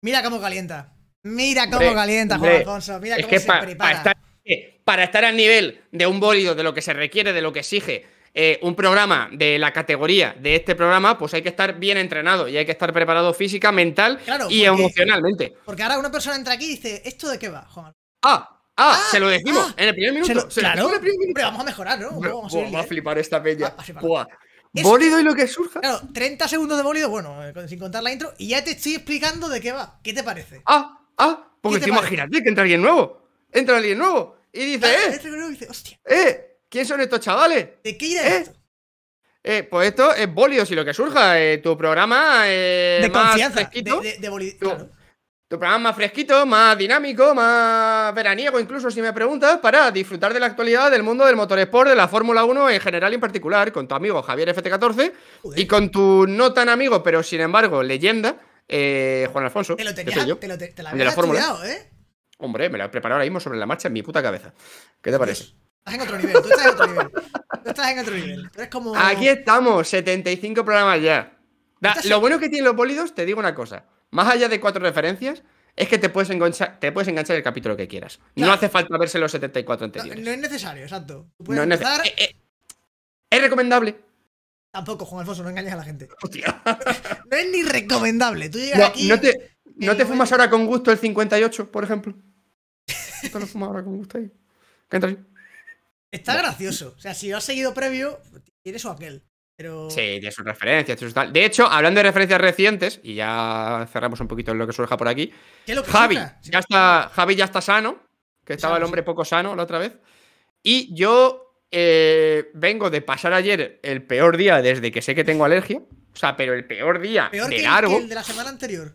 Mira cómo calienta. Mira cómo calienta, Juan Alfonso. Mira cómo se prepara. Eh, para estar, al nivel de un bólido, de lo que se requiere, de lo que exige eh, un programa de la categoría de este programa, pues hay que estar bien entrenado y hay que estar preparado física, mental y emocionalmente. Porque ahora una persona entra aquí y dice, ¿esto de qué va, Juan? Ah, Ah, ah, ah. se lo decimos en el primer minuto. Se lo, claro, en el primer minuto. Hombre, vamos a mejorar, ¿no? Vamos a, flipar esta peña. Bólido y lo que surja. Claro, 30 segundos de bólido, bueno, eh, sin contar la intro, y ya te estoy explicando de qué va. ¿Qué te parece? Ah, ah, porque imagínate que entra alguien nuevo. Entra alguien nuevo y dice, eh, dice, hostia. eh, ¿quién son estos chavales? ¿De qué irá eh, esto? Eh, pues esto es bólidos y lo que surja, eh, tu programa de más confianza, de, de, de bólido, claro. Tu programa más fresquito, más dinámico, más veraniego, incluso si me preguntas, para disfrutar de la actualidad del mundo del motoresport de la Fórmula 1 en general y en particular, con tu amigo Javier FT14 y con tu no tan amigo, pero sin embargo, leyenda, eh, Juan Alfonso. Te lo tenía, te, lo te, la, ¿eh? Hombre, me lo he preparado ahora mismo sobre la marcha en mi puta cabeza. ¿Qué te parece? Estás en otro nivel, tú estás en otro nivel. Tú estás en otro nivel. como... Aquí estamos, 75 programas ya. lo bueno que tienen los bólidos, te digo una cosa más allá de cuatro referencias, es que te puedes enganchar, te puedes enganchar el capítulo que quieras. No hace falta verse los 74 anteriores. No, es necesario, exacto. es, eh, eh, es recomendable. Tampoco, Juan Alfonso, no engañes a la gente. no es ni recomendable. Tú llegas no, aquí. No te, no te fumas ahora con gusto el 58, por ejemplo. No te lo fumas ahora con gusto ahí. Está gracioso. O sea, si lo has seguido previo, pues, Tienes o aquel. Sí, tiene sus referencias, De hecho, hablando de referencias recientes, y ya cerramos un poquito en lo que surja por aquí. Javi, ya está, Javi ya está sano, que estaba el hombre poco sano la otra vez. Y yo eh, vengo de pasar ayer el peor día desde que sé que tengo alergia. O sea, pero el peor día de largo. el de la semana anterior.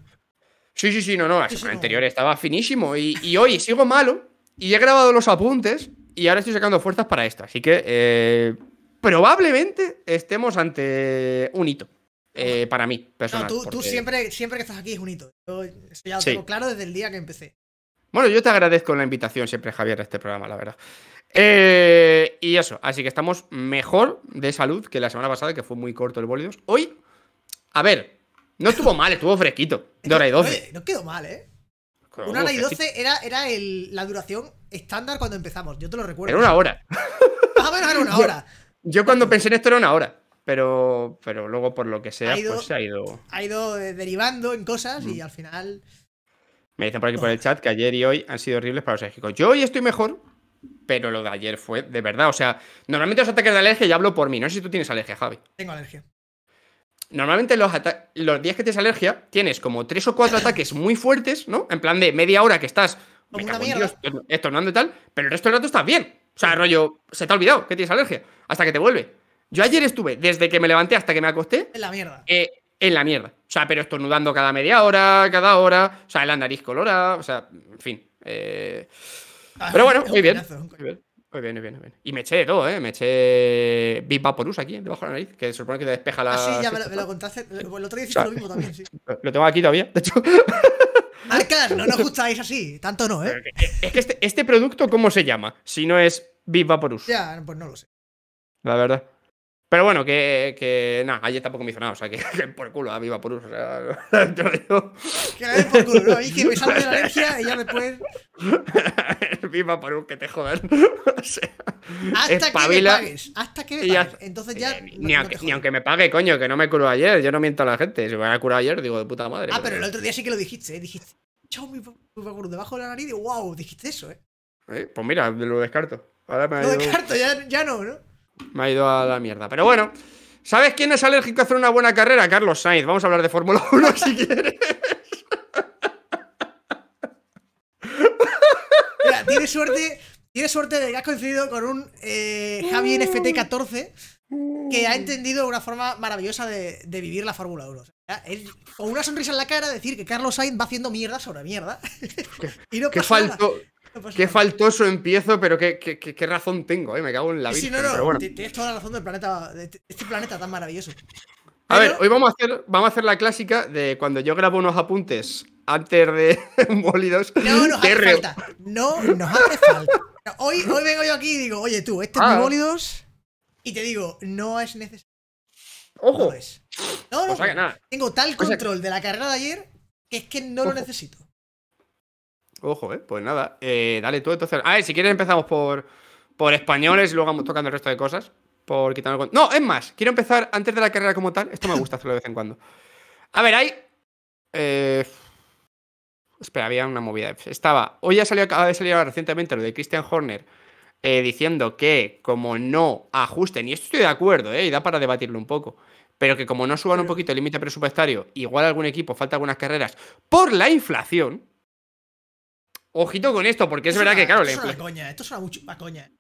Sí, sí, sí, no, no. La semana anterior estaba finísimo. Y, hoy sigo malo. Y he grabado los apuntes. Y ahora estoy sacando fuerzas para esto. Así que. Eh, probablemente estemos ante un hito. Eh, para mí, personal. No, tú, siempre, siempre que estás aquí es un hito. Yo, eso ya lo tengo claro desde el día que empecé. Bueno, yo te agradezco la invitación siempre, Javier, a este programa, la verdad. Eh, y eso, así que estamos mejor de salud que la semana pasada, que fue muy corto el bolidos Hoy, a ver, no estuvo mal, estuvo fresquito. De hora y doce. No, quedó mal, ¿eh? una hora y doce era, era la duración estándar cuando empezamos, yo te lo recuerdo. Era una hora. A ver, era una hora. Yo cuando pensé en esto era una hora, pero, pero luego por lo que sea, ha pues ido, ha ido. Ha ido eh, derivando en cosas y mm. al final. Me dicen por aquí por el chat que ayer y hoy han sido horribles para los alérgicos. Yo hoy estoy mejor, pero lo de ayer fue de verdad. O sea, normalmente los ataques de alergia, ya hablo por mí. No sé si tú tienes alergia, Javi. Tengo alergia. Normalmente los, los días que tienes alergia, tienes como tres o cuatro ataques muy fuertes, ¿no? En plan de media hora que estás estornando y tal, pero el resto del rato estás bien. O sea, rollo, se te ha olvidado que tienes alergia hasta que te vuelve. Yo ayer estuve, desde que me levanté hasta que me acosté. En la mierda. Eh, en la mierda. O sea, pero estornudando cada media hora, cada hora. O sea, la nariz colorada. O sea, en fin. Eh... Pero bueno, muy bien. Muy bien. Muy bien, muy bien, Y me eché todo, ¿eh? Me eché Big Vaporus aquí, debajo de la nariz, que se supone que te despeja la... Ah, sí, ya me lo, contaste. El otro día hiciste lo mismo también, sí. Lo tengo aquí todavía, de hecho. Marcas, no nos gustáis así, tanto no, ¿eh? Es que este, este, producto, ¿cómo se llama? Si no es Viva Porus. Ya, pues no lo sé. La verdad. Pero bueno, que, que nada, ayer tampoco me hizo nada, o sea, que, por culo, a por uso, o sea, lo digo. Que la por culo, ¿no? Y que me salga la alergia y ya después. Viva por un que te jodan. O sea, hasta que me pagues, hasta que pagues. Entonces ya. Eh, ni, aunque, me pague, coño, que no me curó ayer, yo no miento a la gente. Si me van a curar ayer, digo de puta madre. Ah, pero, el otro día sí que lo dijiste, ¿eh? dijiste, chao, mi por debajo de la nariz, y wow, dijiste eso, ¿eh? ¿eh? Pues mira, lo descarto. lo descarto, ya, ya no, ¿no? Me ha ido a la mierda. Pero bueno, ¿sabes quién es alérgico a hacer una buena carrera? Carlos Sainz. Vamos a hablar de Fórmula 1 si quieres. tienes suerte, tienes suerte de que has coincidido con un eh, Javi NFT14 que ha entendido una forma maravillosa de, vivir la Fórmula 1. O con una sonrisa en la cara, decir que Carlos Sainz va haciendo mierda sobre mierda. y qué, falto, pues qué faltoso empiezo, pero qué, qué, qué, razón tengo, eh, me cago en la vida. Sí, no, no, tienes toda la razón del planeta, de este planeta tan maravilloso. A ver, hoy vamos a, hacer, vamos a hacer la clásica de cuando yo grabo unos apuntes antes de Molidos. No nos hace falta. No nos hace falta. Hoy, hoy vengo yo aquí y digo, oye tú, este es mi Molidos. Ah. Y te digo, no es necesario. Ojo. No, no, no. Pues tengo tal pues control de la carrera de ayer que es que no lo necesito. Ojo, ¿eh? Pues nada, eh, dale tú entonces. A ver, si quieres empezamos por, por españoles y luego vamos tocando el resto de cosas. Por quitar No, es más, quiero empezar antes de la carrera como tal. Esto me gusta hacerlo de vez en cuando. A ver, hay. Eh... Espera, había una movida. Estaba. Hoy ha salido, acaba de salir recientemente lo de Christian Horner eh, diciendo que, como no ajusten, y esto estoy de acuerdo, eh, y da para debatirlo un poco, pero que como no suban un poquito el límite presupuestario, igual algún equipo falta algunas carreras por la inflación. Ojito con esto, porque es, verdad que, claro, esto es una coña, esto suena mucho la coña.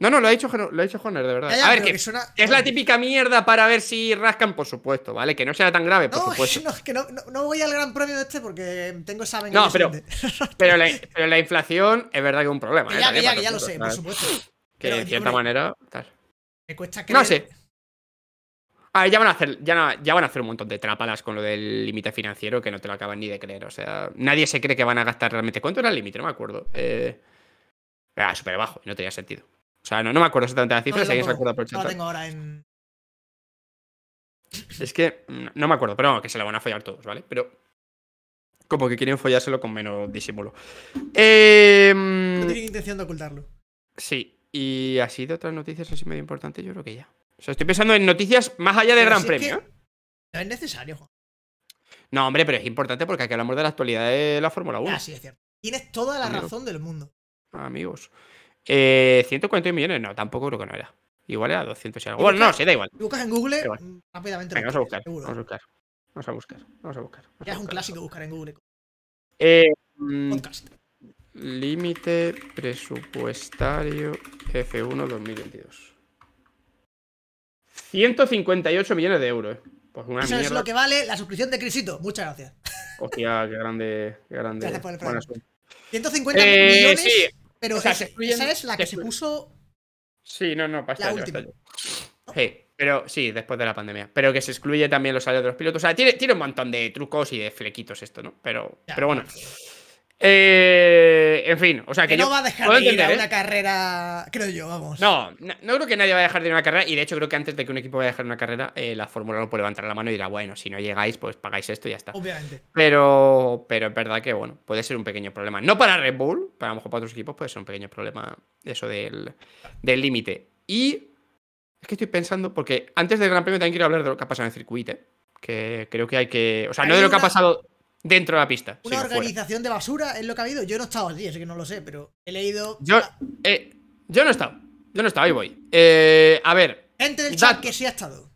No, no, lo ha dicho, lo ha dicho Joner, de verdad. a ver, que, es la típica mierda para ver si rascan, por supuesto, ¿vale? Que no sea tan grave, por no, supuesto. No, que no, no, voy al gran premio de este porque tengo esa No, pero, este pero, la, la, inflación es verdad que es un problema. Que ya, ¿eh? que ya, que ya lo sé, por supuesto. Que de cierta manera. Tal. Me cuesta creer. No sé ya van a hacer, ya, van a hacer un montón de trápalas con lo del límite financiero que no te lo acaban ni de creer. O sea, nadie se cree que van a gastar realmente. ¿Cuánto era el límite? No me acuerdo. Eh, era súper bajo, no tenía sentido. O sea, no, me acuerdo exactamente la cifra, no, si tengo ahora en. Es que no me acuerdo, pero que se la van a follar todos, ¿vale? Pero. Como que quieren follárselo con menos disimulo. Eh, no tienen intención de ocultarlo. Sí, y así de otras noticias así medio importante, yo creo que ya. O estoy pensando en noticias más allá de Gran Premio. Es no es necesario, Juan. No, hombre, pero es importante porque aquí hablamos de la actualidad de la Fórmula 1. Ah, sí, es cierto. Tienes toda la razón del mundo. Amigos. Eh, 140 millones, no, tampoco creo que no era. Igual era 200 y algo. Bueno, no, sí, da igual. Buscas en Google mm, rápidamente. vamos, a buscar, vamos a buscar. Vamos a buscar. Vamos a buscar. ya es un clásico buscar en Google. Eh, mm, Límite presupuestario F1 2022. 158 millones de euros. Eh. Pues Eso es lo que vale la suscripción de Crisito. Muchas gracias. Hostia, qué grande. Qué grande. 150 eh, millones. Pero esa, es la que se puso. Sí, no, no, para pero sí, después de la pandemia. Pero que se excluye también los salarios de los pilotos. O sea, tiene, un montón de trucos y de flequitos esto, ¿no? Pero, pero bueno. Eh, en fin, o sea que. no va a dejar de ir una ¿eh? carrera, creo yo, vamos. No, no, creo que nadie va a dejar de ir una carrera. Y de hecho, creo que antes de que un equipo vaya a dejar una carrera, eh, la Fórmula 1 puede levantar la mano y dirá, bueno, si no llegáis, pues pagáis esto y ya está. Obviamente. Pero, pero es verdad que, bueno, puede ser un pequeño problema. No para Red Bull, pero a lo mejor para otros equipos puede ser un pequeño problema eso del límite. y es que estoy pensando, porque antes del Gran Premio también quiero hablar de lo que ha pasado en el circuito, que creo que hay que. O sea, no de lo que ha pasado dentro de la pista. Una organización de basura es lo que ha habido. Yo no he estado allí, así que no lo sé, pero he leído. Yo, eh, yo no he estado. Yo no he estado, ahí voy. Eh, a ver. Entre el chat que sí ha estado.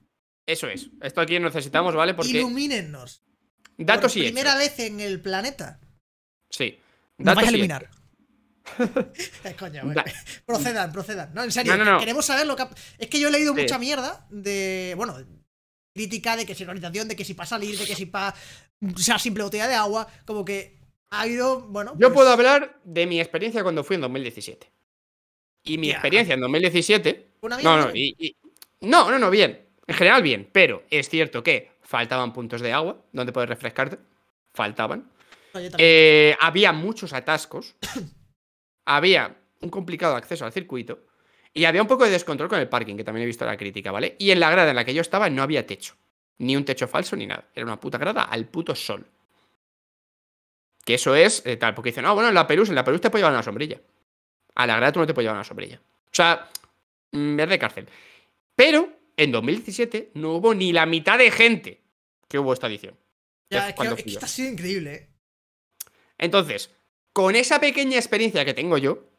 Eso es. Esto aquí necesitamos, ¿vale? Porque. Ilumínennos. Datos Por y Primera vez en el planeta. Sí. Datos Nos a Coño, bueno. Procedan, procedan. No, en serio, queremos saber lo que Es que yo he leído mucha mierda de. Bueno, crítica de que si organización, de que si para salir, de que si para o sea, simple botella de agua, como que ha ido, bueno. Yo pues puedo hablar de mi experiencia cuando fui en 2017. Y mi experiencia en 2017. no, no, no, no, no, bien. En general, bien. Pero es cierto que faltaban puntos de agua donde poder refrescarte. Faltaban. Eh, había muchos atascos. había un complicado acceso al circuito. Y había un poco de descontrol con el parking, que también he visto la crítica, ¿vale? Y en la grada en la que yo estaba no había techo. Ni un techo falso ni nada. Era una puta grada al puto sol. Que eso es eh, tal, porque dice, no, ah, bueno, en la Perú, en la Perú te puede llevar una sombrilla. A la grada tú no te puedes llevar una sombrilla. O sea, mm, es de cárcel. Pero en 2017 no hubo ni la mitad de gente que hubo esta edición. Ya, es que, está sido increíble. ¿eh? Entonces, con esa pequeña experiencia que tengo yo,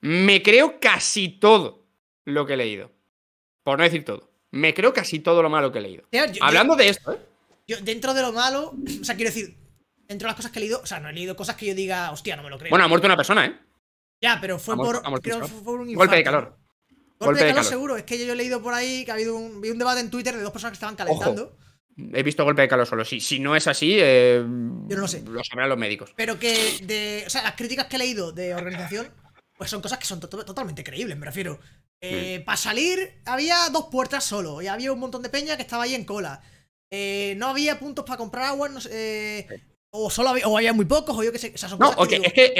me creo casi todo lo que he leído. Por no decir todo me creo casi todo lo malo que he leído. Hablando de esto, ¿eh? dentro de lo malo, o sea, quiero decir, dentro de las cosas que he leído, o sea, no he leído cosas que yo diga, hostia, no me lo creo. Bueno, ha muerto una persona, ¿eh? Ya, pero fue, por, un Golpe de calor. Golpe, de, calor, seguro. Es que yo, he leído por ahí que ha habido un, vi un debate en Twitter de dos personas que estaban calentando. he visto golpe de calor solo. Si, si no es así, eh, Yo no lo, sé. lo sabrán los médicos. Pero que de. O sea, las críticas que he leído de organización, pues son cosas que son totalmente creíbles, me refiero. Eh, para salir había dos puertas solo y había un montón de peña que estaba ahí en cola. Eh, no había puntos para comprar agua, eh, o solo había, o había muy pocos, o yo que sé. no,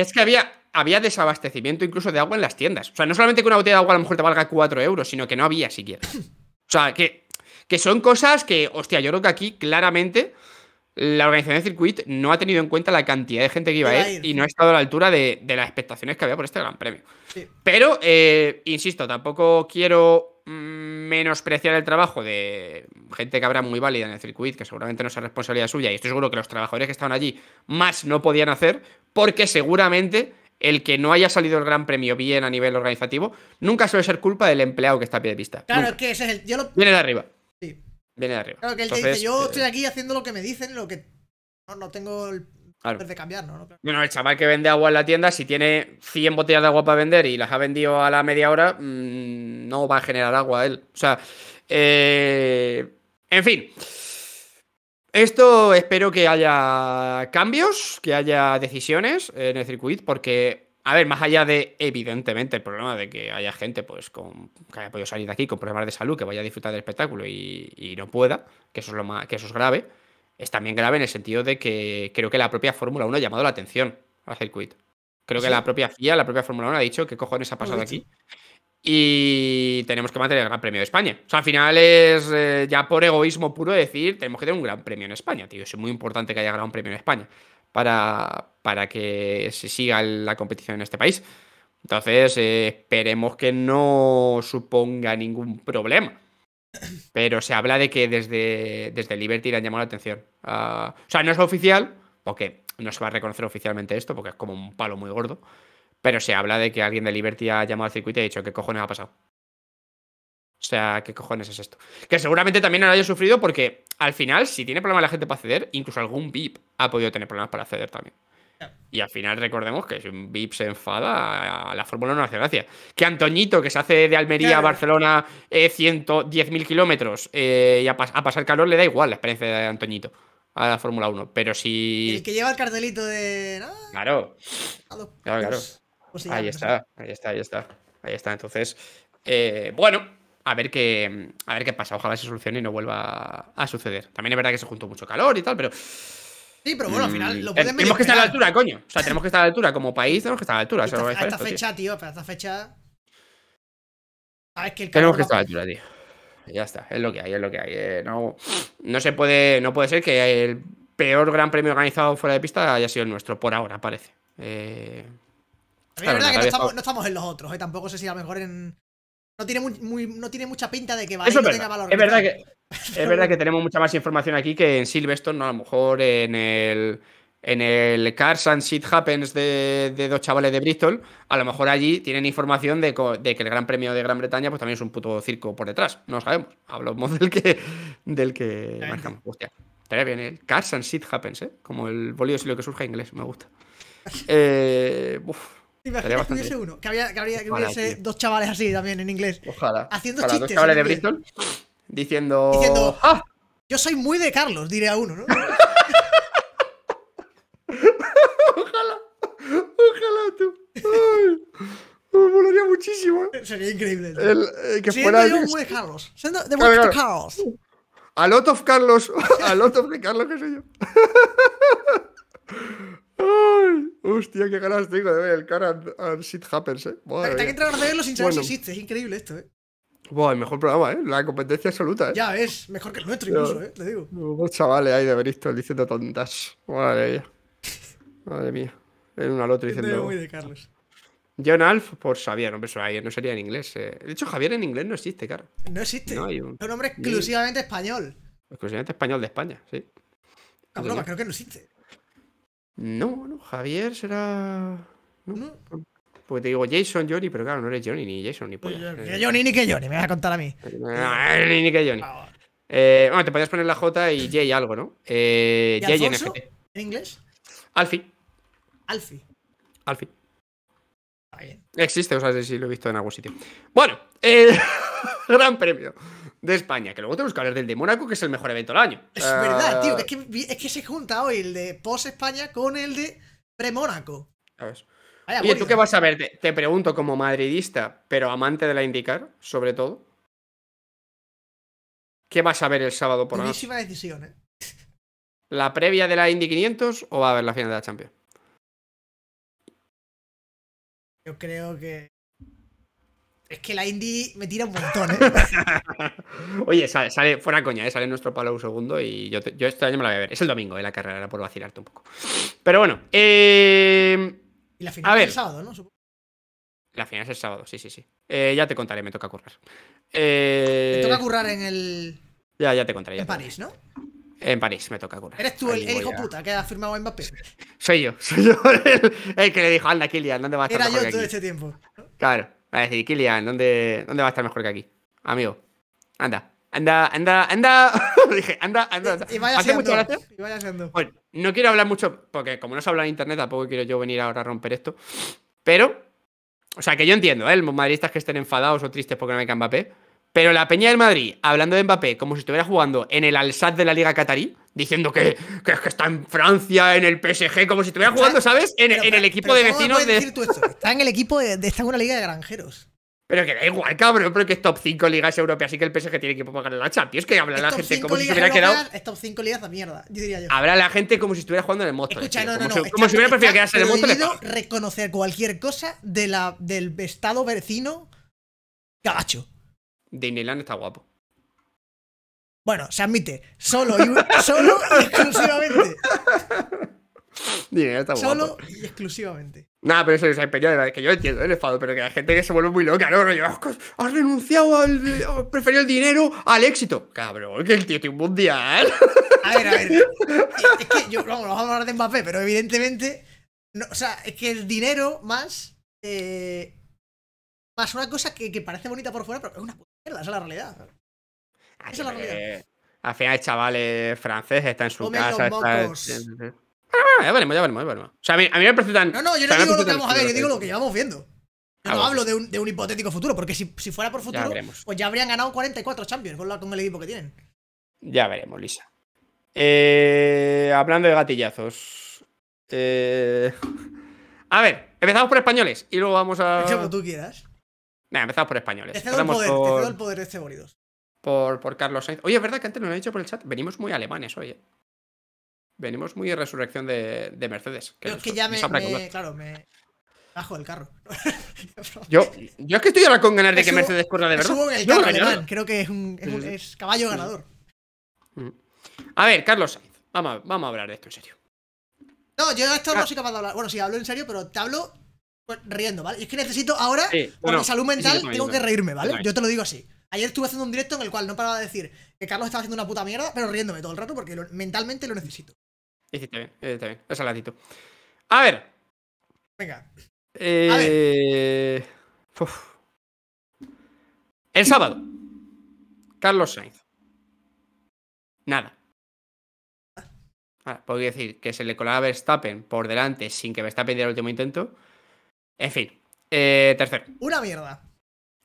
es, que, había, había desabastecimiento incluso de agua en las tiendas. O sea, no solamente que una botella de agua a lo mejor te valga 4 euros, sino que no había siquiera. o sea, que, que son cosas que, hostia, yo creo que aquí claramente la organización del circuito no ha tenido en cuenta la cantidad de gente que iba a ir, y no ha estado a la altura de, las expectaciones que había por este gran premio. Pero, eh, insisto, tampoco quiero mm, menospreciar el trabajo de gente que habrá muy válida en el circuito, que seguramente no es responsabilidad suya, y estoy seguro que los trabajadores que estaban allí más no podían hacer, porque seguramente el que no haya salido el Gran Premio bien a nivel organizativo nunca suele ser culpa del empleado que está a pie de pista. Claro, es que ese es el. Viene de arriba. Viene de arriba. Claro, que él te dice, yo estoy eh, aquí haciendo lo que me dicen, lo que no, no tengo el poder de cambiar, ¿no? Bueno, el chaval que vende agua en la tienda, si tiene 100 botellas de agua para vender y las ha vendido a la media hora, mm, no va a generar agua él. O sea, eh, en fin. Esto espero que haya cambios, que haya decisiones en el circuito, porque a ver, más allá de, evidentemente, el problema de que haya gente pues, con, que haya podido salir de aquí con problemas de salud, que vaya a disfrutar del espectáculo y, no pueda, que eso, es lo más, que eso es grave, es también grave en el sentido de que creo que la propia Fórmula 1 ha llamado la atención al circuito. Creo que la propia FIA, la propia Fórmula 1 ha dicho que cojones ha pasado aquí y tenemos que mantener el Gran Premio de España. O sea, al final es eh, ya por egoísmo puro decir, tenemos que tener un Gran Premio en España, tío. Es muy importante que haya Gran Premio en España para, que se siga la competición en este país. Entonces, eh, esperemos que no suponga ningún problema. Pero se habla de que desde, desde Liberty le han llamado la atención. Ah, o sea, no es oficial, porque no se va a reconocer oficialmente esto, porque es como un palo muy gordo. Pero se habla de que alguien de Liberty ha llamado al circuito y ha dicho, ¿qué cojones ha pasado? O sea, ¿qué cojones es esto? Que seguramente también lo haya sufrido porque al final, si tiene problemas la gente para acceder, incluso algún VIP ha podido tener problemas para acceder también. Y al final recordemos que si un VIP se enfada, a la Fórmula 1 no hace gracia. Que Antoñito, que se hace de Almería a Barcelona 110.000 eh, kilómetros eh, y a, a, pasar calor, le da igual la experiencia de Antoñito a la Fórmula 1. Pero si. El que lleva el cartelito de. Claro. Claro, claro. Pues ahí está, ahí está, ahí está. Ahí está. Entonces, eh, bueno, a ver qué. A ver qué pasa. Ojalá se solucione y no vuelva a suceder. También es verdad que se juntó mucho calor y tal, pero. Sí, pero bueno, al final mm, lo eh, pueden Tenemos que estar a la altura, coño. O sea, tenemos que estar a la altura. Como país tenemos que estar a la altura. Esta, a fecha, tío, pero a fecha. Ah, tenemos que estar a la altura, tío. Ya está, es lo que hay, es lo que hay. Eh, no, no se puede, no puede ser que el peor gran premio organizado fuera de pista haya sido el nuestro, por ahora, parece. Eh, es verdad que no estamos, en los otros, eh, tampoco sé si a lo mejor en. No tiene, mucha pinta de que vaya no tenga valor. Es verdad, que, es verdad que tenemos mucha más información aquí que en Silverstone, a lo mejor en el. En el Cars and Shit Happens de, dos chavales de Bristol, a lo mejor allí tienen información de, que el Gran Premio de Gran Bretaña pues también es un puto circo por detrás. No sabemos. Hablamos del que, del que marcamos. Hostia, estaría bien. El ¿eh? Cars and Shit Happens, ¿eh? Como el bolido si lo que surge en inglés. Me gusta. uf, Imagina que hubiese uno, que, había, que, que hubiese dos chavales así también en inglés. Ojalá. Haciendo chistes. Dos chavales de Bristol diciendo. Diciendo. Ah". Yo soy muy de Carlos, diré a uno, ¿no? Ojalá. Ojalá tú. Me molaría muchísimo. ¿eh? Sería increíble. El, eh, que fuera. Yo muy de Carlos. Siendo de Carlos. A lot of Carlos. A lot of Carlos, qué sé yo. Ay, hostia, qué ganas tengo de ver el cara al shit happens, eh. Madre Hay que entrar a verlo sin saber si existe, es increíble esto, eh. Buah, el mejor programa, ¿eh? La competencia absoluta, ¿eh? Ya es, mejor que el nuestro incluso, ¿eh? Te digo. chavales ahí de Bristol diciendo tontas. Madre mía. Madre mía. En una otro diciendo... Muy de Carlos. John Alf, por Xavier, hombre, eso no sería en inglés. Eh. De hecho, Javier en inglés no existe, cara. No existe. un... Es un nombre exclusivamente español. Exclusivamente español de España, sí. Cabrón, ah, creo que no existe. No, no, Javier será. No. Porque te digo Jason, Johnny, pero claro, no eres Johnny, ni Jason, ni pues polla. Que eh, Johnny, ni que Johnny, me vas a contar a mí. ni, que Johnny. Eh, bueno, te podías poner la J y J algo, ¿no? Eh, ¿Y J Alfonso? En, en inglés? Alfie. Alfie. Alfie. Existe, o sea, si lo he visto en algún sitio. Bueno, el eh, gran premio de España. Que luego tenemos que hablar del de Mónaco, que es el mejor evento del año. Es verdad, tío. Eh, es que, se junta hoy el de post-España con el de pre-Mónaco. Y ¿tú qué vas a ver? Te, pregunto como madridista, pero amante de la IndyCar, sobre todo. ¿Qué vas a ver el sábado por la noche? decisión, ¿eh? ¿La previa de la Indy 500 o va a haber la final de la Champions? Yo creo que es que la indie me tira un montón, ¿eh? Oye, sale, sale, fuera coña, ¿eh? sale nuestro palo un segundo y yo, yo este año me la voy a ver. Es el domingo, ¿eh? La carrera, era por vacilarte un poco. Pero bueno, eh... Y la final a es ver. el sábado, ¿no? La final es el sábado, sí, sí, sí. Eh, ya te contaré, me toca currar. Eh, me toca currar en el. Ya, ya te contaré. en París, ¿no? En París me toca currar. ¿Eres tú el, hijo puta que ha firmado Mbappé? Soy yo, soy yo el, que le dijo, anda, Kylian, ¿dónde vas a estar? Era yo todo este tiempo. Claro. Va a decir, Kilian, ¿dónde, ¿dónde va a estar mejor que aquí? Amigo, anda. Anda, anda, anda. Dije, anda, anda. Y vaya siendo, y vaya haciendo Bueno, no quiero hablar mucho, porque como no se habla en internet, tampoco quiero yo venir ahora a romper esto. Pero, o sea, que yo entiendo, ¿eh? Los madridistas que estén enfadados o tristes porque no hay que Mbappé. Pero la Peña del Madrid, hablando de Mbappé, como si estuviera jugando en el Alsat de la Liga Catarí, diciendo que, está en Francia, en el PSG, como si estuviera jugando, ¿sabes? En, el equipo de vecinos de. Decir tú esto? Está en el equipo de, de, Está en una liga de granjeros. Pero que da igual, cabrón, pero que es top 5 ligas europeas así que el PSG tiene equipo para ganar la es Que habla la gente como si se hubiera quedado. Es top 5 ligas de mierda, yo diría yo. Habla la gente como si estuviera jugando en el Monster. Escucha, no, no, como no, si, como si hubiera preferido quedarse en el Monster. Yo reconocer cualquier cosa del estado vecino cabacho. Disneyland está guapo. Bueno, se admite, solo y, solo exclusivamente. Dinero está Solo y exclusivamente. Nada, pero eso es el es que yo entiendo el enfado, pero que la gente que se vuelve muy loca, ¿no? Yo, ah, has renunciado al. Eh, preferido el dinero al éxito. Cabrón, que el tío tiene un mundial. A ver, a ver. Es que yo, vamos, vamos a hablar de Mbappé, pero evidentemente. o sea, es que el dinero más. Eh, más una cosa que, que, parece bonita por fuera, pero es una mierda, esa es la realidad. Ah, Esa es la realidad. Al final el chaval francés, está en su casa. Está... Ah, ya veremos, ya veremos, ya veremos. O sea, a mí, me parece No, no, yo no digo lo que vamos a ver, yo digo lo que llevamos viendo. no ah, hablo de un, de un, hipotético futuro, porque si, si fuera por futuro, ya pues ya habrían ganado 44 Champions con, con el equipo que tienen. Ya veremos, Lisa. Eh, hablando de gatillazos. Eh, a ver, empezamos por españoles y luego vamos a. Como tú quieras. empezamos por españoles. Te cedo, el poder, el poder de este bolidos por, por Carlos Sainz. Oye, es verdad que antes lo he dicho por el chat, venimos muy alemanes hoy. ¿eh? Venimos muy resurrección de, de Mercedes. Que, es que ya me, claro, me bajo del carro. yo, yo es que estoy ahora con ganas de que Mercedes corra de verdad. alemán. creo que es, caballo ganador. A ver, Carlos Sainz, vamos a, vamos a hablar de esto en serio. No, yo esto no ah. soy capaz de hablar. Bueno, sí, hablo en serio, pero te hablo pues, riendo, ¿vale? Y es que necesito ahora, por mi salud mental, tengo que reírme, ¿vale? Yo te lo digo así. Ayer estuve haciendo un directo en el cual no paraba de decir que Carlos estaba haciendo una puta mierda, pero riéndome todo el rato porque mentalmente lo necesito. está bien, está bien. Es ladito. A ver. Venga. Eh... A El sábado. Carlos Sainz. Nada. Podría decir que se le colaba Verstappen por delante sin que Verstappen diera el último intento. En fin. Eh, tercero. Una mierda.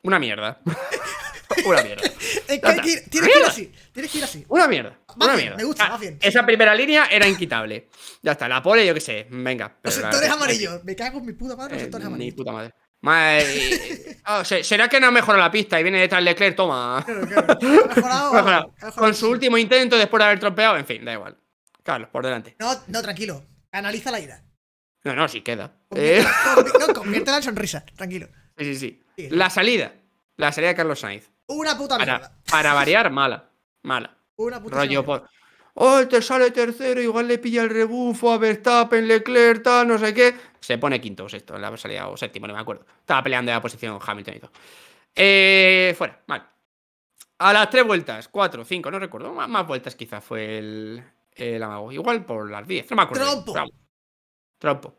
Una mierda. Una mierda. que tienes que ir así. Tienes que ir así. Una mierda. una mierda. Me gusta, va ah, bien. Esa primera línea era inquitable. Ya está, la pole, yo qué sé. Venga. Los sectores amarillos. Me cago en mi puta madre, los eh, sectores amarillos. Mi puta madre. Eh, oh, ¿Será que no ha mejorado la pista y viene detrás Leclerc? Toma. Claro, claro. ¿Ha mejorado, Con su último intento después de haber trompeado, en fin, da igual. Carlos, por delante. No, no, tranquilo. Analiza la ida No, no, si queda. Eh. no, conviértela en sonrisa, tranquilo. Sí, sí, sí. La salida. La salida de Carlos Sainz. Una puta mierda. Para, variar, mala. Mala. Una puta Rollo por. Oh, te este sale tercero, igual le pilla el rebufo a Verstappen, Leclerc, tal, no sé qué. Se pone quinto o sexto, la salida o séptimo, no me acuerdo. Estaba peleando en la posición Hamilton y todo. Eh, fuera, mal. A las tres vueltas, cuatro, cinco, no recuerdo. Más, vueltas quizás fue el, el, amago. Igual por las diez, no me acuerdo. Trompo. Trompo.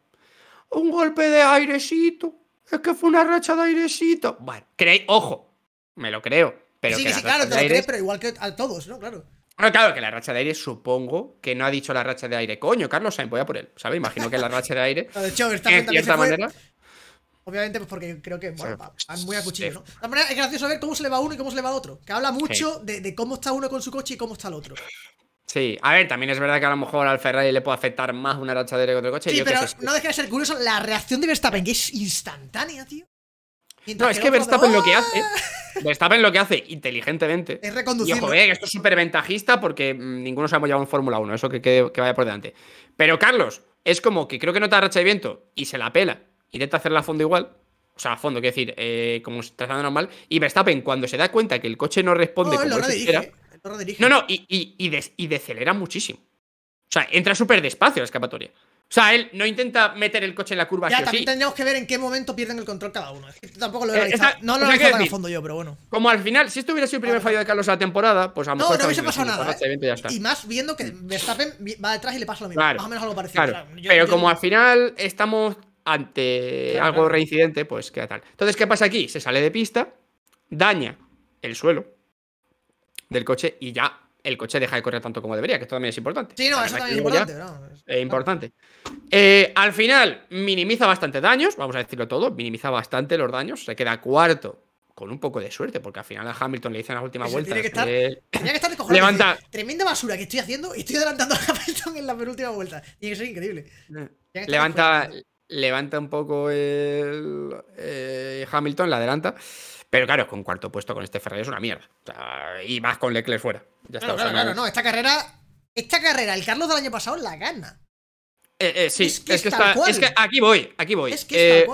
Un golpe de airecito. Es que fue una racha de airecito. Bueno, creéis, ojo, me lo creo. Pero sí, sí, claro, te lo crees, pero igual que a todos, ¿no? Claro. Ah, claro, que la racha de aire supongo que no ha dicho la racha de aire. Coño, Carlos Sainz, voy a por él, ¿sabes? Imagino que la racha de aire. de hecho, esta manera. Obviamente, pues porque creo que, bueno, van muy a cuchillo, ¿no? De manera, manera es gracioso ver cómo se le va uno y cómo se le va otro. Que habla mucho de, cómo está uno con su coche y cómo está el otro. Sí, a ver, también es verdad que a lo mejor al Ferrari le puede afectar más una racha de aire que otro coche. Sí, pero no deja de ser curioso la reacción de Verstappen, que es instantánea, tío no, es que Verstappen lo que ¡ah! hace. Verstappen lo que hace inteligentemente. Es reconducir. Y eh, esto es súper ventajista porque mm, ninguno se ha llevado en Fórmula 1, eso que, vaya por delante. Pero Carlos, es como que creo que no te racha de viento y se la pela. Intenta hacerla a fondo igual. O sea, a fondo, quiero decir, eh, como trazando normal. Y Verstappen, cuando se da cuenta que el coche no responde no, oh, como No, no, y, y decelera muchísimo. O sea, entra súper despacio la escapatoria. O sea, él no intenta meter el coche en la curva. Ya, también tendríamos que ver en qué momento pierden el control cada uno. Es que tampoco lo he analizado. Eh, no lo he analizado tan a fondo yo, pero bueno. Como al final, si esto hubiera sido el primer ah. fallo de Carlos a la temporada, pues a lo no, mejor. No, hubiese pasado nada. ¿eh? Y más viendo que Verstappen va detrás y le pasa lo mismo. Claro, más o menos algo parecido. pero como al final estamos ante algo reincidente, pues queda tal. Entonces, ¿qué pasa aquí? Se sale de pista, daña el suelo del coche y ya el coche deja de correr tanto como debería, que esto también es importante. Sí, no, eso también es importante. es... importante. Eh, al final, minimiza bastante daños, vamos a decirlo todo, minimiza bastante los daños, se queda cuarto con un poco de suerte, porque al final a Hamilton le dicen las últimas vueltas. Tiene que estar, Tremenda basura que estoy haciendo y estoy adelantando a Hamilton en la penúltima vuelta. Tiene que ser increíble. Eh, levanta, levanta un poco el, eh, Hamilton, la adelanta. Pero claro, con cuarto puesto con este Ferrari es una mierda. y más con Leclerc fuera no, esta carrera, esta carrera, el Carlos del año pasado la gana. Eh, eh, sí, es que, es, está, cual. es que, aquí voy, aquí voy. Es que eh,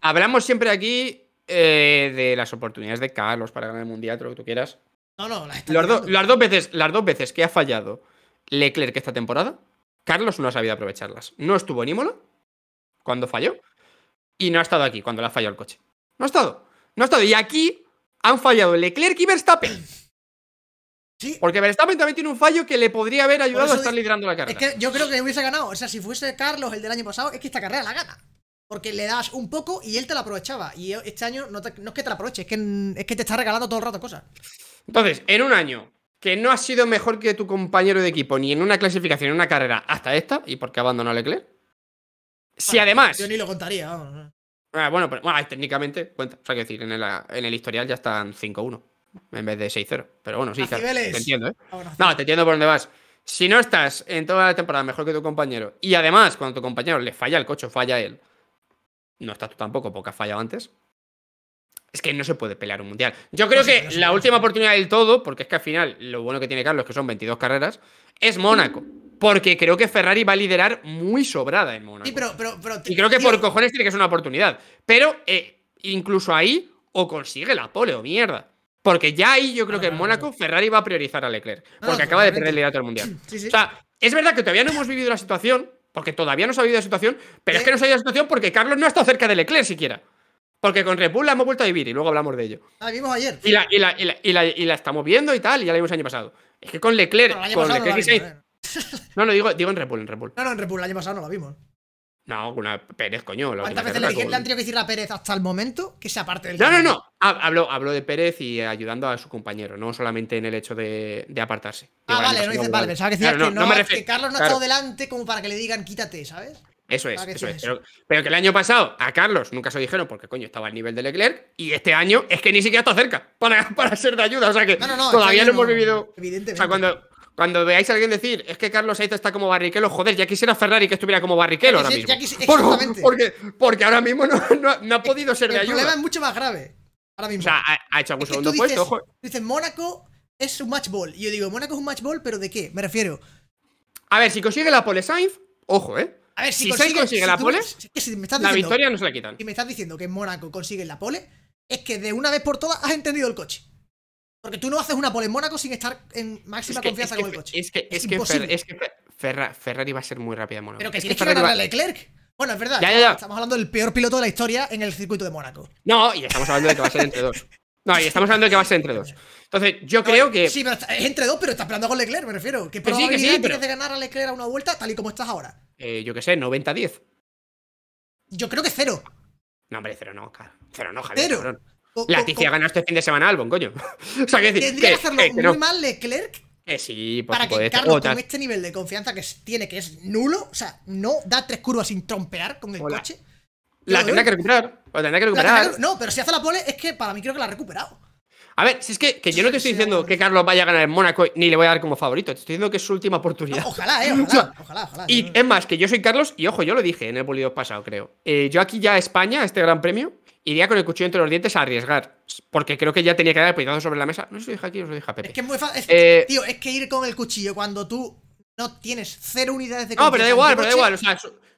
Hablamos siempre aquí de las oportunidades de Carlos para ganar el Mundial, lo que tú quieras. No, no, las, las, dos veces, las dos veces que ha fallado Leclerc esta temporada, Carlos no ha sabido aprovecharlas. No estuvo en Imola cuando falló y no ha estado aquí cuando le ha fallado el coche. No ha estado. No ha estado. Y aquí han fallado Leclerc y Verstappen. Porque Verstappen también tiene un fallo que le podría haber ayudado a estar liderando la carrera. Es que yo creo que hubiese ganado. O sea, si fuese Carlos el del año pasado, es que esta carrera la gana. Porque le das un poco y él te la aprovechaba. Y este año no, es que te la aproveche, es que, que te está regalando todo el rato cosas. Entonces, en un año que no has sido mejor que tu compañero de equipo, ni en una clasificación, ni en una carrera, hasta esta, y porque abandonó a Leclerc. Si además. Yo ni lo contaría, ah, bueno, técnicamente cuenta. O sea, que decir, en el, en el historial ya están 5-1 en vez de 6-0. Pero bueno, sí, te entiendo, ¿eh? No, te entiendo por dónde vas. Si no estás en toda la temporada mejor que tu compañero, y además cuando tu compañero le falla el coche, falla él, no estás tú tampoco porque has fallado antes, es que no se puede pelear un mundial. Yo creo que la última oportunidad del todo, porque es que al final lo bueno que tiene Carlos, que son 22 carreras, es Mónaco. Porque creo que Ferrari va a liderar muy sobrada en Mónaco. y creo que por cojones tiene que ser una oportunidad. Pero eh, incluso ahí, o consigue la pole o mierda. Porque ya ahí yo creo que en Mónaco Ferrari va a priorizar a Leclerc, ah, porque acaba de perder el liderato del mundial. O sea, es verdad que todavía no hemos vivido la situación, porque todavía no se ha vivido la situación, pero es que eh. no se ha vivido la situación porque Carlos no ha estado cerca de Leclerc siquiera. Porque con Red la hemos vuelto a vivir y luego hablamos de ello. La ah, vimos ayer. Y la, estamos viendo y tal, y ya la vimos el año pasado. Es que con Leclerc, eh. no, no, digo, digo en Red en Red No, no, en Red el año pasado no la vimos. No, una Pérez, coño. ¿Cuántas veces le, han tenido que decir a Pérez hasta el momento que se aparte del.? No, no, no. Habló, de Pérez y ayudando a su compañero, no solamente en el hecho de, apartarse. Ah, vale, no dices, vale, pensaba que decías que, Carlos no ha estado delante como para que le digan quítate, ¿sabes? Eso es, eso es. Pero, que el año pasado a Carlos nunca se lo dijeron porque, coño, estaba al nivel de Leclerc y este año es que ni siquiera está cerca para, para ser de ayuda. O sea que todavía no hemos vivido. Evidentemente. O sea, cuando, cuando veáis a alguien decir, es que Carlos Sainz está como Barrichello, joder, ya quisiera Ferrari que estuviera como Barrichello ahora mismo. Exactamente. Porque, porque, ahora mismo no, no, ha podido ser de ayuda. El problema es mucho más grave. Ahora mismo. O sea, ha, hecho algún segundo puesto, ojo. Dicen, Mónaco es un match ball. Y yo digo, Mónaco es un match ball, pero ¿de qué? Me refiero. A ver, si consigue la pole Sainz, ojo, ¿eh? A ver, si, si consigue, consigue la pole, la victoria no se la quitan. Si me estás diciendo que Mónaco consigue la pole, es que de una vez por todas has entendido el coche. Porque tú no haces una pole en Mónaco sin estar en máxima confianza con el coche. Es que, Ferrari va a ser muy rápida en Mónaco. Pero que tienes que, ganar a Leclerc. Bueno, es verdad. Ya, ya, ya. Estamos hablando del peor piloto de la historia en el circuito de Mónaco. No, y estamos hablando de que va a ser entre dos. No, y estamos hablando de que va a ser entre dos. Entonces, yo creo que. Sí, pero es entre dos, pero estás peleando con Leclerc, me refiero. ¿Qué pues probabilidad que sí, tienes de ganar a Leclerc a una vuelta tal y como estás ahora? Eh, yo qué sé, 90-10. Yo creo que cero. No, hombre, cero no, claro. Cero no, Javier. Cero. La ha ganó este fin de semana Albon, coño. o sea, que decir, Tendría que, hacerlo muy eh, mal Leclerc. Eh, sí, Para que Carlos, con oh, este nivel de confianza que tiene, que es nulo, o sea, no da tres curvas sin trompear con el coche. La tendrá que recuperar. La que recuperar. no, pero si hace la pole, es que para mí creo que la ha recuperado. A ver, si es que, yo no te estoy diciendo que Carlos vaya a ganar en Mónaco ni le voy a dar como favorito, te estoy diciendo que es su última oportunidad. ojalá, eh, ojalá, ojalá, ojalá, Y es más, que yo soy Carlos y ojo, yo lo dije en el bolido pasado, creo. Eh, yo aquí ya a España, este gran premio, iría con el cuchillo entre los dientes a arriesgar. Porque creo que ya tenía que dar el sobre la mesa. No sé si dije aquí no dije a Pepe. Es que es muy fácil. Eh, tío, es que ir con el cuchillo cuando tú no tienes cero unidades de No, pero da igual, pero da igual.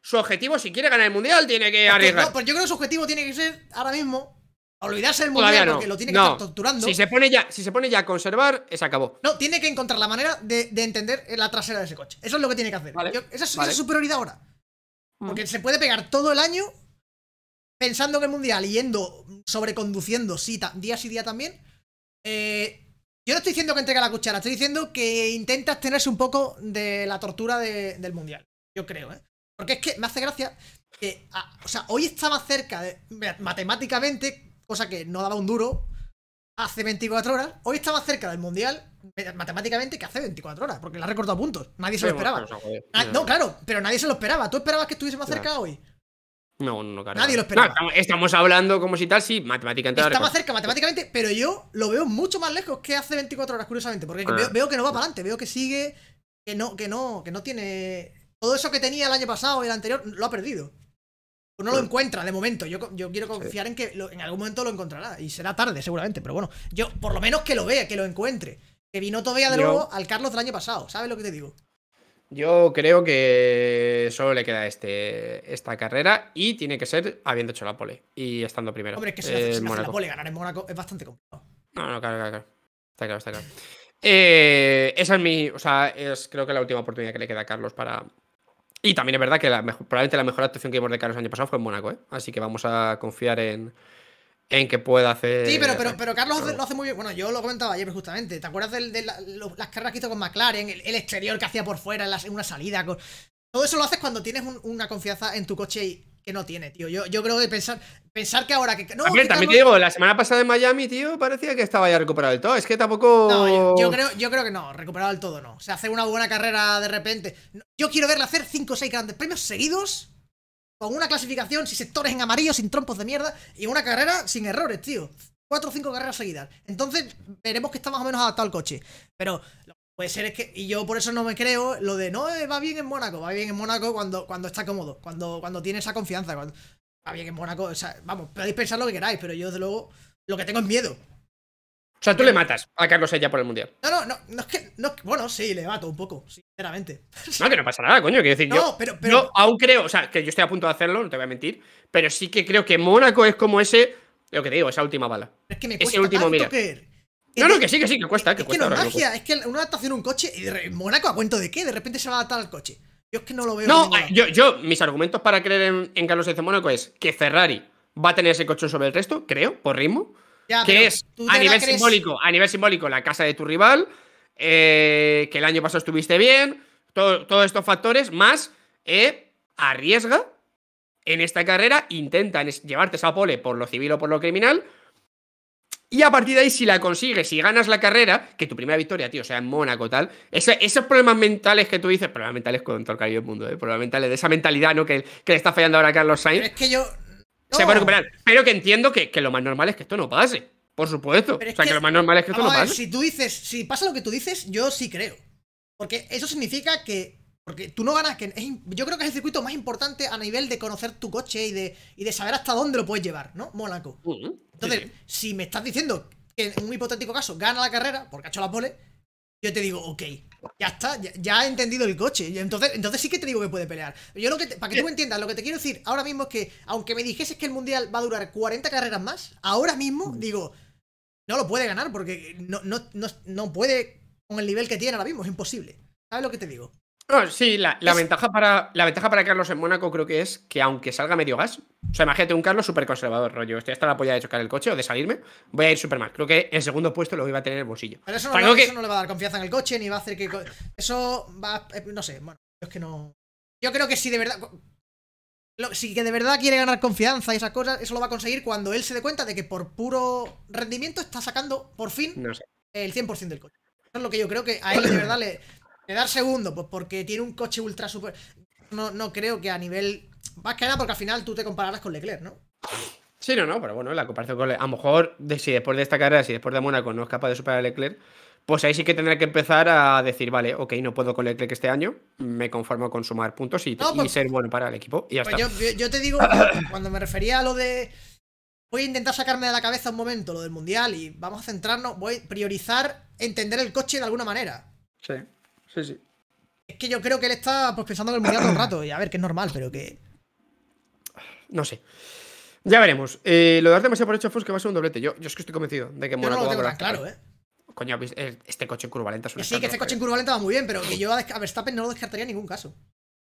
su, objetivo, si quiere ganar el mundial, tiene que arriesgar. No, yo creo que su objetivo tiene que ser ahora mismo. Olvidarse del mundial porque lo tiene que estar torturando. Si se, pone ya, si se pone ya a conservar, se acabó. No, tiene que encontrar la manera de, entender la trasera de ese coche. Eso es lo que tiene que hacer. esa, es su prioridad ahora. Mm. Porque se puede pegar todo el año pensando que el mundial y yendo sobreconduciendo, sí, día sí día también. Eh, yo no estoy diciendo que entregue la cuchara, estoy diciendo que intenta tenerse un poco de la tortura del mundial. Yo creo, ¿eh? Porque es que me hace gracia que, ah, o sea, hoy estaba cerca, matemáticamente, cosa que no daba un duro, hace 24 horas, hoy estaba cerca del mundial, matemáticamente, que hace 24 horas, porque le ha recortado puntos. Nadie se lo esperaba. Ah, no, claro, pero nadie se lo esperaba. ¿Tú esperabas que estuviese más cerca hoy? No, no Nadie lo esperaba. estamos hablando como si tal, sí, matemáticamente. Está cerca matemáticamente, pero yo lo veo mucho más lejos que hace 24 horas, curiosamente. Porque veo, que no va para adelante, veo que sigue, que no, que no, que no tiene. Todo eso que tenía el año pasado y el anterior, lo ha perdido. No lo encuentra de momento. Yo, yo quiero confiar en que en algún momento lo encontrará. Y será tarde, seguramente. Pero bueno, yo por lo menos que lo vea, que lo encuentre. Que vino vea de nuevo al Carlos del año pasado. ¿Sabes lo que te digo? Yo creo que solo le queda este, esta carrera y tiene que ser habiendo hecho la pole y estando primero. Hombre, es que si, eh, hace, la pole ganar en Mónaco es bastante complicado. No, no, claro, claro, Está claro, está claro. Eh, esa es mi. O sea, es creo que la última oportunidad que le queda a Carlos para. Y también es verdad que probablemente la mejor actuación que vimos de Carlos el año pasado fue en Mónaco, ¿eh? Así que vamos a confiar en, en que pueda hacer. Sí, pero, pero, pero Carlos lo hace muy bien. Bueno, yo lo comentaba ayer justamente. ¿Te acuerdas de, de las carreras que hizo con McLaren? El, exterior que hacía por fuera, en, una salida. Todo eso lo haces cuando tienes una confianza en tu coche que no tiene, tío. Yo, yo creo que pensar, pensar que ahora que. No, a también te digo, la semana pasada en Miami, tío, parecía que estaba ya recuperado del todo. Es que tampoco. yo, creo, yo creo que no, recuperado del todo no. O sea, hacer una buena carrera de repente. Yo quiero verla hacer 5 o 6 grandes premios seguidos con una clasificación sin sectores en amarillo, sin trompos de mierda. Y una carrera sin errores, tío. Cuatro o cinco carreras seguidas. Entonces, veremos que está más o menos adaptado al coche. Pero lo que puede ser es que. Y yo por eso no me creo lo de no, eh, va bien en Mónaco. Va bien en Mónaco cuando, cuando está cómodo. Cuando, cuando tiene esa confianza. va bien en Mónaco. O sea, vamos, podéis pensar lo que queráis, pero yo desde luego. Lo que tengo es miedo. O sea, tú le matas a Carlos ya por el mundial. No, no, no, no es que. bueno, sí, le mato un poco, sinceramente. No, que no pasa nada, coño. Quiero decir, no, pero, Yo aún creo, o sea, que yo estoy a punto de hacerlo, no te voy a mentir. Pero sí que creo que Mónaco es como ese. Lo que te digo, esa última bala. Es que me cuesta último, No, no, que sí, que sí, que cuesta. es que no es magia, es que una adaptación a un coche. Y Mónaco, ¿a cuento de qué? De repente se va a adaptar al coche. Yo es que no lo veo. No, yo, yo, mis argumentos para creer en, Carlos de Mónaco es que Ferrari va a tener ese coche sobre el resto, creo, por ritmo que es a nivel simbólico, a nivel simbólico, la casa de tu rival, eh, que el año pasado estuviste bien, todos estos factores, más eh, arriesga en esta carrera, intenta llevarte esa pole por lo civil o por lo criminal. Y a partir de ahí, si la consigues, si ganas la carrera, que tu primera victoria, tío, sea en Mónaco, tal, esos problemas mentales que tú dices, problemas mentales con todo el cariño del mundo, ¿eh? problemas mentales de esa mentalidad, ¿no? Que, le está fallando ahora a Carlos Sainz. es que yo se puede recuperar. Pero que entiendo que, que, lo más normal es que esto no pase. Por supuesto. o sea, que, lo más normal es que esto no pase. si tú dices, si pasa lo que tú dices, yo sí creo. Porque eso significa que. Porque tú no ganas. que Yo creo que es el circuito más importante a nivel de conocer tu coche y de, y de saber hasta dónde lo puedes llevar, ¿no? Mónaco. Entonces, si me estás diciendo que en un hipotético caso gana la carrera, porque ha hecho la pole, yo te digo, ok, ya está, ya, ha he entendido el coche. Entonces, entonces sí que te digo que puede pelear. Yo lo que para que tú me entiendas, lo que te quiero decir ahora mismo es que, aunque me dijese que el mundial va a durar 40 carreras más, ahora mismo mm. digo, no lo puede ganar porque no, no, no, no puede con el nivel que tiene ahora mismo, es imposible. ¿Sabes lo que te digo? No, sí, la, ventaja para, la ventaja para Carlos en Mónaco creo que es que aunque salga medio gas, o sea, imagínate un Carlos súper conservador, rollo, estoy hasta la polla de chocar el coche o de salirme, voy a ir súper mal. Creo que el segundo puesto lo iba a tener el bolsillo. eso, no, le va a dar confianza en el coche, ni va a hacer que... Eso va... Eh, no sé, bueno, es que no... Yo creo que si de verdad... Si que de verdad quiere ganar confianza y esas cosas, eso lo va a conseguir cuando él se dé cuenta de que por puro rendimiento está sacando, por fin, el 100% del coche. Eso es lo que yo creo que a él de verdad le... Quedar segundo, pues porque tiene un coche ultra super. No, no creo que a nivel. vas a quedar porque al final tú te compararás con Leclerc, ¿no? Sí, no, no, pero bueno, la comparación con Leclerc. A lo mejor, si después de esta carrera, si después de Mónaco no es capaz de superar a Leclerc, pues ahí sí que tendrá que empezar a decir, vale, ok, no puedo con Leclerc este año, me conformo con sumar puntos y, pues ser bueno para el equipo. Y ya pues Yo, yo te digo, cuando me refería a lo de voy a intentar sacarme de la cabeza un momento lo del mundial y vamos a centrarnos, voy a priorizar entender el coche de alguna manera. Sí. Es que yo creo que él está pues, pensando en el mundial todo el rato. Y a ver, que es normal, pero que. No sé. Ya veremos. Eh, lo de dar demasiado por hecho Fue que va a ser un doblete. Yo, yo es que estoy convencido de que muera no claro, eh. Coño, eh, este coche en curva lenta es un Sí, que este coche en eh. curva lenta va muy bien, pero que yo a Verstappen no lo descartaría en ningún caso.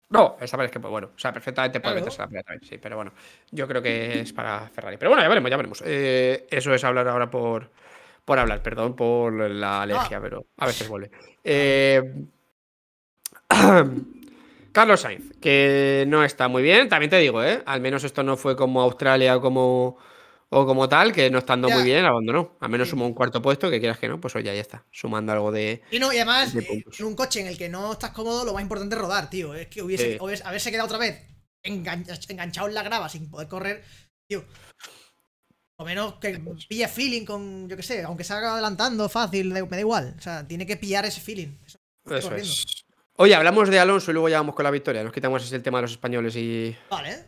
No, esta vez es que, pues, bueno, o sea, perfectamente puede meterse la primera también, sí, pero bueno, yo creo que es para Ferrari. Pero bueno, ya veremos, ya veremos. eso es hablar ahora por, por hablar, perdón por la alergia, ah. pero a veces vuelve. Eh. Carlos Sainz, que no está muy bien, también te digo, ¿eh? Al menos esto no fue como Australia o como, o como tal, que no estando muy bien, abandonó. Al menos sumó un cuarto puesto, que quieras que no, pues hoy ya está, sumando algo de. Y no, y además, eh, en un coche en el que no estás cómodo, lo más importante es rodar, tío. Es que hubiese, haberse quedado otra vez enganchado en la grava sin poder correr, tío. O menos que pille feeling con, yo que sé, aunque salga adelantando fácil, me da igual. O sea, tiene que pillar ese feeling. Eso es. Oye, hablamos de Alonso y luego ya vamos con la victoria. Nos quitamos ese tema de los españoles y. Vale.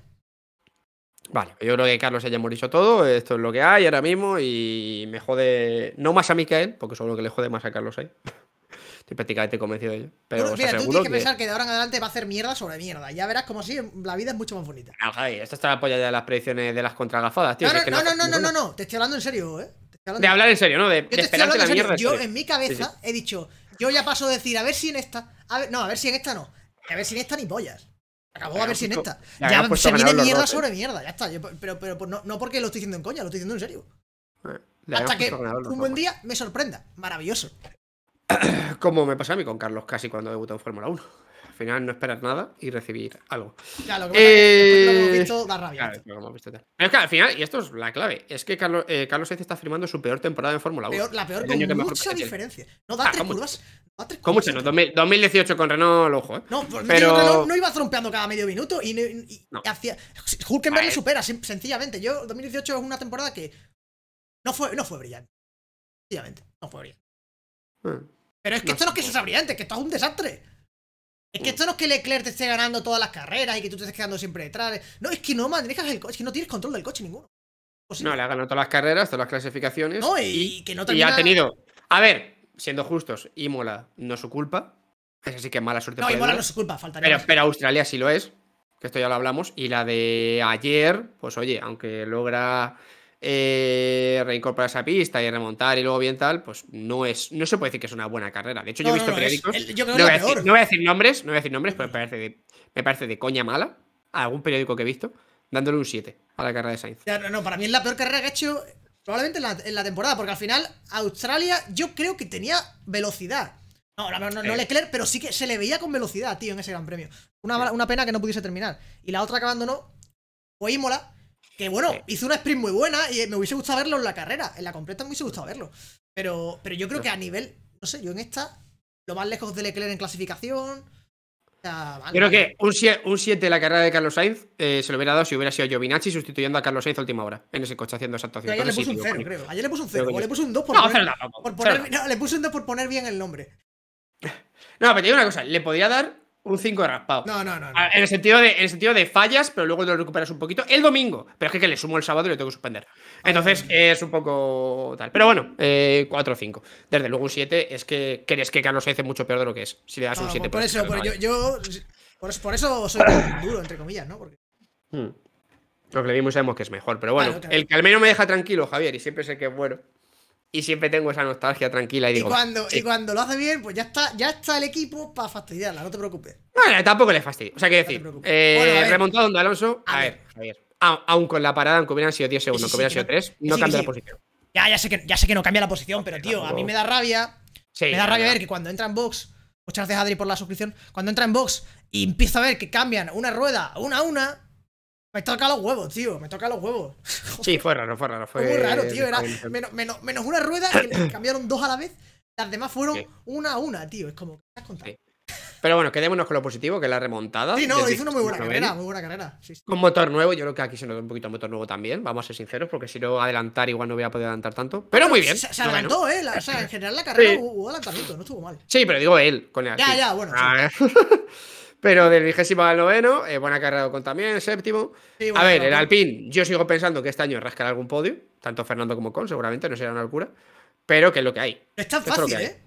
Vale, yo creo que Carlos ya hemos dicho todo. Esto es lo que hay ahora mismo y me jode. No más a mí que a él, porque seguro que le jode más a Carlos ahí. Estoy prácticamente convencido de ello. Pero mira, tú tienes que, pensar que de ahora en adelante va a hacer mierda sobre mierda. Ya verás como si la vida es mucho más bonita. esto está la polla de las predicciones de las contragafadas, tío. No, no, no, no, no, no, no, no, Te estoy hablando en serio, eh. de hablar en serio, ¿no? De, de esperarte la mierda. Yo en mi cabeza he dicho, yo ya paso a decir, a ver si en esta. A ver, no, a ver si en esta no. A ver si en esta ni pollas. Acabó a ver si en esta. Ya se viene mierda ¿eh? sobre mierda, ya está. pero, pues no, no, porque lo estoy diciendo en coña, lo estoy diciendo en serio. Eh, Hasta que un buen pues. día me sorprenda. Maravilloso. Como me pasa a mí con Carlos casi cuando debutó en Fórmula 1 final no esperar nada y recibir algo. Ya, eh, lo que, visto da rabia. es que al final, y esto es la clave, es que Carlos, eh, está firmando su peor temporada en Fórmula 1. Peor, la peor con mucha diferencia. No da ah, tres curvas. con mucho, no, 2018 con Renault, ojo, ¿eh? No, pues, pero... no iba trompeando cada medio minuto y, hacía... Hulkenberg lo supera, sencillamente. Yo, 2018 es una temporada que no fue, no fue brillante. Sencillamente, no fue brillante. Ah, pero es que esto no es que sea brillante, que esto es un desastre. Es que esto no es que Leclerc te esté ganando todas las carreras y que tú te estés quedando siempre detrás. No, es que no manejas el coche, es que no tienes control del coche ninguno. No, le ha ganado todas las carreras, todas las clasificaciones. No, y, que no termina... Y ha tenido. A ver, siendo justos, Imola no es su culpa. Es así que mala suerte. No, Imola no es su culpa, Pero, pero Australia sí lo es, que esto ya lo hablamos. Y la de ayer, pues oye, aunque logra eh, esa esa pista y remontar y luego bien tal, pues no es, no se puede decir que es una buena carrera. De hecho, yo he visto periódicos. decir, no, voy a decir, nombres, no voy a decir nombres, pero me parece de, me parece de coña mala algún periódico que he visto, dándole un 7 a la carrera de Sainz. No, para mí es la peor carrera que he hecho probablemente en la, temporada, porque al final Australia yo creo que tenía velocidad. No, no, no, no Leclerc, pero sí que se le veía con velocidad, tío, en ese gran premio. Una, una pena que no pudiese terminar. Y la otra que abandonó fue Imola, que bueno, hizo una sprint muy buena y me hubiese gustado verlo en la carrera. En la completa me hubiese gustado verlo. Pero, yo creo que a nivel, no sé, yo en esta, lo más lejos de Leclerc en clasificación. Creo que un 7 en la carrera de Carlos Sainz eh, se lo hubiera dado si hubiera sido Giovinazzi sustituyendo a Carlos Sainz a última hora en ese coche haciendo esa actuación. Ayer le puso un 0, creo. Ayer le puso un 0. O le puso un 2 por, no, poner, le puso un 2 por poner bien el nombre. No, pero te digo una cosa. Le podría dar un 5 de raspado. No, no, no. Ah, en, el sentido de, sentido de fallas, pero luego lo recuperas un poquito el domingo. Pero es que, le sumo el sábado y lo tengo que suspender. Ah, Entonces es un poco tal. Pero bueno, 4 eh, o 5. Desde luego un 7 es que crees que Carlos Se es mucho peor de lo que es. Si le das un 7. Por, pues eso, por, por, eso soy duro, entre comillas, ¿no? Porque... Hmm. Lo que le vimos sabemos que es mejor. Pero bueno, el que al menos me deja tranquilo, Javier, y siempre sé que es bueno y siempre tengo esa nostalgia tranquila y digo. Y cuando, y cuando lo hace bien, pues ya está, ya está el equipo para fastidiarla, no te preocupes. Bueno, tampoco le fastidio. O sea, que decir, no eh, donde Alonso. A, ver, Javier. Aún con la parada, aunque hubieran sido 10 segundos, sido 3, no, cambia la posición. Ya, ya sé, que, no cambia la posición, pero tío, a mí me da rabia. me da rabia ver que cuando entra en box. Muchas gracias, Adri, por la suscripción. Cuando entra en box y empieza a ver que cambian una rueda una a una, me toca los huevos, tío. Me toca los huevos. sí, fue raro, fue raro. Fue, muy raro, tío. menos, menos, menos, una rueda cambiaron dos a la vez. Las demás fueron una a una, tío. Es como, Pero bueno, quedémonos con lo positivo, que es la remontada. Sí, no, hizo una muy buena carrera, muy buena carrera. Con motor nuevo, yo creo que aquí se nos un poquito el motor nuevo también, vamos a ser sinceros, porque si no adelantar igual no voy a poder adelantar tanto. Pero muy bien. Se, adelantó, ¿eh? o sea, en general la carrera hubo adelantamiento, no estuvo mal. Sí, pero digo él, con el. Ya, ya, bueno. ver. Ah, ¿eh? Pero del vigésimo al noveno, eh, buena carrera con también el séptimo. a ver, el Alpine, yo sigo pensando que este año rascará algún podio, tanto Fernando como Con, seguramente, no será una locura. Pero que es lo que hay. Es tan fácil, ¿eh?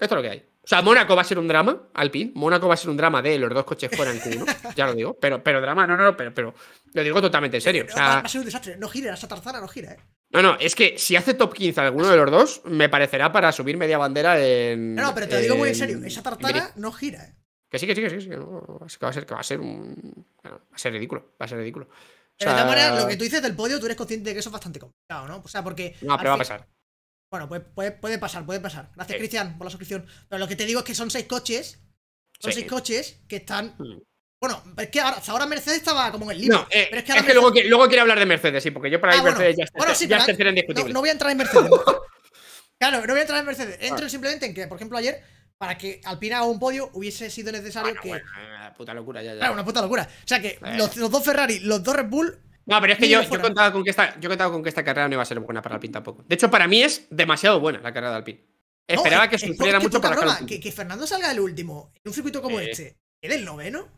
esto es lo que hay. O sea, Mónaco va a ser un drama, Alpine. Mónaco va a ser un drama de los dos coches fuera en ya lo digo. Pero, pero drama, no, no, no, pero, lo digo totalmente en serio. va, a ser un desastre. No gira, esa tarzana no gira, eh. No, no, es que si hace top 15 alguno de los dos, me parecerá para subir media bandera en. No, no, pero te lo digo muy en serio. Esa tartana no gira, eh. Que sí, que sí, que sí, que, que va a ser, que va a ser un. va a ser ridículo, va a ser ridículo. de todas maneras, lo que tú dices del podio, tú eres consciente de que eso es bastante complicado, ¿no? O sea, porque. No, pero va a pasar. Bueno, puede, puede, pasar, puede pasar. Gracias, Cristian, por la suscripción. Pero lo que te digo es que son seis coches. Son seis coches que están. Mm. Bueno, es que ahora, ahora, Mercedes estaba como en el libro. Eh, pero es que, ahora es que luego, luego quiero hablar de Mercedes, sí, porque yo para ah, Mercedes ya, bueno, ya está en indiscutible. No, voy a entrar en Mercedes. claro, no voy a entrar en Mercedes. Entro ah. simplemente en que, por ejemplo, ayer para que Alpine haga un podio, hubiese sido necesario que. una puta locura, ya, ya. Claro, una puta locura. O sea que los, dos Ferrari, los dos Red Bull. No, pero es que yo, yo, contaba con que esta, yo contaba con que esta carrera no iba a ser buena para Alpine tampoco. De hecho, para mí es demasiado buena la carrera de Alpine. Esperaba que sufriera mucho para que, que, Fernando salga el último en un circuito como este, que el noveno.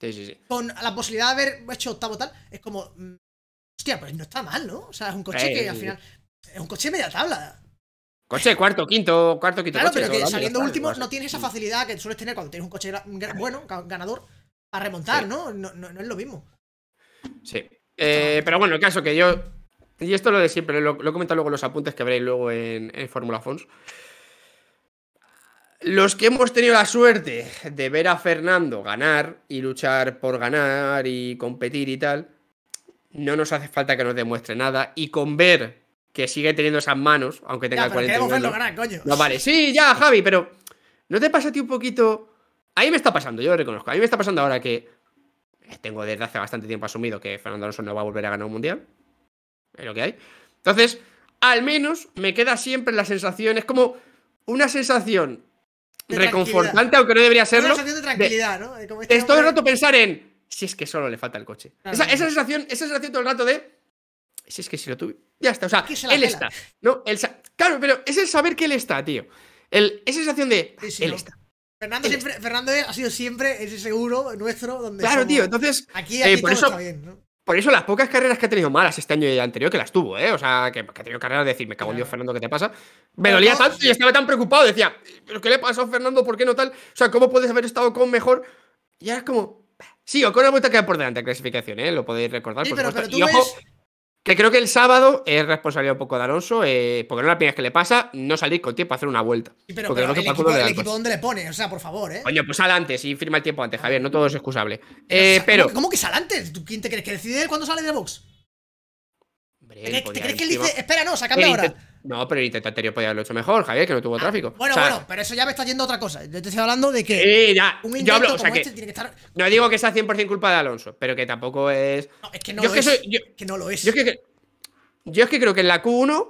Sí, sí, sí. Con la posibilidad de haber hecho octavo tal, es como. Mm, hostia, pero pues no está mal, ¿no? O sea, es un coche que al final. Es un coche media tabla. Coche cuarto, quinto, cuarto, quinto. Claro, pero saliendo último no tienes esa mm. facilidad que sueles tener cuando tienes un coche bueno, ganador, a remontar, ¿no? ¿no? es lo mismo. Sí. Eh, pero bueno, el caso que yo. Y esto lo de siempre, lo, he comentado luego en los apuntes que veréis luego en, en Fórmula Fons. Los que hemos tenido la suerte de ver a Fernando ganar y luchar por ganar y competir y tal, no nos hace falta que nos demuestre nada. Y con ver que sigue teniendo esas manos, aunque tenga ya, 40 No, vale, sí, ya, Javi, pero ¿no te pasa a ti un poquito? A mí me está pasando, yo lo reconozco. A mí me está pasando ahora que tengo desde hace bastante tiempo asumido que Fernando Alonso no va a volver a ganar un mundial. Es lo que hay. Entonces, al menos me queda siempre la sensación, es como una sensación reconfortante, aunque no debería serlo. Una sensación de tranquilidad, ¿no? es todo el rato pensar en si es que solo le falta el coche. esa, esa, sensación, esa sensación todo el rato de si es que si lo tuve. Ya está, o sea, él está. ¿no? claro, pero es el saber que él está, tío. El, esa sensación de. él está. Fernando, Fernando ha sido siempre ese seguro nuestro. Donde claro, tío, entonces. Aquí, eh, aquí por eso, Por eso las pocas carreras que ha tenido malas este año y el anterior, que las tuvo, ¿eh? O sea, que, que ha tenido carreras de decir, me cago en Dios, Fernando, ¿qué te pasa? Me dolía tanto y estaba tan preocupado. Decía, ¿pero qué le pasó a Fernando? ¿Por qué no tal? O sea, ¿cómo puedes haber estado con mejor? Y ahora es como. Sí, con una vuelta que hay por delante en clasificación, ¿eh? Lo podéis recordar. y ojo, que creo que el sábado es responsabilidad un poco de Alonso, eh, porque no es la primera vez que le pasa, no salir con tiempo a hacer una vuelta. Sí, pero, el, equipo, el equipo dónde le pone, o sea, por favor, ¿eh? Coño, pues adelante, si firma el tiempo antes, Javier, no todo es excusable. Eh, pero, ¿Cómo que tú ¿Quién te crees que decide cuándo sale de box? Hombre, ¿Te, crees, que él dice, espera, no, sacame ahora? No, pero el intento anterior podía haberlo hecho mejor, Javier, que no tuvo ah, tráfico. Bueno, bueno, pero eso ya me está yendo otra cosa. Yo te estoy hablando de que ya, un intento yo hablo, o sea este tiene que estar. No digo que sea 100% culpa de Alonso, pero que tampoco es. No, es que no lo es. Que, no lo es. Yo es que, yo es que creo que en la Q1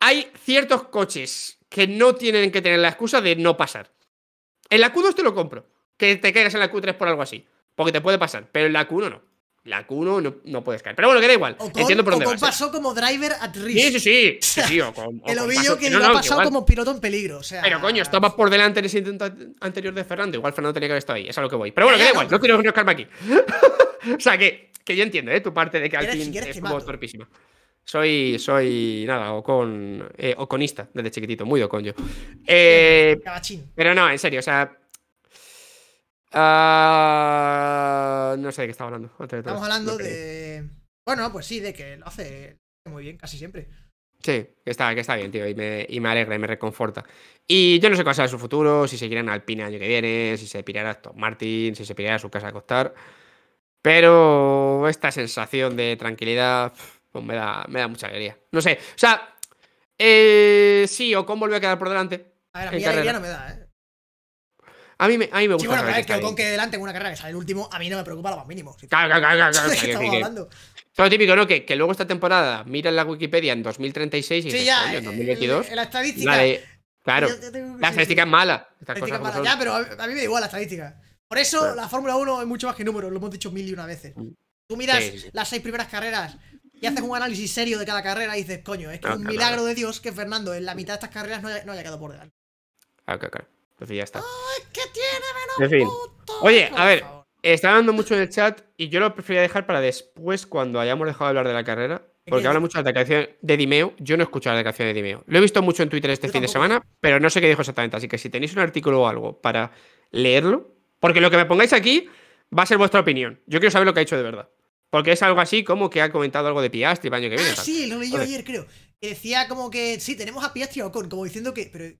hay ciertos coches que no tienen que tener la excusa de no pasar. En la Q2 te lo compro. Que te caigas en la Q3 por algo así. Porque te puede pasar, pero en la Q1 no la q no, no, puedes caer. Pero bueno, queda da igual. Entiendo por dónde pasó como driver at risk. Sí, sí, sí. el ovillo que, no, ha pasado como piloto en peligro. O sea... Pero coño, estaba por delante en ese intento anterior de Fernando. Igual Fernando tenía que haber estado ahí. Es a lo que voy. Pero bueno, queda da igual. No quiero enojarme aquí. o sea, que, que yo entiendo, ¿eh? Tu parte de que alguien fin es torpísima. Soy, soy, nada, o con. eh, conista, desde chiquitito, muy con yo. Eh, pero no, en serio, o sea, Ah, no sé de qué estaba hablando. Estamos hablando de. Bueno, pues sí, de que lo hace muy bien, casi siempre. Sí, que está, que está bien, tío, y me, alegra y me reconforta. Y yo no sé cuál será su futuro, si seguirán al Alpine el año que viene, si se pirará a Tom Martin, si se pirará a su casa a costar. Pero esta sensación de tranquilidad pues me, da, me da mucha alegría. No sé, o sea, eh, sí o cómo volvió a quedar por delante. A ver, a mí alegría no me da, ¿eh? A mí me, a mí me gusta. Sí, bueno, claro, es que con que delante en una carrera que sale el último, a mí no me preocupa lo más mínimo. claro, claro, claro, estamos Todo típico, ¿no? Que, que, luego esta temporada miras la Wikipedia en 2036 y sí, ya, en 2022. En la estadística. claro. la estadística es mala. ya, pero a, mí me da igual la estadística. Por eso la Fórmula 1 es mucho más que números, lo hemos dicho mil y una veces. Mm. Tú miras las seis primeras carreras y haces un análisis serio de cada carrera y dices, coño, es que es un milagro de Dios que Fernando en la mitad de estas carreras no haya, quedado por delante. Okay, okay está. Oye, a ver, está hablando mucho en el chat y yo lo prefería dejar para después cuando hayamos dejado de hablar de la carrera. Porque habla mucho de la declaración de Dimeo. Yo no he la declaración de Dimeo. Lo he visto mucho en Twitter este fin de semana, pero no sé qué dijo exactamente. Así que si tenéis un artículo o algo para leerlo, porque lo que me pongáis aquí va a ser vuestra opinión. Yo quiero saber lo que ha hecho de verdad. Porque es algo así como que ha comentado algo de Piastri el año que viene. Ah, sí, lo leí yo ayer, creo. Que decía como que sí, tenemos a Piastri o Ocon, como diciendo que. Pero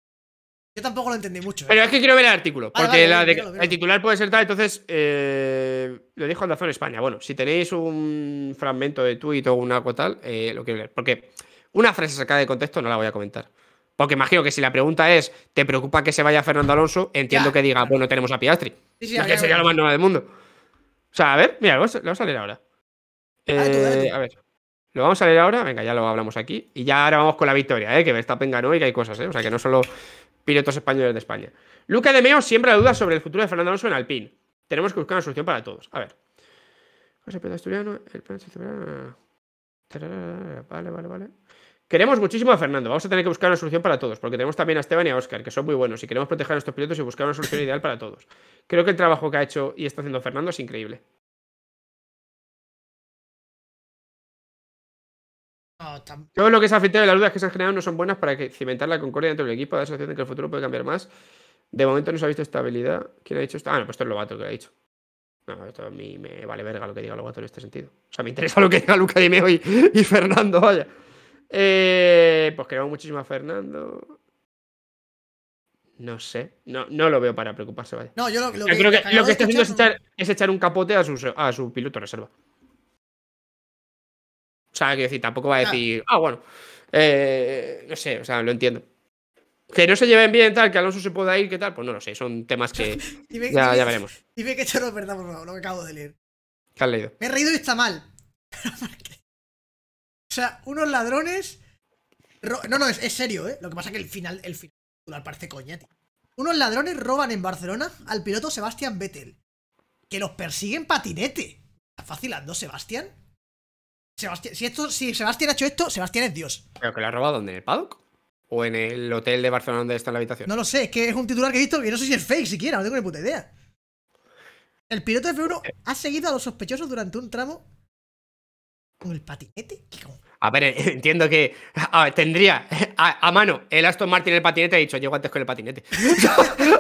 yo tampoco lo entendí mucho. ¿eh? Pero es que quiero ver el artículo, porque el titular puede ser tal, entonces eh, lo dijo Andazón España. Bueno, si tenéis un fragmento de tuit o una algo tal, eh, lo quiero ver. Porque una frase sacada de contexto no la voy a comentar. Porque imagino que si la pregunta es, ¿te preocupa que se vaya Fernando Alonso? Entiendo que diga, bueno, tenemos a Piastri. que sería lo más nuevo del mundo. O sea, a ver, mira, lo vamos a leer ahora. A ver. Lo vamos a leer ahora, venga, ya lo hablamos aquí. Y ya ahora vamos con la victoria, ¿eh? que está ¿no? y que hay cosas, ¿eh? o sea que no solo pilotos españoles de España. Luca de Meo siempre la dudas sobre el futuro de Fernando Alonso en Alpine. Tenemos que buscar una solución para todos. A ver. Asturiano, el Vale, vale, vale. Queremos muchísimo a Fernando. Vamos a tener que buscar una solución para todos, porque tenemos también a Esteban y a Oscar, que son muy buenos, y queremos proteger a nuestros pilotos y buscar una solución ideal para todos. Creo que el trabajo que ha hecho y está haciendo Fernando es increíble. Todo lo que se ha filtrado y las dudas que se han generado no son buenas para cimentar la concordia dentro del equipo, de la sensación de que el futuro puede cambiar más. De momento no se ha visto estabilidad. ¿Quién ha dicho esto? Ah, no, pues esto es Lobato que lo ha dicho. No, esto a mí me vale verga lo que diga Lobato en este sentido. O sea, me interesa lo que diga Luca y y, Fernando, vaya. Eh, pues queremos muchísimo a Fernando. No sé. No, no lo veo para preocuparse, vaya. No, yo lo, que, creo está haciendo es echar, un capote a su, a su piloto reserva. O sea, quiero decir, tampoco va a ah. decir, ah, bueno. Eh, no sé, o sea, lo entiendo. Que no se lleven bien, tal, que Alonso se pueda ir, que tal, pues no lo sé, son temas que ya, ya, veremos. Dime que esto no es verdad, por favor, lo que acabo de leer. ¿Qué has leído? Me he reído y está mal. o sea, unos ladrones. No, no, es, serio, ¿eh? Lo que pasa es que el final, el final parece coña, Unos ladrones roban en Barcelona al piloto Sebastián Vettel. Que los persigue en patinete. ¿Está facilando, Sebastián? si, esto, si Sebastián ha hecho esto, Sebastián es Dios. ¿Pero que lo ha robado dónde? ¿En el paddock? ¿O en el hotel de Barcelona donde está la habitación? No lo sé, es que es un titular que he visto y no sé si es fake siquiera, no tengo ni puta idea. El piloto de F1 ha seguido a los sospechosos durante un tramo con el patinete. A ver, entiendo que tendría a, mano el Aston Martin el patinete. ha dicho, llego antes con el patinete.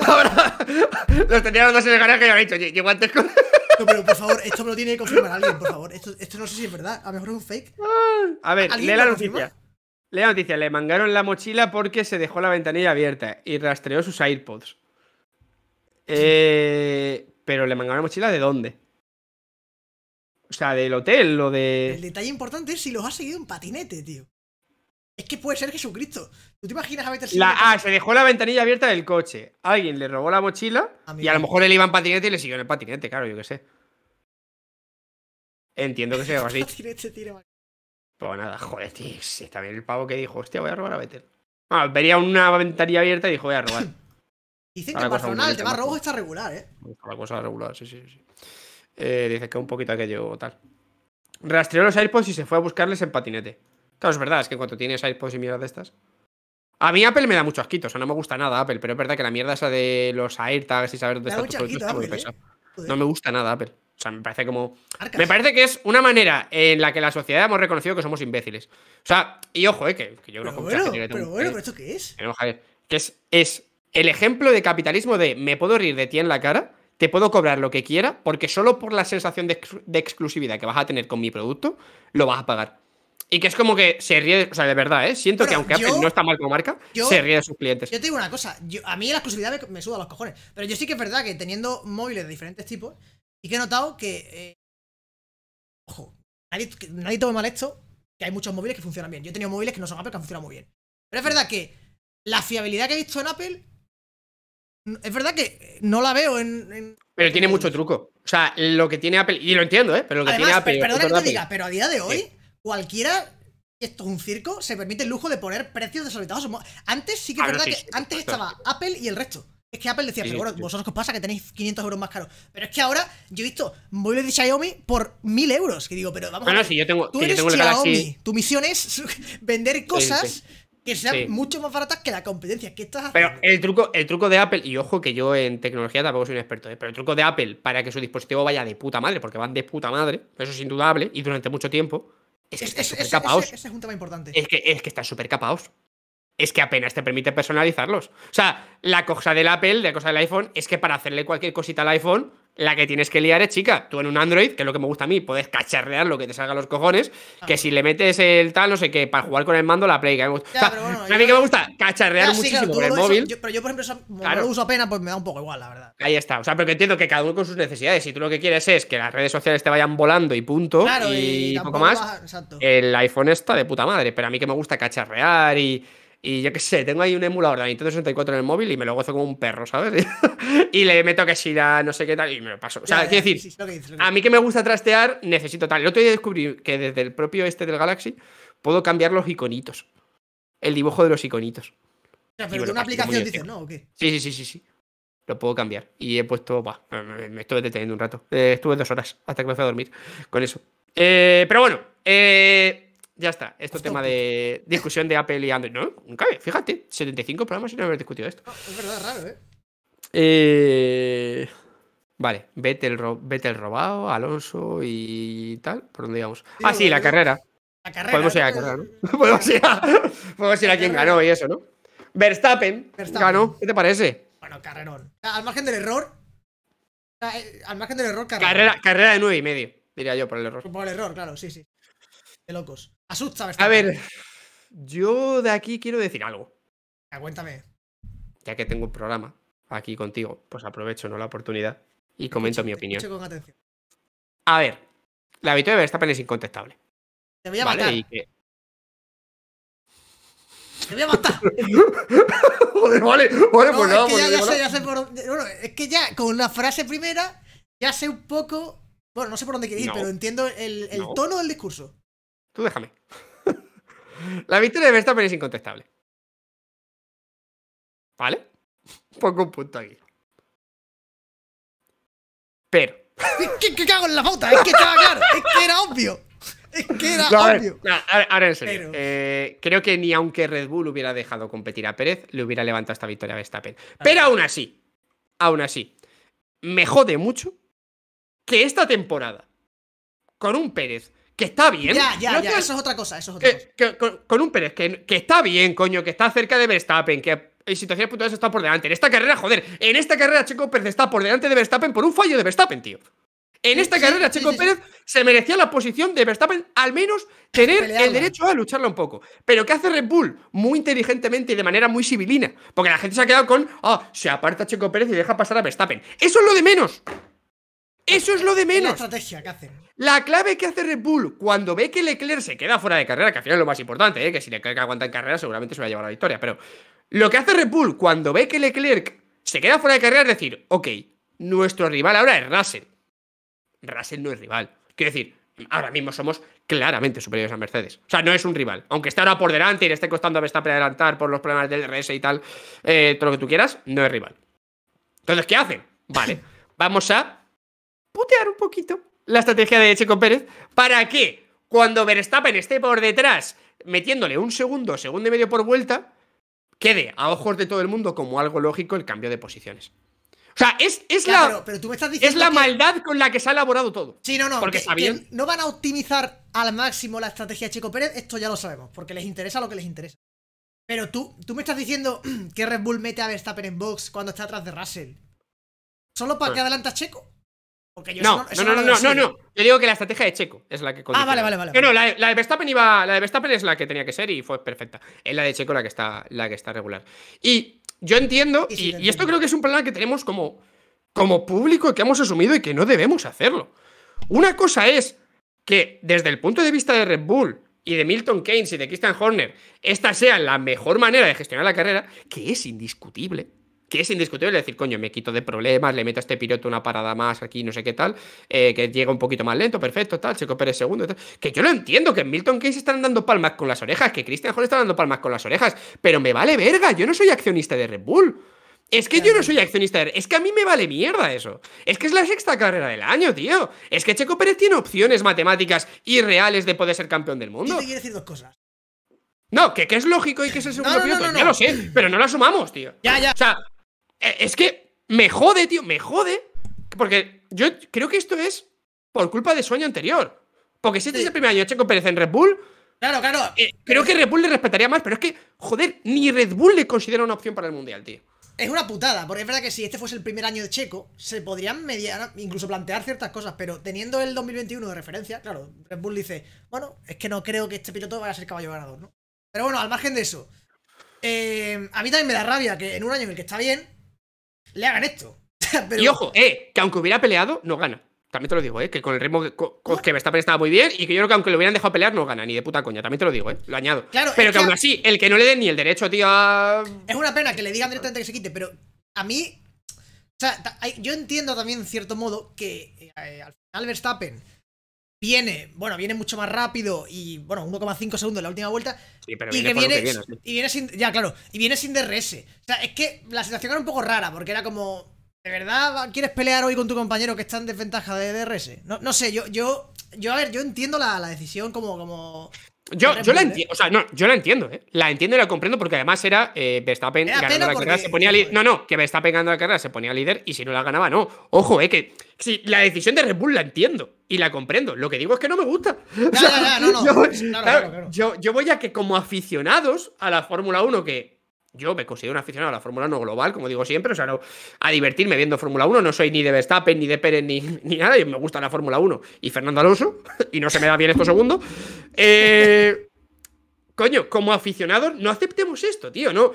Ahora los tendría los dos en el garaje y ha dicho, llego antes con. No, pero por favor, esto me lo tiene que confirmar alguien, por favor. Esto, no sé si es verdad. A lo mejor es un fake. A ver, lee la noticia. Lee la noticia. Le mangaron la mochila porque se dejó la ventanilla abierta y rastreó sus AirPods. Eh, pero le mangaron la mochila de dónde? O sea, del hotel o de. El detalle importante es si los ha seguido en patinete, tío. Es que puede ser Jesucristo. ¿Tú te imaginas a Better La Ah, se dejó la ventanilla abierta del coche. Alguien le robó la mochila y a lo mejor él iba en patinete y le siguió en el patinete, claro, yo qué sé. Entiendo que sea así. pues nada, joder, tío. Está bien el pavo que dijo, hostia, voy a robar a Betel ah, vería una ventanilla abierta y dijo, voy a robar. Dicen que personal, te el tema rojo está regular, ¿eh? La cosa regular, sí, sí, sí. Eh, dice que un poquito aquello tal. Rastreó los AirPods y se fue a buscarles en patinete es verdad, es que cuando tienes iPods y mierda de estas. A mí Apple me da mucho asquito, o sea, no me gusta nada Apple, pero es verdad que la mierda esa de los AirTags y saber dónde está tu está muy ¿eh? No me gusta nada Apple. O sea, me parece como. Me parece que es una manera en la que la sociedad hemos reconocido que somos imbéciles. O sea, y ojo, eh, que, que yo creo que. Bueno, pero bueno, ¿pero esto qué es? Que es, el ejemplo de capitalismo de me puedo rir de ti en la cara, te puedo cobrar lo que quiera, porque solo por la sensación de exclusividad que vas a tener con mi producto, lo vas a pagar. Y que es como que se ríe, o sea, de verdad, ¿eh? Siento que aunque Apple no está mal como marca, se ríe de sus clientes. Yo te digo una cosa, a mí la exclusividad me, suba a los cojones, pero yo sí que es verdad que teniendo móviles de diferentes tipos, Y que he notado que... Eh, ojo, nadie, tome mal esto, que hay muchos móviles que funcionan bien. Yo he tenido móviles que no son Apple que han funcionado muy bien. Pero es mm. verdad que la fiabilidad que he visto en Apple es verdad que no la veo en. pero tiene mucho truco. O sea, lo que tiene Apple. Y lo entiendo, ¿eh? Pero lo que tiene Apple. que te diga, pero a día de hoy cualquiera, esto es un circo, se permite el lujo de poner precios desorbitados. Antes sí que es verdad que antes estaba Apple y el resto. Es que Apple decía, pero bueno, vosotros qué os pasa que tenéis 500 euros más caros Pero es que ahora yo he visto móviles de Xiaomi por 1000 euros. Que digo, pero vamos. a ah, ver, yo tengo, tú eres Xiaomi. Tu misión es vender cosas que sean mucho más baratas que la competencia. ¿Qué estás Pero el truco, el truco de Apple, y ojo que yo en tecnología tampoco soy un experto, ¿eh? pero el truco de Apple para que su dispositivo vaya de puta madre, porque van de puta madre, eso es indudable, y durante mucho tiempo es que están súper es importante. Es que, es que están súper capaos Es que apenas te permite personalizarlos. O sea, la cosa del Apple, la cosa del iPhone, es que para hacerle cualquier cosita al iPhone, la que tienes que liar es chica. Tú en un Android, que es lo que me gusta a mí, puedes cacharrear lo que te salga a los cojones. Ah. Que si le metes el tal, no sé qué, para jugar con el mando, la Play. Que a mí que me gusta cacharrear muchísimo el móvil. pero yo, por ejemplo, no lo uso apenas, pues me da un poco igual, la verdad. Ahí está. O sea, pero entiendo que cada uno con sus necesidades. Si tú lo que quieres es que las redes sociales te vayan volando y punto, y, poco más, el iPhone está de puta madre. Pero a mí que me gusta cacharrear y y yo qué sé, tengo ahí un emulador de Nintendo 64 en el móvil y me lo gozo como un perro, ¿sabes? y le meto que si la no sé qué tal, y me lo paso. O sea, es decir, a mí que me gusta trastear, necesito tal. El otro día descubrí que desde el propio este del Galaxy puedo cambiar los iconitos. El dibujo de los iconitos. O sea, pero de una aplicación ¿no? ¿O qué? Sí, sí, sí, sí, sí. Lo puedo cambiar. Y he puesto, me estuve deteniendo un rato. Eh, estuve dos horas hasta que me fui a dormir con eso. Eh, pero bueno, eh, ya está, esto este tema de discusión de Apple y Android. No, nunca, fíjate, 75 programas sin haber discutido esto. Oh, es verdad, raro, ¿eh? eh vale, vete el, vete el, robado, Alonso y tal, por dónde íbamos. ah, sí, la carrera. la carrera. Podemos ir a la carrera, ¿no? podemos ir a, quien ganó y eso, ¿no? Verstappen, ganó, ¿qué te parece? Bueno, carrerón. Ah, al margen del error. Ah, eh, al margen del error, carrera. Carrera de 9 y medio, diría yo, por el error. Por el error, claro, sí, sí. De locos. Asusta, A ver, yo de aquí quiero decir algo. Cuéntame. Ya que tengo un programa aquí contigo, pues aprovecho la oportunidad y comento mi opinión. Con atención. A ver, la victoria de esta peli es incontestable. Te voy a matar. Te voy a matar. Joder, vale, vale, pues Es que ya, pues es que ya con la frase primera, ya sé un poco. Bueno, no sé por dónde ir ir, pero entiendo el, tono del discurso. Tú déjame. la victoria de Verstappen es incontestable. ¿Vale? Pongo un punto aquí. Pero. ¿Qué cago en la bota? es que estaba claro, es que era obvio. Es que era obvio. ahora en serio. Eh, creo que ni aunque Red Bull hubiera dejado competir a Pérez, le hubiera levantado esta victoria a Verstappen. Pero aún así, aún así, me jode mucho que esta temporada, con un Pérez que está bien. Ya, ya, ya, eso es otra cosa, eso es otra cosa. con, un Pérez, que, está bien, coño, que está cerca de Verstappen, que en situaciones puntuales está por delante. En esta carrera, joder, en esta carrera Checo Pérez está por delante de Verstappen por un fallo de Verstappen, tío. En esta carrera, Checo Pérez se merecía la posición de Verstappen, al menos tener el derecho a lucharla un poco. Pero que hace Red Bull? Muy inteligentemente y de manera muy civilina. Porque la gente se ha quedado con, ah, se aparta Checo Pérez y deja pasar a Verstappen. Eso es lo de menos. Eso es lo de menos. La estrategia que hacen. La clave que hace Red Bull cuando ve que Leclerc se queda fuera de carrera, que al final es lo más importante, ¿eh? que si Leclerc aguanta en carrera seguramente se va a llevar la victoria, pero lo que hace Red Bull cuando ve que Leclerc se queda fuera de carrera es decir, ok, nuestro rival ahora es Russell. Russell no es rival. Quiero decir, ahora mismo somos claramente superiores a Mercedes. O sea, no es un rival. Aunque esté ahora por delante y le esté costando a Verstappen adelantar por los problemas del RS y tal, eh, todo lo que tú quieras, no es rival. Entonces, ¿qué hace? Vale, vamos a putear un poquito la estrategia de Checo Pérez para que cuando Verstappen esté por detrás metiéndole un segundo, segundo y medio por vuelta, quede a ojos de todo el mundo como algo lógico el cambio de posiciones. O sea, es, la, es la maldad con la que se ha elaborado todo. Sí, no, no. Porque no van a optimizar al máximo la estrategia de Checo Pérez, esto ya lo sabemos, porque les interesa lo que les interesa. Pero tú, tú me estás diciendo que Red Bull mete a Verstappen en box cuando está atrás de Russell. ¿Solo para pues que adelanta Checo? no, no, no, no, no, no, Yo digo que la estrategia de Checo es la que. Ah, vale, vale, vale. No, no, la, de Verstappen iba, la de Verstappen es la que tenía que ser y fue perfecta. Es la de Checo la que está, la que está regular. Y yo entiendo, y, esto creo que es un problema que tenemos como, como público que hemos asumido y que no debemos hacerlo. Una cosa es que desde el punto de vista de Red Bull y de Milton Keynes y de Christian Horner, esta sea la mejor manera de gestionar la carrera, que es indiscutible que es indiscutible decir, coño, me quito de problemas, le meto a este piloto una parada más aquí, no sé qué tal, eh, que llega un poquito más lento, perfecto, tal, Checo Pérez segundo, tal. Que yo lo entiendo, que Milton Case están dando palmas con las orejas, que Christian Hall está dando palmas con las orejas, pero me vale verga, yo no soy accionista de Red Bull. Es que yo no soy accionista Es que a mí me vale mierda eso. Es que es la sexta carrera del año, tío. Es que Checo Pérez tiene opciones matemáticas y reales de poder ser campeón del mundo. Y te quiero decir dos cosas. No, que, que, es lógico y que es el segundo piloto. ya lo sé, pero no lo sumamos, tío. Ya, ya. O sea, eh, es que me jode, tío, me jode. Porque yo creo que esto es por culpa de sueño anterior. Porque si este es el primer año de Checo Pérez en Red Bull. Claro, claro. Eh, creo que Red Bull le respetaría más, pero es que, joder, ni Red Bull le considera una opción para el mundial, tío. Es una putada, porque es verdad que si este fuese el primer año de Checo, se podrían mediar, incluso plantear ciertas cosas, pero teniendo el 2021 de referencia, claro, Red Bull dice, bueno, es que no creo que este piloto vaya a ser caballo ganador, ¿no? Pero bueno, al margen de eso, eh, a mí también me da rabia que en un año en el que está bien, le hagan esto. Y ojo, eh, que aunque hubiera peleado, no gana. También te lo digo, eh, que con el ritmo que, Verstappen estaba muy bien y que yo creo que aunque lo hubieran dejado pelear, no gana, ni de puta coña. También te lo digo, eh, lo añado. pero que, aún así, el que no le den ni el derecho, tío, a... Es una pena que le digan directamente que se quite, pero a mí. O sea, yo entiendo también, en cierto modo, que eh, al final Verstappen viene, bueno, viene mucho más rápido y, bueno, 1,5 segundos en la última vuelta. Sí, pero y viene que viene, que viene y viene sin, ya claro, y viene sin DRS. O sea, es que la situación era un poco rara, porque era como, ¿de verdad quieres pelear hoy con tu compañero que está en desventaja de DRS? No, no sé, yo, yo, yo, a ver, yo entiendo la, la decisión como, como yo, la entiendo, o sea, no, yo la entiendo, ¿eh? La entiendo y la comprendo porque además era eh, Verstappen ganando la carrera, se ponía líder. No, no, eh. que Verstappen ganando la carrera se ponía líder y si no la ganaba, no. Ojo, eh, que si, la decisión de Red Bull la entiendo y la comprendo. Lo que digo es que no me gusta. Yo voy a que como aficionados a la Fórmula 1 que yo me considero un aficionado a la Fórmula 1 global, como digo siempre, o sea, no, a divertirme viendo Fórmula 1, no soy ni de Verstappen, ni de Pérez, ni, ni nada, yo me gusta la Fórmula 1 y Fernando Alonso, y no se me da bien esto segundo eh, coño, como aficionado no aceptemos esto, tío, no,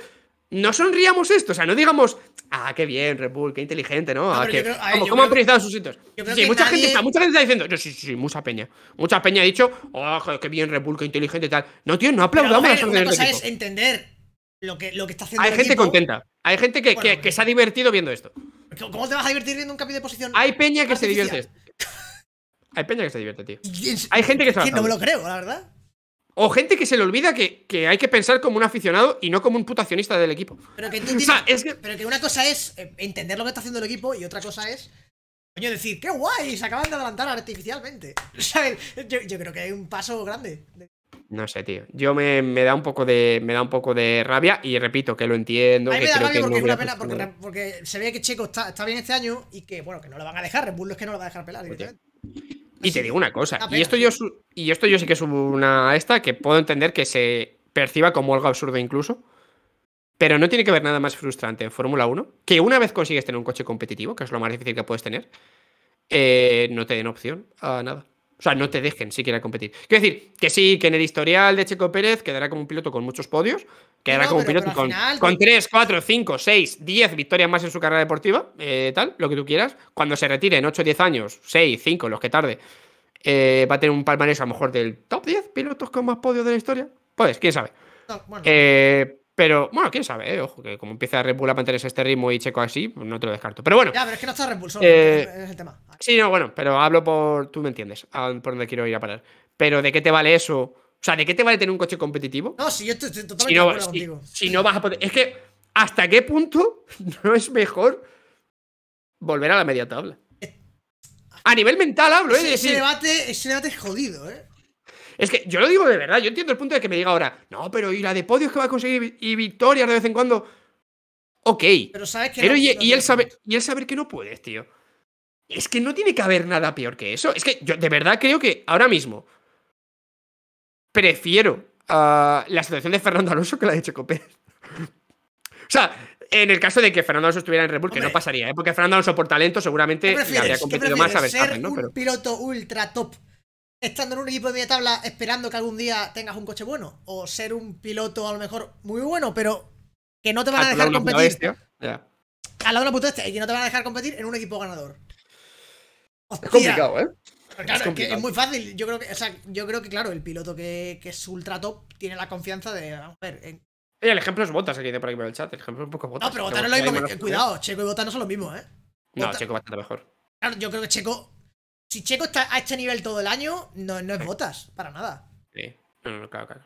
no sonriamos esto, o sea, no digamos, ah, qué bien, Red qué inteligente, ¿no? Ah, ah ¿Cómo han priorizado sus sitios? Sí, mucha, gente está, mucha gente está diciendo, yo sí, sí, mucha peña. Mucha peña ha dicho, oh, qué bien, Red qué inteligente y tal. No, tío, no aplaudamos a de es entender lo que, está haciendo. Hay gente contenta. Hay gente que, que, que, se ha divertido viendo esto. ¿Cómo te vas a divertir viendo un cambio de posición? Hay peña que se divierte. Hay peña que se divierte, tío. Hay gente que se No me lo creo, la verdad. O gente que se le olvida que, hay que pensar como un aficionado y no como un putacionista del equipo. Pero que, una cosa es eh, entender lo que está haciendo el equipo y otra cosa es. decir, qué guay, se acaban de adelantar artificialmente. yo, yo creo que hay un paso grande. No sé, tío. Yo me, da un poco de me da un poco de rabia y repito que lo entiendo. rabia porque se ve que Checo está, está, bien este año y que, bueno, que no lo van a dejar. el Bull es que no lo van a dejar pelar. Pues, y te digo una cosa, y esto, yo, y esto yo sí que es una esta que puedo entender que se perciba como algo absurdo incluso, pero no tiene que ver nada más frustrante en Fórmula 1 que una vez consigues tener un coche competitivo, que es lo más difícil que puedes tener, eh, no te den opción a nada. O sea, no te dejen si siquiera competir. Quiero decir, que sí, que en el historial de Checo Pérez quedará como un piloto con muchos podios, quedará como un piloto con, 3, 4, 5, 6, 10 victorias más en su carrera deportiva, eh, tal, lo que tú quieras. Cuando se retire en 8, 10 años, 6, 5, los que tarde, eh, va a tener un palmarés a lo mejor del top 10 pilotos con más podios de la historia. Pues, quién sabe. eh, pero bueno, quién sabe, eh, ojo, que como empieza a Bull a mantenerse este ritmo y Checo así, no te lo descarto. Pero bueno. Ya, pero es que no está Red eh, es el tema. Sí, no, bueno, pero hablo por. Tú me entiendes, por dónde quiero ir a parar. Pero ¿de qué te vale eso? O sea, ¿de qué te vale tener un coche competitivo? No, si yo estoy, totalmente no, contigo. Si no vas a poder. Es que, ¿hasta qué punto no es mejor volver a la media tabla? Eh, a nivel mental hablo, ¿eh? Ese, debate, ese debate es jodido, ¿eh? Es que yo lo digo de verdad, yo entiendo el punto de que me diga ahora, no, pero y la de podios que va a conseguir y victorias de vez en cuando. Ok. Pero sabes que. y, y, el saber, y el saber que no puedes, tío. Es que no tiene que haber nada peor que eso. Es que yo de verdad creo que ahora mismo prefiero la situación de Fernando Alonso que la de Checo Pérez. o sea, en el caso de que Fernando Alonso estuviera en Red Bull, que no pasaría, ¿eh? porque Fernando Alonso por talento seguramente habría competido más a Verstappen, ¿no? Pero... piloto ultra top estando en un equipo de media tabla esperando que algún día tengas un coche bueno o ser un piloto a lo mejor muy bueno, pero que no te van a dejar competir. Al lado de una puta este y que no te van a dejar competir en un equipo ganador. Es complicado, ¿eh? claro, es, muy fácil. Yo creo que, o sea, yo creo que claro, el piloto que, es ultra top tiene la confianza de, el ejemplo es Botas, aquí de por aquí por el chat. El ejemplo es un poco Botas. No, pero Botas no lo mismo. Cuidado, Checo y Botas no son lo mismo, ¿eh? No, Checo bastante mejor. Claro, yo creo que Checo si Checo está a este nivel todo el año, no, es botas, para nada. Sí. No, claro, claro.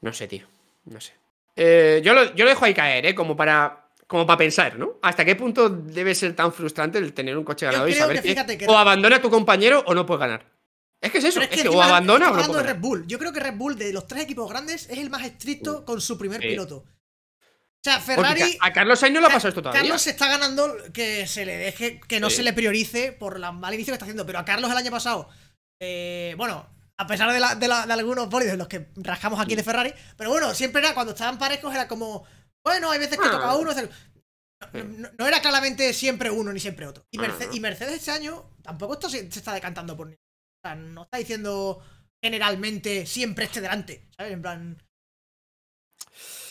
No sé, tío. No sé. Eh, yo, lo, yo, dejo ahí caer, ¿eh? Como para. Como para pensar, ¿no? ¿Hasta qué punto debe ser tan frustrante el tener un coche ganado y saber o abandona a tu compañero o no puedes ganar? Es que es eso, es, que, o abandona o Red Bull. Yo creo que Red Bull, de los tres equipos grandes, es el más estricto mm. con su primer piloto sea, Ferrari. a Carlos Sainz no le ha pasado esto todavía. Carlos se está ganando que se le deje, que no se le priorice por la mal que está haciendo. Pero a Carlos el año pasado, eh, bueno, a pesar de, la, de, algunos bolides los que rascamos aquí de mm. Ferrari, pero bueno, siempre era cuando estaban parejos, era como, bueno, hay veces que tocaba ah. uno, no, era claramente siempre uno ni siempre otro. Y, ah. Mercedes, este año tampoco esto se, está decantando por O sea, no está diciendo generalmente siempre este delante, ¿sabes? En plan,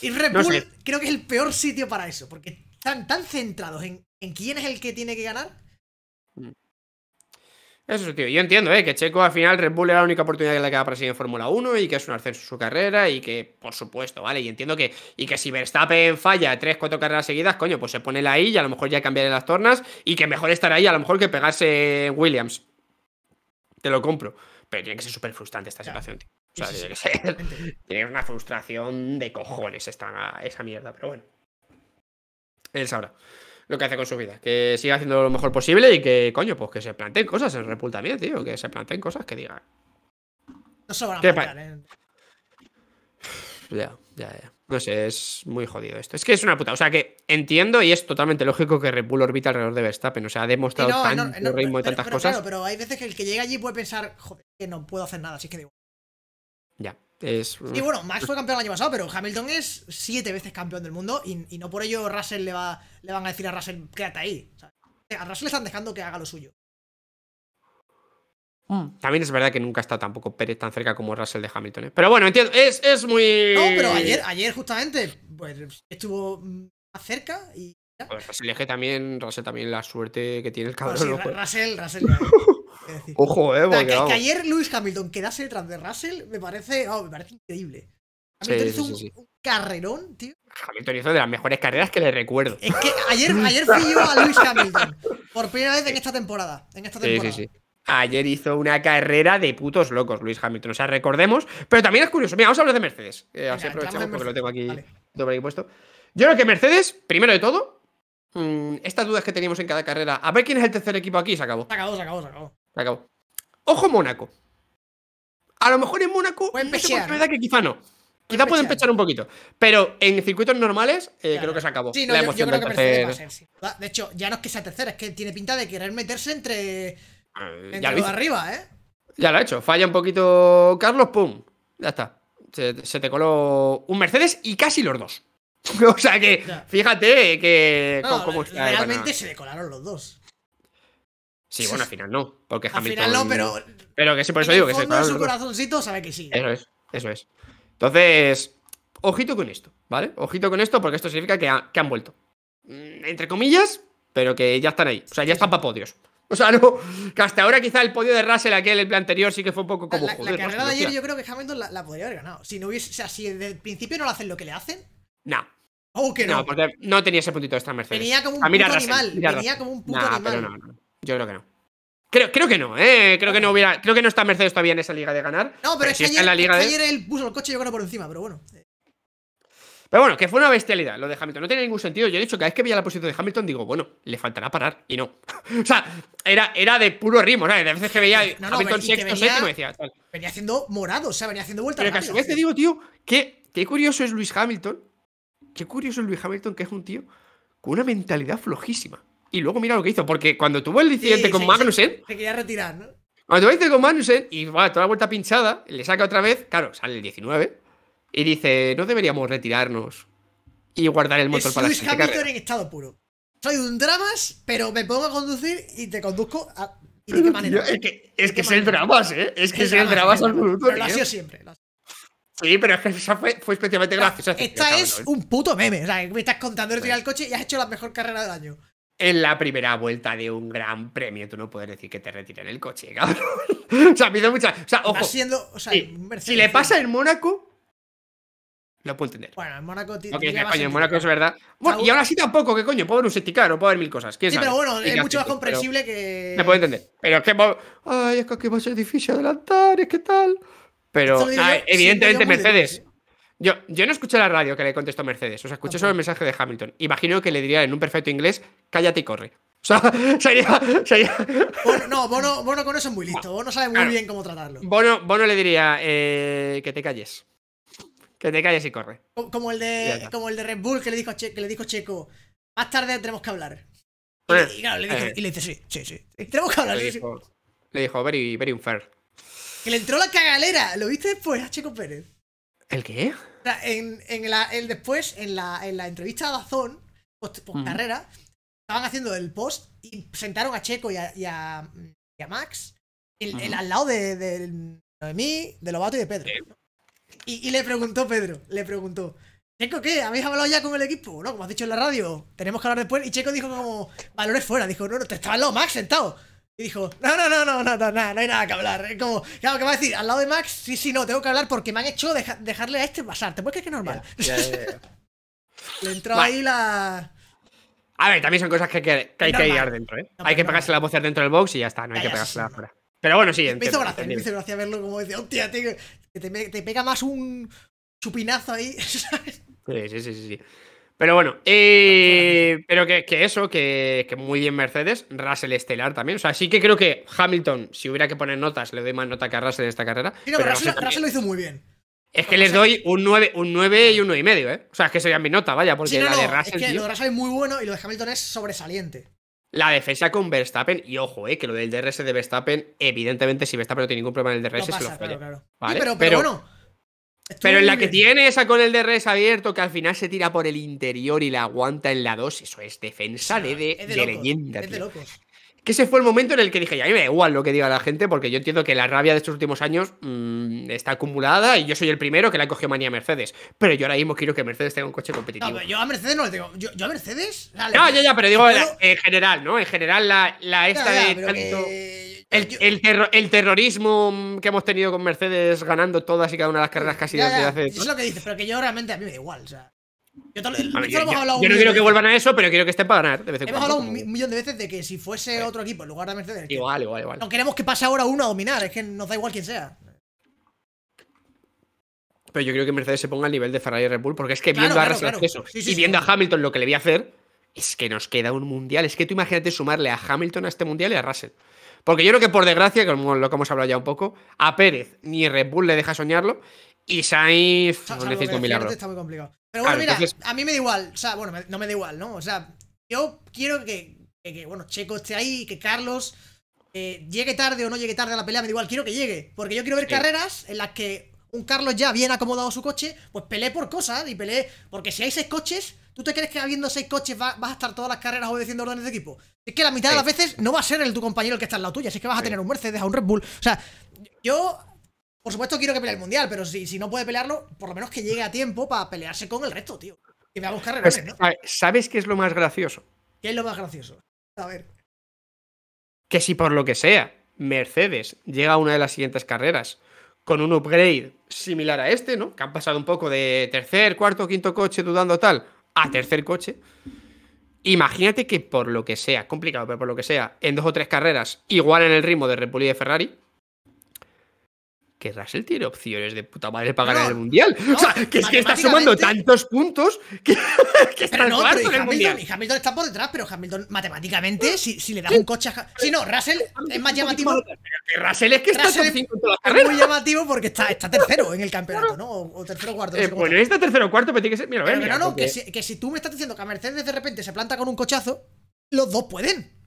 y Red Bull creo que es el peor sitio para eso, porque están tan centrados en, quién es el que tiene que ganar. Eso, tío. Yo entiendo, ¿eh? Que Checo al final Red Bull era la única oportunidad que le queda para seguir en Fórmula 1 y que es un ascenso su carrera y que, por supuesto, ¿vale? Y entiendo que, y que si Verstappen falla 3, 4 carreras seguidas, coño, pues se pone la I y a lo mejor ya cambiaré las tornas y que mejor estar ahí a lo mejor que pegarse Williams. Te lo compro. Pero tiene que ser súper frustrante esta situación, tío. Tiene una frustración de cojones esta, esa mierda, pero bueno. Él sabrá lo que hace con su vida. Que siga haciendo lo mejor posible y que, coño, pues que se planteen cosas en Repul también, tío. Que se planteen cosas que digan. No se van ¿eh? Ya, ya, ya. No sé, es muy jodido esto. Es que es una puta. O sea, que entiendo y es totalmente lógico que Red orbita alrededor de Verstappen. O sea, ha demostrado el ritmo de tantas cosas. Claro, pero hay veces que el que llega allí puede pensar, joder, que no puedo hacer nada, así que digo. Ya. Es... Y bueno, Max fue campeón el año pasado, pero Hamilton es siete veces campeón del mundo y, no por ello Russell le, va, le van a decir a Russell, quédate ahí. a Russell le están dejando que haga lo suyo. Mm. También es verdad que nunca está tampoco Pérez tan cerca como Russell de Hamilton. ¿eh? Pero bueno, entiendo, es, muy. No, pero ayer, ayer justamente pues, estuvo más cerca y. Pues Russell Eje también, Russell también la suerte que tiene el cabrón. sí, Russell, Russell, Ojo, eh, porque, que, ayer Lewis Hamilton quedase detrás de Russell me parece, me parece increíble. Hamilton hizo un, carrerón, tío. Hamilton hizo de las mejores carreras que le recuerdo. Es que ayer, ayer fui yo a Lewis Hamilton. Por primera vez en esta temporada. En esta temporada. Ayer hizo una carrera de putos locos, Luis Hamilton. O sea, recordemos. Pero también es curioso. Mira, vamos a hablar de Mercedes. Eh, así porque lo tengo aquí, todo puesto. Yo creo que Mercedes, primero de todo, mm, estas dudas que teníamos en cada carrera. A ver quién es el tercer equipo aquí, se acabó. Se acabó, se acabó, se acabó acabó. Ojo Mónaco. A lo mejor en Mónaco que quizá no. Quizá pueden pechar un poquito. Pero en circuitos normales eh, creo que se acabó. la emoción creo De hecho, ya no es que sea tercera, es que tiene pinta de querer meterse entre, ah, entre arriba, ¿eh? Ya lo ha hecho. Falla un poquito Carlos, pum. Ya está. Se, te coló un Mercedes y casi los dos. o sea que, fíjate que. Literalmente realmente se le colaron los dos. Sí, bueno, al final no. Porque Hamilton. final no, pero. Pero que sí, por eso digo que se. su corazoncito sabe que sí. Eso es, eso es. Entonces, ojito con esto, ¿vale? Ojito con esto porque esto significa que, que han vuelto. Mm, entre comillas, pero que ya están ahí. O sea, ya están para podios. O sea, no, que hasta ahora quizá el podio de Russell aquel, el plan anterior, sí que fue un poco como... La, carrera pues, de ayer yo creo que Hamilton la, podría haber ganado. Si no hubiese, o sea, si desde el principio no lo hacen lo que le hacen... No. Oh, que no. No, porque no tenía ese puntito de esta Mercedes. Tenía como un ah, puto animal. Tenía como un puto animal. Yo creo que no. Creo, que no, ¿eh? Creo que no hubiera. Creo que no está Mercedes todavía en esa liga de ganar. No, pero, es que ayer, puso el coche y yo ganó por encima, pero bueno. Pero bueno, que fue una bestialidad lo de Hamilton. No tenía ningún sentido. Yo he dicho, cada vez que veía la posición de Hamilton, digo, bueno, le faltará parar. Y no. o sea, era, era de puro ritmo, ¿sabes? De veces que veía Hamilton venía, séptimo, decía. Venía haciendo morado, o sea, venía haciendo vueltas. Pero que a su vez te digo, tío, que qué curioso es Luis Hamilton. Qué curioso es Luis Hamilton, que es un tío con una mentalidad flojísima y luego mira lo que hizo, porque cuando tuvo el incidente con Magnussen. Se, quería retirar, ¿no? Cuando tuvo el con Magnussen y va toda la vuelta pinchada, le saca otra vez, claro, sale el 19 y dice: No deberíamos retirarnos y guardar el motor para la Hamilton carrera. en estado puro. Soy un dramas, pero me pongo a conducir y te conduzco a. ¿Y de manera? Es que, es, que el dramas, ¿eh? Es que es, el dramas al Pero lo ha sido siempre. Sí, pero es que esa fue, especialmente graciosa. Esta, es ¿eh? un puto meme. O sea, me estás contando retirar el coche y has hecho la mejor carrera del año en la primera vuelta de un gran premio, tú no puedes decir que te retiren el coche, cabrón. o sea, me hizo mucha. O sea, ojo. si le pasa ¿eh? en Mónaco, lo puedo entender. Bueno, en Mónaco Ok, España, en Mónaco es verdad. Bueno, y ahora sí tampoco, que coño, puedo ver un Sesticar o puedo haber mil cosas. Sí, pero bueno, es mucho más comprensible que. Me puedo entender. Pero es que. Ay, es que va a ser difícil adelantar, es que tal. Pero, ah, evidentemente, Mercedes. Yo, no escuché la radio que le contestó Mercedes, o sea, escuché solo el mensaje de Hamilton. Imagino que le diría en un perfecto inglés, cállate y corre. O sea, sería. sería... no, Bono, con eso es muy listo. Bono sabe muy bien cómo tratarlo. Bono, bueno le diría eh, que te calles. Que te calles y corre. Como el de, como el de Red Bull que le, dijo le dijo Checo: Más tarde tenemos que hablar. y, pues, claro, le eh. y, le dice: Sí, sí, sí. Tenemos que hablar. Le dijo, very unfair. Que le entró la cagalera. ¿Lo viste después a Checo Pérez? ¿El qué? En, en la, el después, en la, en la entrevista a Dazón, post, carrera, estaban haciendo el post y sentaron a Checo y a, y a, Max el, al lado de, de, de mí, de Lobato y de Pedro. Y, y, le preguntó Pedro, le preguntó, Checo, ¿qué? ¿Habéis hablado ya con el equipo? No, como has dicho en la radio, tenemos que hablar después. Y Checo dijo como, valores fuera, dijo, no, no, te estaba al lado Max sentado. Y dijo, no, no, no, no, no, no, no, hay nada que hablar. como, claro, que va a decir, al lado de Max, sí, sí, no, tengo que hablar porque me han hecho dejarle a este pasar. ¿Te puedes creer que es normal? Le entró ahí la... A ver, también son cosas que, hay que ir dentro, ¿eh? hay que pegarse la voz dentro del box y ya está, no hay que pegársela afuera. Pero bueno, sí. Me hizo gracia, me hizo gracia verlo como decía, hostia, tío, te, pega más un chupinazo ahí. ¿sabes? Sí, sí, sí, sí. Pero bueno, eh, pero que, eso, que, muy bien Mercedes, Russell estelar también. O sea, sí que creo que Hamilton, si hubiera que poner notas, le doy más nota que a Russell en esta carrera. Sí, pero Russell, lo hizo muy bien. Es que les doy un 9, un y un y medio, ¿eh? O sea, es que sería mi nota, vaya, porque la de Russell. Es que lo de Russell es muy bueno y lo de Hamilton es sobresaliente. La defensa con Verstappen, y ojo, eh, que lo del DRS de Verstappen, evidentemente, si Verstappen no tiene ningún problema en el DRS, se lo falla. Claro, claro. ¿Vale? pero, pero bueno pero en la que tiene esa con el de res abierto, que al final se tira por el interior y la aguanta en la 2, eso es defensa de, de, leyenda que ese fue el momento en el que dije, ya, a mí me da igual lo que diga la gente, porque yo entiendo que la rabia de estos últimos años mm, está acumulada y yo soy el primero que la cogido manía a Mercedes. Pero yo ahora mismo quiero que Mercedes tenga un coche competitivo. yo a Mercedes no le digo ¿Yo, a Mercedes? no, ya, ya, pero digo en general, ¿no? En general, la, la esta de tanto. El, terrorismo que hemos tenido con Mercedes ganando todas y cada una de las carreras casi desde hace. Es lo que dices, pero que yo realmente a mí me da igual, o sea. Yo, no quiero que vuelvan a eso, pero quiero que estén para ganar. De hemos hablado un millón de veces de que si fuese otro equipo en lugar de Mercedes. Igual, igual, igual. No queremos que pase ahora uno a dominar, es que nos da igual quién sea. Pero yo creo que Mercedes se ponga al nivel de Ferrari y Red Bull, porque es que viendo a Russell y viendo a Hamilton lo que le voy a hacer, es que nos queda un mundial. Es que tú imagínate sumarle a Hamilton a este mundial y a Russell. Porque yo creo que por desgracia, como lo que hemos hablado ya un poco, a Pérez ni Red Bull le deja soñarlo y Sainz, un milagro. Está muy complicado. Pero bueno, mira, a mí me da igual. O sea, bueno, no me da igual, ¿no? O sea, yo quiero que, bueno, Checo esté ahí, que Carlos eh, llegue tarde o no llegue tarde a la pelea, me da igual, quiero que llegue. Porque yo quiero ver carreras en las que un Carlos ya bien acomodado su coche, pues peleé por cosas y peleé. Porque si hay seis coches, ¿tú te crees que habiendo seis coches vas a estar todas las carreras obedeciendo órdenes de equipo? Es que la mitad de las veces no va a ser el tu compañero el que está en la tuya, es que vas a tener un Mercedes, a un Red Bull. O sea, yo por supuesto quiero que pelee el mundial, pero si, si no puede pelearlo, por lo menos que llegue a tiempo para pelearse con el resto, tío. Que haga buscar pues, ¿no? ¿Sabes qué es lo más gracioso? ¿Qué es lo más gracioso? A ver. Que si por lo que sea, Mercedes llega a una de las siguientes carreras con un upgrade similar a este, ¿no? Que han pasado un poco de tercer, cuarto, quinto coche dudando tal a tercer coche. Imagínate que por lo que sea, complicado, pero por lo que sea, en dos o tres carreras, igual en el ritmo de Red de Ferrari, que Russell tiene opciones de puta madre para ganar el mundial. o sea, que es que está sumando tantos puntos que, que está no, cuarto en el mundial. Y Hamilton está por detrás, pero Hamilton matemáticamente, si, si le das un coche a Si no, Russell es más llamativo. Russell es que está con cinco en toda la carrera. Es muy llamativo porque está, está tercero en el campeonato, ¿no? O, tercero o cuarto. Eh, bueno, está tercero o cuarto, pero tiene que ser. Mira, no, que, si, que si tú me estás diciendo que a Mercedes de repente se planta con un cochazo, los dos pueden.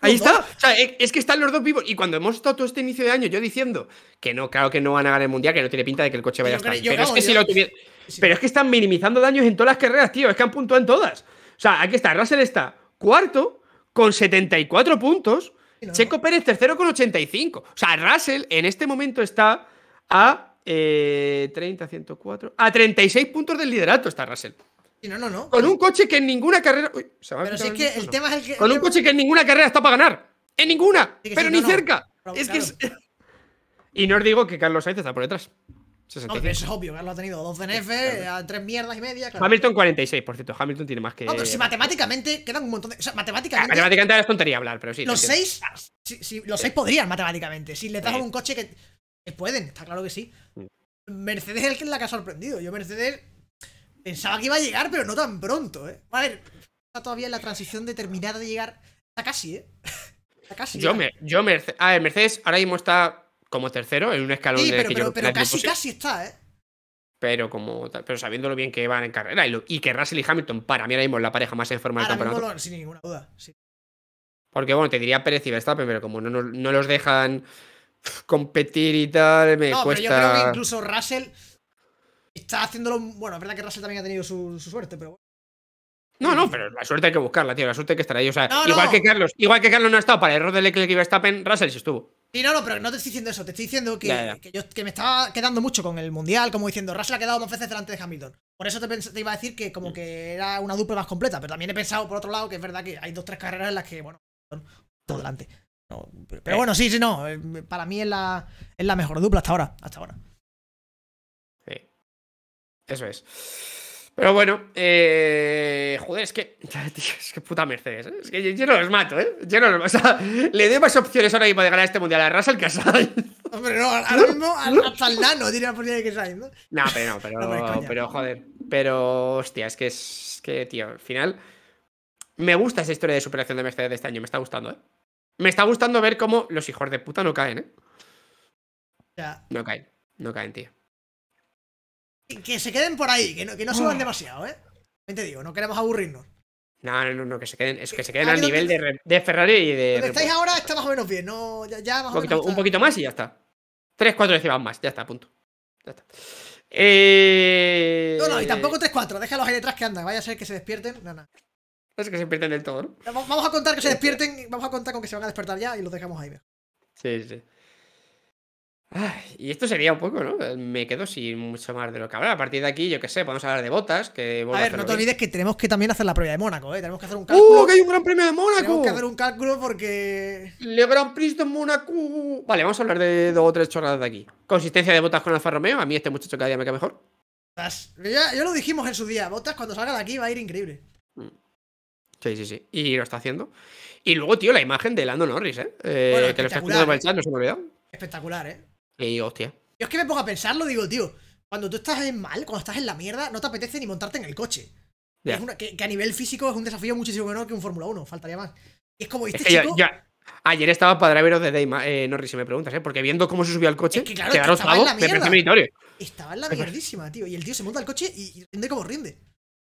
Ahí está. O sea, e, es que están los dos vivos. Y cuando hemos estado todo este inicio de año yo diciendo que no, claro que no van a ganar el mundial, que no tiene pinta de que el coche vaya a estar. Pero, es que Pero es que están minimizando daños en todas las carreras, tío. Es que han puntuado en todas. O sea, aquí está. Russell está cuarto con 74 puntos. Checo Pérez tercero con 85. O sea, Russell en este momento está a 30, eh, 104. A 36 puntos del liderato está Russell no, no, no. Con un coche que en ninguna carrera. Uy, se pero si es que el tema es el que. Con un coche que en ninguna carrera está para ganar. En ninguna. pero ni cerca. es es... Y no os digo que Carlos Sainz está por detrás. es obvio, Carlos ha tenido 12 DNF, tres mierdas y media. Hamilton 46, por cierto. Hamilton tiene más que. si matemáticamente quedan un montón de. O sea, matemáticamente. matemáticamente es tontería hablar, pero sí. Los seis. los seis podrían matemáticamente. Si le das un coche que. Pueden, está claro que sí. Mercedes es el que es la que ha sorprendido. Yo, Mercedes, Pensaba que iba a llegar, pero no tan pronto, ¿eh? A ver, está todavía en la transición determinada de llegar. Está casi, ¿eh? Está casi. Yo, me, yo Mercedes ahora mismo está como tercero en un escalón pero, de. pero, casi, casi está, ¿eh? Pero como pero sabiendo bien que van en carrera y, que Russell y Hamilton, para mí ahora mismo la pareja más en forma del campeonato. sin ninguna duda. Sí. Porque bueno, te diría Pérez y Verstappen, pero como no, los dejan competir y tal, me cuesta. Pero yo creo que incluso Russell. Está haciéndolo. Bueno, es verdad que Russell también ha tenido su, suerte, pero bueno. No, no, pero la suerte hay que buscarla, tío. La suerte que estará ahí. O sea, igual que Carlos, igual que Carlos no ha estado para el error de Leclerc y Verstappen, Russell sí estuvo. Sí, no, no, pero no te estoy diciendo eso, te estoy diciendo que, que, yo, me estaba quedando mucho con el Mundial, como diciendo, Russell ha quedado más veces delante de Hamilton. Por eso te, iba a decir que como mm. que era una dupla más completa, pero también he pensado, por otro lado, que es verdad que hay dos, tres carreras en las que, bueno, todo delante. pero, pero, eh. bueno, sí, sí, no. Eh, para mí es la, es la mejor dupla hasta ahora. Hasta ahora. Eso es. Pero bueno, eh, joder, es que. es que puta Mercedes. ¿eh? Es que yo, no los mato, ¿eh? Yo no los mato. O sea, le doy más opciones ahora mismo de ganar este mundial a Russell que a Hombre, no, ahora mismo al el nano tiene la posibilidad de que sale ¿no? No, pero no, pero, no pero joder. Pero, hostia, es que es que, tío, al final. Me gusta esa historia de superación de Mercedes de este año, me está gustando, ¿eh? Me está gustando ver cómo los hijos de puta no caen, ¿eh? Ya. No caen, no caen, tío que se queden por ahí, que no, que no suban ah. demasiado, ¿eh? Te digo, no queremos aburrirnos. No, no, no, que se queden, es que se queden ah, al nivel de, de, Ferrari y de. Donde estáis ahora está más o menos bien, no, ya, ya más Un poquito más y ya está. Tres, cuatro décimas más, ya está, punto. Ya está. Eh... No, no, y eh, tampoco 3-4, déjalos ahí detrás que andan, vaya a ser que se despierten. No, no. Es que se despierten del todo, ¿no? Vamos a contar que se este. despierten, vamos a contar con que se van a despertar ya y los dejamos ahí. Sí, sí y esto sería un poco, ¿no? Me quedo sin mucho más de lo que habrá. A partir de aquí, yo qué sé, podemos hablar de botas. Que a ver, no te olvides que tenemos que también hacer la prueba de Mónaco, ¿eh? Tenemos que hacer un ¡Uh, cálculo. ¡Uh, que hay un gran premio de Mónaco! Tenemos que hacer un cálculo porque. Le Grand Prix de Mónaco. Vale, vamos a hablar de dos o tres chorradas de aquí. Consistencia de botas con Alfa Romeo. A mí este muchacho cada día me queda mejor. Ya, lo dijimos en su día. Botas cuando salga de aquí va a ir increíble. Mm. Sí, sí, sí. Y lo está haciendo. Y luego, tío, la imagen de Lando Norris, ¿eh? eh lo está por el ¿eh? chat, no se me Espectacular, ¿eh? y hostia. Yo es que me pongo a pensarlo, digo, tío, cuando tú estás en mal, cuando estás en la mierda, no te apetece ni montarte en el coche. que, a nivel físico es un desafío muchísimo menor que un Fórmula 1, faltaría más. es como, ¿viste, chico... Ayer estaba para driveros de Deima, no eh, Norris, si me preguntas, ¿eh? Porque viendo cómo se subió al coche, quedaron estaba en la Estaba en la mierdísima, tío. Y el tío se monta al coche y, rinde como rinde.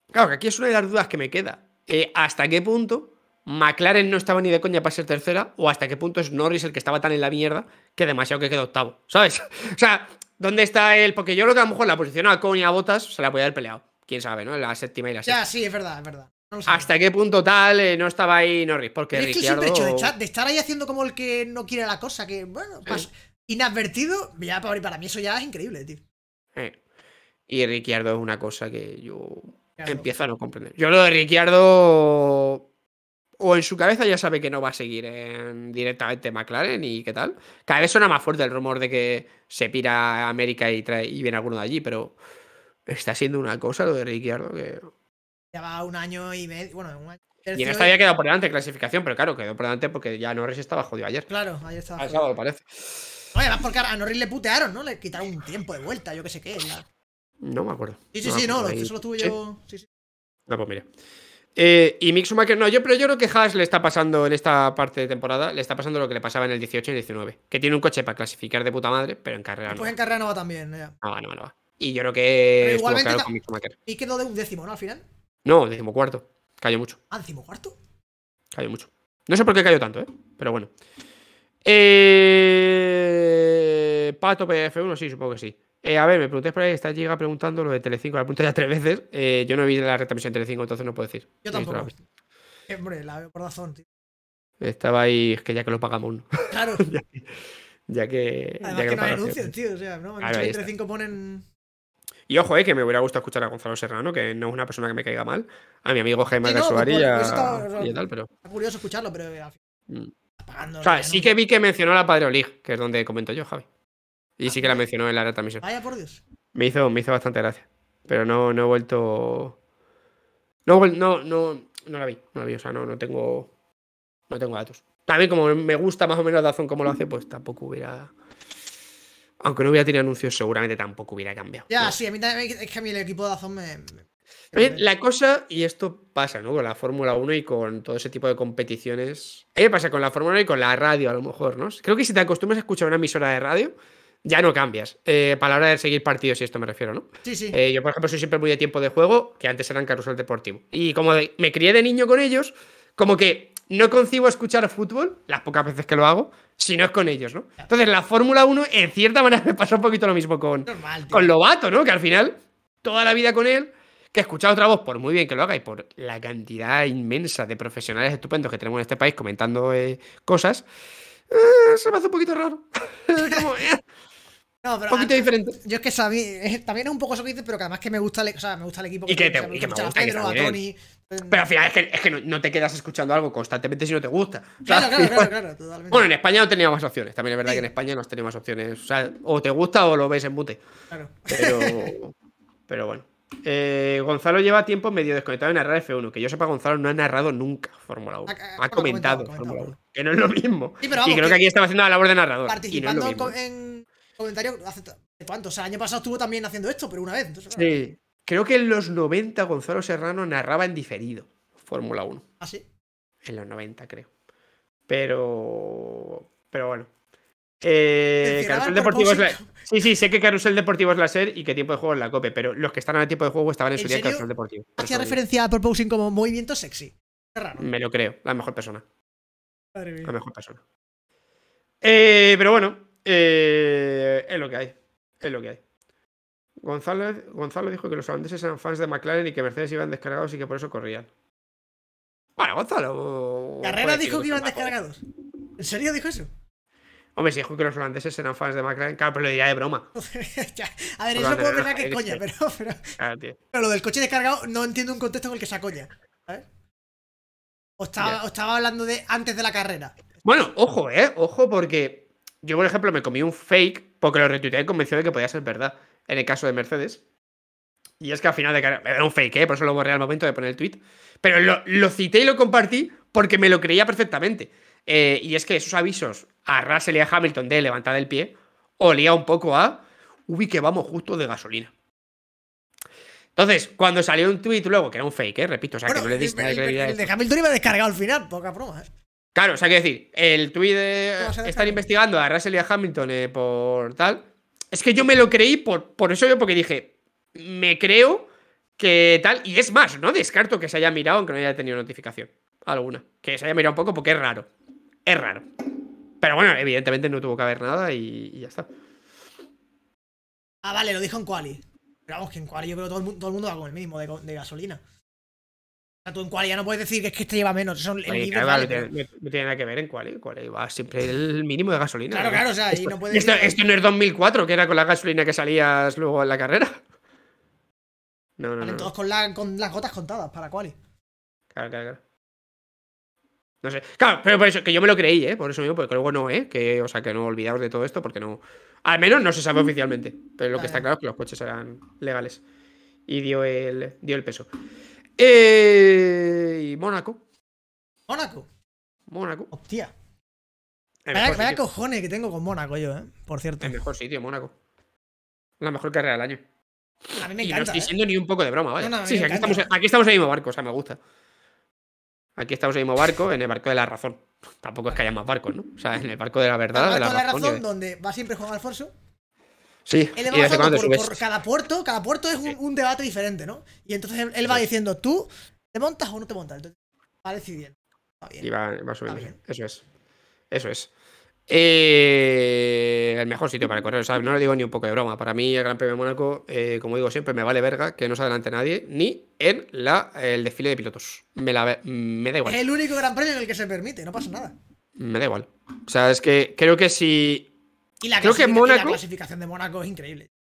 Claro, que aquí es una de las dudas que me queda. Eh, ¿Hasta qué punto McLaren no estaba ni de coña para ser tercera, o hasta qué punto es Norris el que estaba tan en la mierda que demasiado que quedó octavo, ¿sabes? o sea, ¿dónde está él? Porque yo creo que a lo mejor la posición a coña a Botas se la podía haber peleado. Quién sabe, ¿no? La séptima y la sexta. Ya, sí, es verdad, es verdad. ¿Hasta qué punto tal eh, no estaba ahí Norris? Porque es que hecho de, estar, ahí haciendo como el que no quiere la cosa, que bueno, paso. Pues, inadvertido, ya para, mí eso ya es increíble, tío. Y Ricciardo es una cosa que yo empiezo a no comprender. Yo lo de Ricciardo o en su cabeza ya sabe que no va a seguir directamente McLaren y qué tal. Cada vez suena más fuerte el rumor de que se pira América y, y viene alguno de allí, pero está siendo una cosa lo de Ricciardo que. Lleva un año y medio. Bueno, un año. Y no estaba había quedado por delante en clasificación, pero claro, quedó por delante porque ya Norris estaba jodido ayer. Claro, ayer estaba. Al parece. más porque a Norris le putearon, ¿no? Le quitaron un tiempo de vuelta, yo qué sé qué. No me acuerdo. Sí, sí, sí, no, eso lo tuve yo. Sí, sí. No, ah, pues mira. Eh, y Mixumaker no, yo, pero yo creo que Haas le está pasando en esta parte de temporada, le está pasando lo que le pasaba en el 18 y el 19, que tiene un coche para clasificar de puta madre, pero en carrera pues no. Pues en carrera no va también. Ya. No, no, no va. Y yo creo que. Pero claro Y quedó de un décimo, ¿no? Al final. No, décimo cuarto. Cayó mucho. Ah, décimo cuarto. Cayó mucho. No sé por qué cayó tanto, ¿eh? Pero bueno. Eh... Pato PF1, sí, supongo que sí. Eh, a ver, me preguntéis por ahí, está Llega preguntando lo de Telecinco, la pregunta ya tres veces. Eh, yo no he visto la retransmisión de Telecinco, entonces no puedo decir. Yo tampoco. Eh, hombre, la veo por razón, tío. Estaba ahí, es que ya que lo pagamos. uno. Claro. ya, que. Además que, no denuncian, tío. O sea, no, en Telecinco ponen. Y ojo, eh, que me hubiera gustado escuchar a Gonzalo Serrano, que no es una persona que me caiga mal. A mi amigo Jaime sí, y, tal, pero. curioso escucharlo, pero. Mm. o sea, sí que vi que mencionó la Padre Olig, que es donde comento yo, Javi. Y sí que la mencionó en la también Vaya por Dios. Me hizo, me hizo bastante gracia. Pero no, no he vuelto. No, no, no, la vi. No la vi. O sea, no, tengo. No tengo datos. También como me gusta más o menos Dazón como lo hace, pues tampoco hubiera. Aunque no hubiera tenido anuncios, seguramente tampoco hubiera cambiado. Ya, pues sí, a mí también, es que a mí el equipo de Dazón me, La cosa, y esto pasa, ¿no? Con la Fórmula 1 y con todo ese tipo de competiciones. A mí me pasa con la Fórmula 1 y con la radio, a lo mejor, ¿no? Creo que si te acostumbras a escuchar una emisora de radio, ya no cambias. Eh, palabra de seguir partidos, si esto me refiero, ¿no? Sí, sí. Eh, yo, por ejemplo, soy siempre muy de tiempo de juego, que antes eran carrusel deportivo. Y como me crié de niño con ellos, como que no concibo escuchar fútbol, las pocas veces que lo hago, si no es con ellos, ¿no? Entonces, la Fórmula 1, en cierta manera, me pasó un poquito lo mismo con, con Lobato, ¿no? Que al final, toda la vida con él, que escuchar otra voz, por muy bien que lo haga y por la cantidad inmensa de profesionales estupendos que tenemos en este país comentando eh, cosas, se me hace un poquito raro. un poquito diferente. Yo es que sabí, también es un poco sofisticado, pero que además que me gusta, el, o sea, me gusta el equipo. Y que, te, me, y que me, gusta. Eh, pero al final es que, es que no, te quedas escuchando algo constantemente si no te gusta. claro, claro, claro, totalmente. Bueno, en España no teníamos opciones. También es verdad que en España no has tenido más opciones. O sea, o te gusta o lo ves en mute. Claro. Pero, pero bueno. Eh, Gonzalo lleva tiempo medio desconectado de narrar F1. Que yo sepa, Gonzalo no ha narrado nunca Fórmula 1. ha comentado, Fórmula 1. Que no es lo mismo. y creo que, aquí estaba haciendo la labor de narrador. y no es lo mismo. en comentario hace cuántos o sea, año pasado estuvo también haciendo esto, pero una vez. Sí, creo que en los 90 Gonzalo Serrano narraba en diferido Fórmula 1. Ah, sí. En los 90, creo. Pero. Pero bueno. Eh, Carusel Deportivo es Sí, sí, sé que Carusel Deportivo es la SER y que tiempo de juego es la COPE, pero los que están en el tiempo de juego estaban en, su día Carusel Deportivo. Hacía referencia a Proposing como movimiento sexy. Me lo creo, la mejor persona. Madre mía. La mejor persona. Eh, pero bueno, eh, es lo que hay. Es lo que hay. Gonzalo, Gonzalo dijo que los holandeses eran fans de McLaren y que Mercedes iban descargados y que por eso corrían. Bueno, Gonzalo. Carrera dijo que iban descargados. ¿En serio dijo eso? Hombre, si dijo que los holandeses eran fans de McLaren, claro, pero lo diría de broma. a ver, eso puedo pensar que es coña, pero, pero, lo del coche descargado no entiendo un contexto en el que sea coña. o estaba hablando de antes de la carrera. Bueno, ojo, ¿eh? Ojo, porque yo, por ejemplo, me comí un fake porque lo retuiteé convencido de que podía ser verdad. En el caso de Mercedes. Y es que al final de cara. Era un fake, ¿eh? Por eso lo borré al momento de poner el tweet. Pero lo, cité y lo compartí porque me lo creía perfectamente. Eh, y es que esos avisos a Russell y a Hamilton de levantar el pie olía un poco a. Uy, que vamos justo de gasolina. Entonces, cuando salió un tweet luego, que era un fake, ¿eh? repito, o sea, que no le diste de Hamilton iba descargado al final, poca broma. ¿eh? Claro, o sea, que decir, el tweet de estar investigando a Russell y a Hamilton eh, por tal. Es que yo me lo creí por, por eso yo, porque dije, me creo que tal. Y es más, no descarto que se haya mirado, aunque no haya tenido notificación alguna. Que se haya mirado un poco porque es raro. Es raro. Pero bueno, evidentemente no tuvo que haber nada y, ya está. Ah, vale, lo dijo en Quali. Pero vamos, que en Quali yo creo que todo el, todo el mundo va con el mismo de gasolina tú en cual ya no puedes decir que es que este lleva menos. no, tiene nada que ver en cuál, ¿eh? cuál eh, va siempre el mínimo de gasolina. Claro, claro, o sea, esto, no es 2004, que era con la gasolina que salías luego en la carrera. No, no. no. todos con, las gotas contadas para cuál. Claro, claro, claro. No sé. Claro, pero por eso, que yo me lo creí, ¿eh? Por eso mismo, porque luego no, ¿eh? Que, o sea, que no olvidaros de todo esto, porque no. Al menos no se sabe oficialmente. Pero lo que está claro es que los coches eran legales. Y dio el, dio el peso. Eh, y Mónaco. Mónaco. Mónaco. Hostia. Vaya, cojones que tengo con Mónaco yo, ¿eh? Por cierto. El mejor sitio, Mónaco. La mejor carrera del año. Y no estoy eh. siendo ni un poco de broma, ¿vale? sí, aquí estamos, en el mismo barco, o sea, me gusta. Aquí estamos en el mismo barco, en el barco de la razón. Tampoco es que haya más barcos, ¿no? O sea, en el barco de la verdad, el barco de la, razón donde va siempre Juan Alfonso. Sí, cada puerto, cada puerto es un, debate diferente, ¿no? Y entonces él, va diciendo, ¿tú te montas o no te montas? Entonces va decidiendo. Y va, subiendo. Eso es. Eso es. Eh, el mejor sitio para correr, ¿sabes? No lo digo ni un poco de broma. Para mí, el Gran Premio de Mónaco, eh, como digo siempre, me vale verga que no se adelante nadie, ni en la, el desfile de pilotos. me da igual. Es el único Gran Premio en el que se permite, no pasa nada. Me da igual. O sea, es que creo que si Creo que Mónaco, la clasificación de Mónaco es increíble.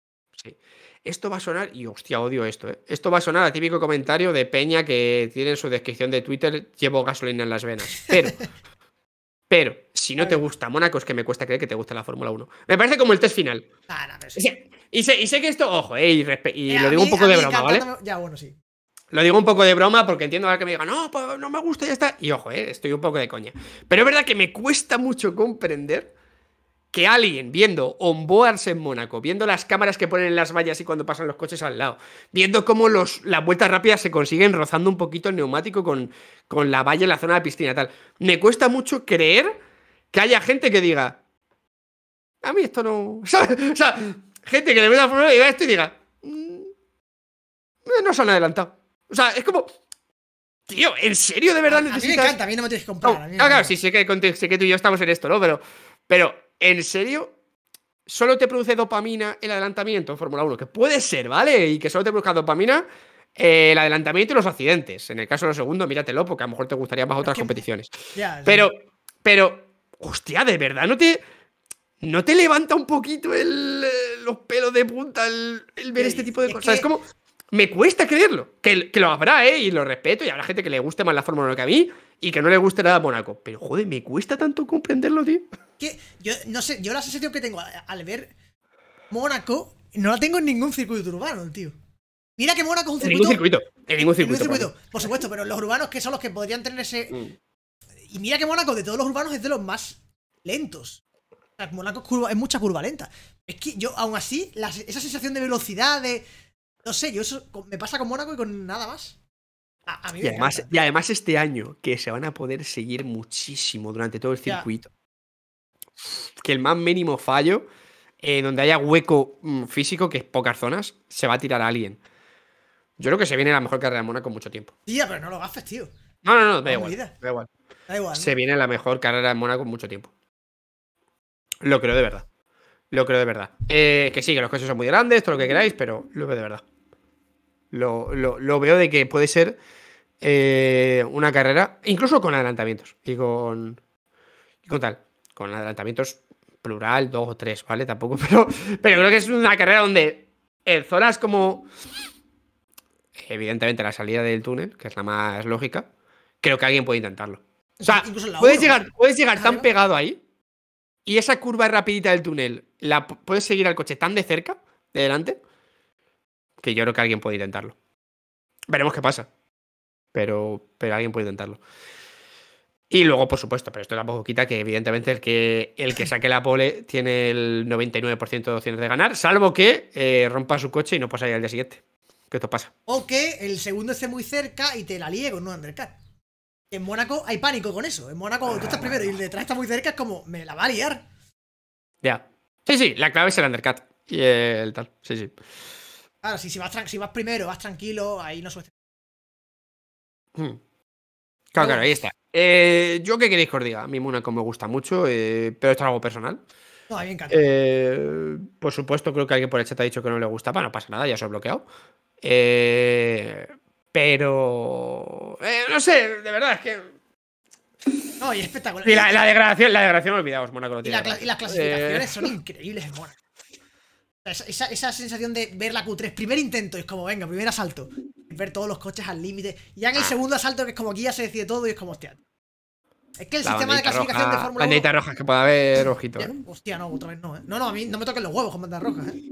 Sí. Esto va a sonar, y hostia, odio esto, ¿eh? Esto va a sonar a típico comentario de Peña que tiene en su descripción de Twitter, llevo gasolina en las venas. Pero, pero, si no te gusta Mónaco, es que me cuesta creer que te gusta la Fórmula 1. Me parece como el test final. y, sé, que esto, ojo, eh, y, eh, lo digo un poco de broma, ¿vale? Ya, bueno, sí. Lo digo un poco de broma porque entiendo ahora que me digan, no, pues no me gusta, y ya está. Y ojo, eh, estoy un poco de coña. Pero es verdad que me cuesta mucho comprender que alguien viendo onboards en Mónaco, viendo las cámaras que ponen en las vallas y cuando pasan los coches al lado, viendo cómo los, las vueltas rápidas se consiguen rozando un poquito el neumático con, con la valla en la zona de la piscina tal. Me cuesta mucho creer que haya gente que diga, a mí esto no... O sea, gente que le vea y esto y diga, mm, no se han adelantado. O sea, es como... Tío, ¿en serio de verdad necesitas...? A mí me encanta, a mí no me tienes que comprar. Ah, claro, sí, sé que, sé que tú y yo estamos en esto, ¿no? Pero, pero ¿en serio? Solo te produce dopamina el adelantamiento en Fórmula 1, que puede ser, ¿vale? Y que solo te produzca dopamina eh, el adelantamiento y los accidentes. En el caso de los segundos, míratelo, porque a lo mejor te gustaría más otras competiciones. pero, pero, hostia, de verdad, ¿no te, no te levanta un poquito el, eh, los pelos de punta el, ver este tipo de cosas? Es como, me cuesta creerlo, que, que, lo habrá, ¿eh? Y lo respeto, y habrá gente que le guste más la Fórmula 1 que a mí y que no le guste nada a Monaco Pero, joder, me cuesta tanto comprenderlo, tío que yo no sé, yo la sensación que tengo al ver Mónaco, no la tengo en ningún circuito urbano, tío. Mira que Mónaco es un circuito. En ningún circuito. circuito. por supuesto, pero los urbanos que son los que podrían tener ese. Mm. Y mira que Mónaco de todos los urbanos es de los más lentos. O sea, Mónaco es, mucha curva lenta. Es que yo, aún así, esa sensación de velocidad, de. No sé, yo eso me pasa con Mónaco y con nada más. A, mí y, además, este año, que se van a poder seguir muchísimo durante todo el circuito que el más mínimo fallo, en eh, donde haya hueco mm, físico, que es pocas zonas, se va a tirar a alguien. Yo creo que se viene la mejor carrera de Mónaco con mucho tiempo. Tía, pero no lo haces, tío. No, no, no, da, igual, igual. Da igual. Se viene la mejor carrera de Mónaco con mucho tiempo. Lo creo de verdad. Lo creo de verdad. Eh, que sí, que los coches son muy grandes, todo lo que queráis, pero lo veo de verdad. Lo, veo de que puede ser eh, una carrera, incluso con adelantamientos y con, y con tal con adelantamientos plural, dos o tres, ¿vale? Tampoco, pero, pero creo que es una carrera donde en zonas como, evidentemente, la salida del túnel, que es la más lógica, creo que alguien puede intentarlo. O sea, puedes llegar, puedes llegar tan pegado ahí y esa curva rapidita del túnel, la puedes seguir al coche tan de cerca, de delante, que yo creo que alguien puede intentarlo. Veremos qué pasa. Pero, pero alguien puede intentarlo. Y luego, por supuesto, pero esto tampoco quita que, evidentemente, el que, el que saque la pole tiene el 99% de opciones de ganar, salvo que eh, rompa su coche y no pasa ya al día siguiente. Que esto pasa. O que el segundo esté muy cerca y te la líe con un undercut. En Mónaco hay pánico con eso. En Mónaco tú estás primero y el detrás está muy cerca, es como, me la va a liar. Ya. Sí, sí, la clave es el undercut. Y el tal. Sí, sí. Claro, sí, si vas, si vas primero, vas tranquilo, ahí no sueste. Hmm. Claro, claro, ahí está. Eh, yo qué queréis que os diga. A mí Munaco me gusta mucho, eh, pero esto es algo personal. No, a mí encanta. Eh, por supuesto, creo que alguien por el chat ha dicho que no le gusta. Bueno, no pasa nada, ya os he bloqueado. pero... no sé, de verdad, es que... No, y espectacular. Y la, degradación, la degradación, olvidaos, Mónaco lo tiene. Y, y las clasificaciones son increíbles en Esa, esa, sensación de ver la Q3, primer intento, es como, venga, primer asalto ver todos los coches al límite. Y ya en el ah. segundo asalto, que es como ya se decide todo y es como, hostia. Es que el sistema de clasificación de Fórmula 1. Bandita roja que puede haber, ojito. Hostia, no, otra vez no, ¿eh? No, no, a mí no me toquen los huevos con bandas rojas, ¿eh?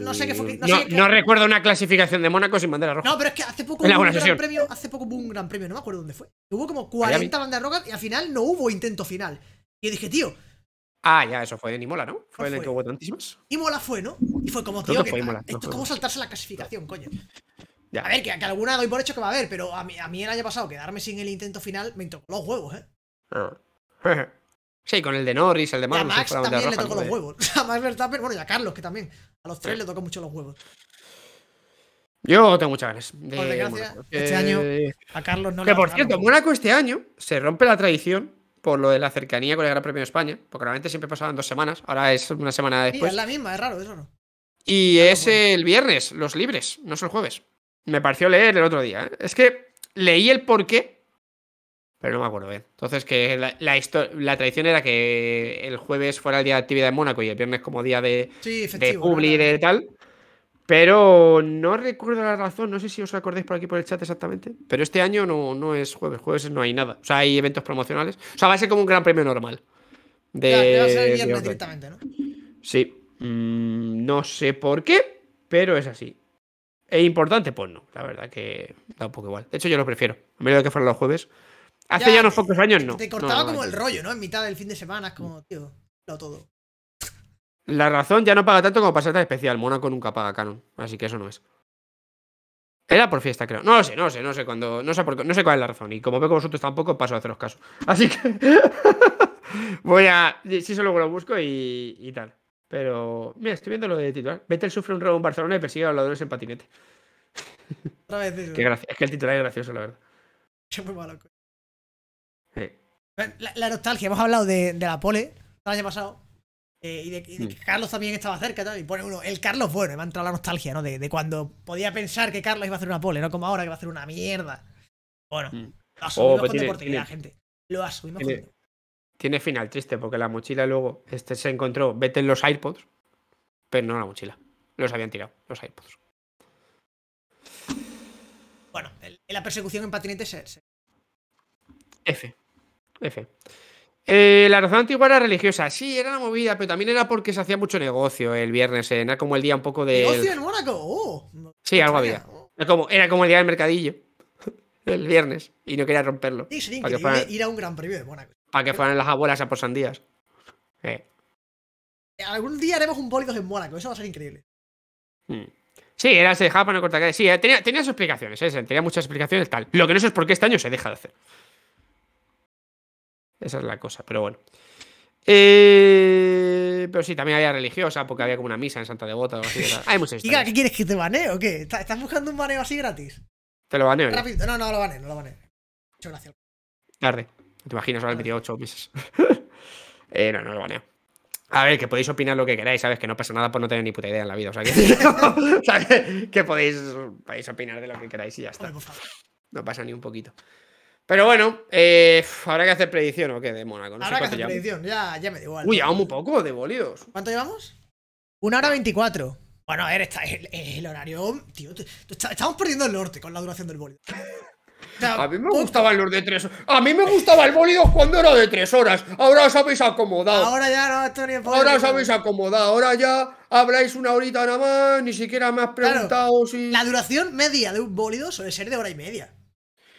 no, sé qué fue. No, recuerdo una clasificación de Mónaco sin bandera roja. No, pero es que hace poco hubo un gran premio. Hace poco hubo un gran premio, no me acuerdo dónde fue. Hubo como 40 banderas rojas y al final no hubo intento final. Y yo dije, tío. Ah, ya, eso fue en Imola, ¿no? Fue en el que hubo tantísimas. Imola fue, ¿no? Y fue como, tío, esto es como saltarse la clasificación, coño. A ver, que, alguna doy por hecho que va a haber, pero a mí, el año pasado quedarme sin el intento final me tocó los huevos, ¿eh? sí, con el de Norris, el de Max. a Max también le tocó los huevos. A Max Verstappen, bueno, y a Carlos, que también. A los tres le tocó mucho los huevos. Yo tengo muchas ganas. De por desgracia, este eh, año a Carlos no que, le Que por cierto, Mónaco este año se rompe la tradición por lo de la cercanía con el Gran Premio de España, porque normalmente siempre pasaban dos semanas, ahora es una semana después. Sí, es la misma, es raro, es raro. Y es el viernes, los libres, no es el jueves. Me pareció leer el otro día. ¿eh? Es que leí el porqué, pero no me acuerdo bien. ¿eh? Entonces, que la, tradición era que el jueves fuera el día de actividad en Mónaco y el viernes como día de, sí, de y tal. Pero no recuerdo la razón, no sé si os acordáis por aquí por el chat exactamente, pero este año no, es jueves, jueves no hay nada. O sea, hay eventos promocionales. O sea, va a ser como un gran premio normal. De, viernes ¿no? Sí. Mm, no sé por qué, pero es así. ¿Es importante? Pues no, la verdad que da un poco igual. De hecho, yo lo prefiero. Me medio de que fuera los jueves. Hace ya, unos pocos años no. Te cortaba como el rollo, ¿no? En mitad del fin de semana, como, tío, lo todo. La razón ya no paga tanto como tan especial. Mónaco nunca paga canon, así que eso no es. Era por fiesta, creo. No lo sé, no lo sé, no sé cuando, no sé por, no sé cuál es la razón. Y como veo que vosotros tampoco, paso a haceros caso. Así que voy a. Si eso solo lo busco y, y tal. Pero, mira, estoy viendo lo de titular. Vettel sufre un robo en Barcelona y persigue a los ladrones en patinete. Otra vez es que el titular es gracioso, la verdad. Es muy malo. La, nostalgia, hemos hablado de, la pole el año pasado. Eh, y de, que Carlos también estaba cerca, Y pone uno, el Carlos bueno, me ha entrado la nostalgia, ¿no? De, cuando podía pensar que Carlos iba a hacer una pole, no como ahora que va a hacer una mierda. Bueno, mm. oh, pues lo asumimos con gente. Lo asumimos tiene final triste porque la mochila luego este se encontró, vete en los iPods. pero no la mochila. Los habían tirado, los iPods. Bueno, la persecución en se es... F. F. Eh, la razón antigua era religiosa. Sí, era la movida, pero también era porque se hacía mucho negocio el viernes. Eh, era como el día un poco de. ¡Negocio en Mónaco! Oh. sí, algo había. Era como, el día del mercadillo. el viernes. Y no quería romperlo. Sí, sería que ir a un gran premio de Mónaco. Para que fueran las abuelas a por sandías. Eh. Algún día haremos un bólidos en Mónaco, eso va a ser increíble. Mm. Sí, era se dejaba para no cortar. Sí, eh, tenía, sus explicaciones, eh, tenía muchas explicaciones tal. Lo que no sé es por qué este año se deja de hacer. Esa es la cosa, pero bueno. Pero sí, también había religiosa, porque había como una misa en Santa Devota o Hay ¿qué quieres que te banee o qué? ¿Estás buscando un baneo así gratis? Te lo baneo. Rápido. No, no, lo baneo, no lo baneo. Muchas gracias. Tarde. ¿Te imaginas? Ahora de 8 meses. eh, no, no lo baneo. A ver, que podéis opinar lo que queráis, ¿sabes? Que no pasa nada por no tener ni puta idea en la vida. O sea, que, que podéis, podéis, opinar de lo que queráis y ya está. No pasa ni un poquito. Pero bueno, eh, habrá que hacer predicción o qué de Mónaco. No habrá que hacer predicción, ya, ya me da igual. Uy, llevamos muy poco de bolidos. ¿Cuánto llevamos? Una hora veinticuatro. Bueno, a ver, está el, horario. Tío, estamos perdiendo el norte con la duración del bolido a mí me gustaban los de tres A mí me gustaba el bólido cuando era de tres horas. Ahora os habéis acomodado. Ahora ya no, estoy ni Ahora os habéis acomodado. Ahora ya habláis una horita nada más, ni siquiera me has preguntado si. La duración media de un bólido suele ser de hora y media.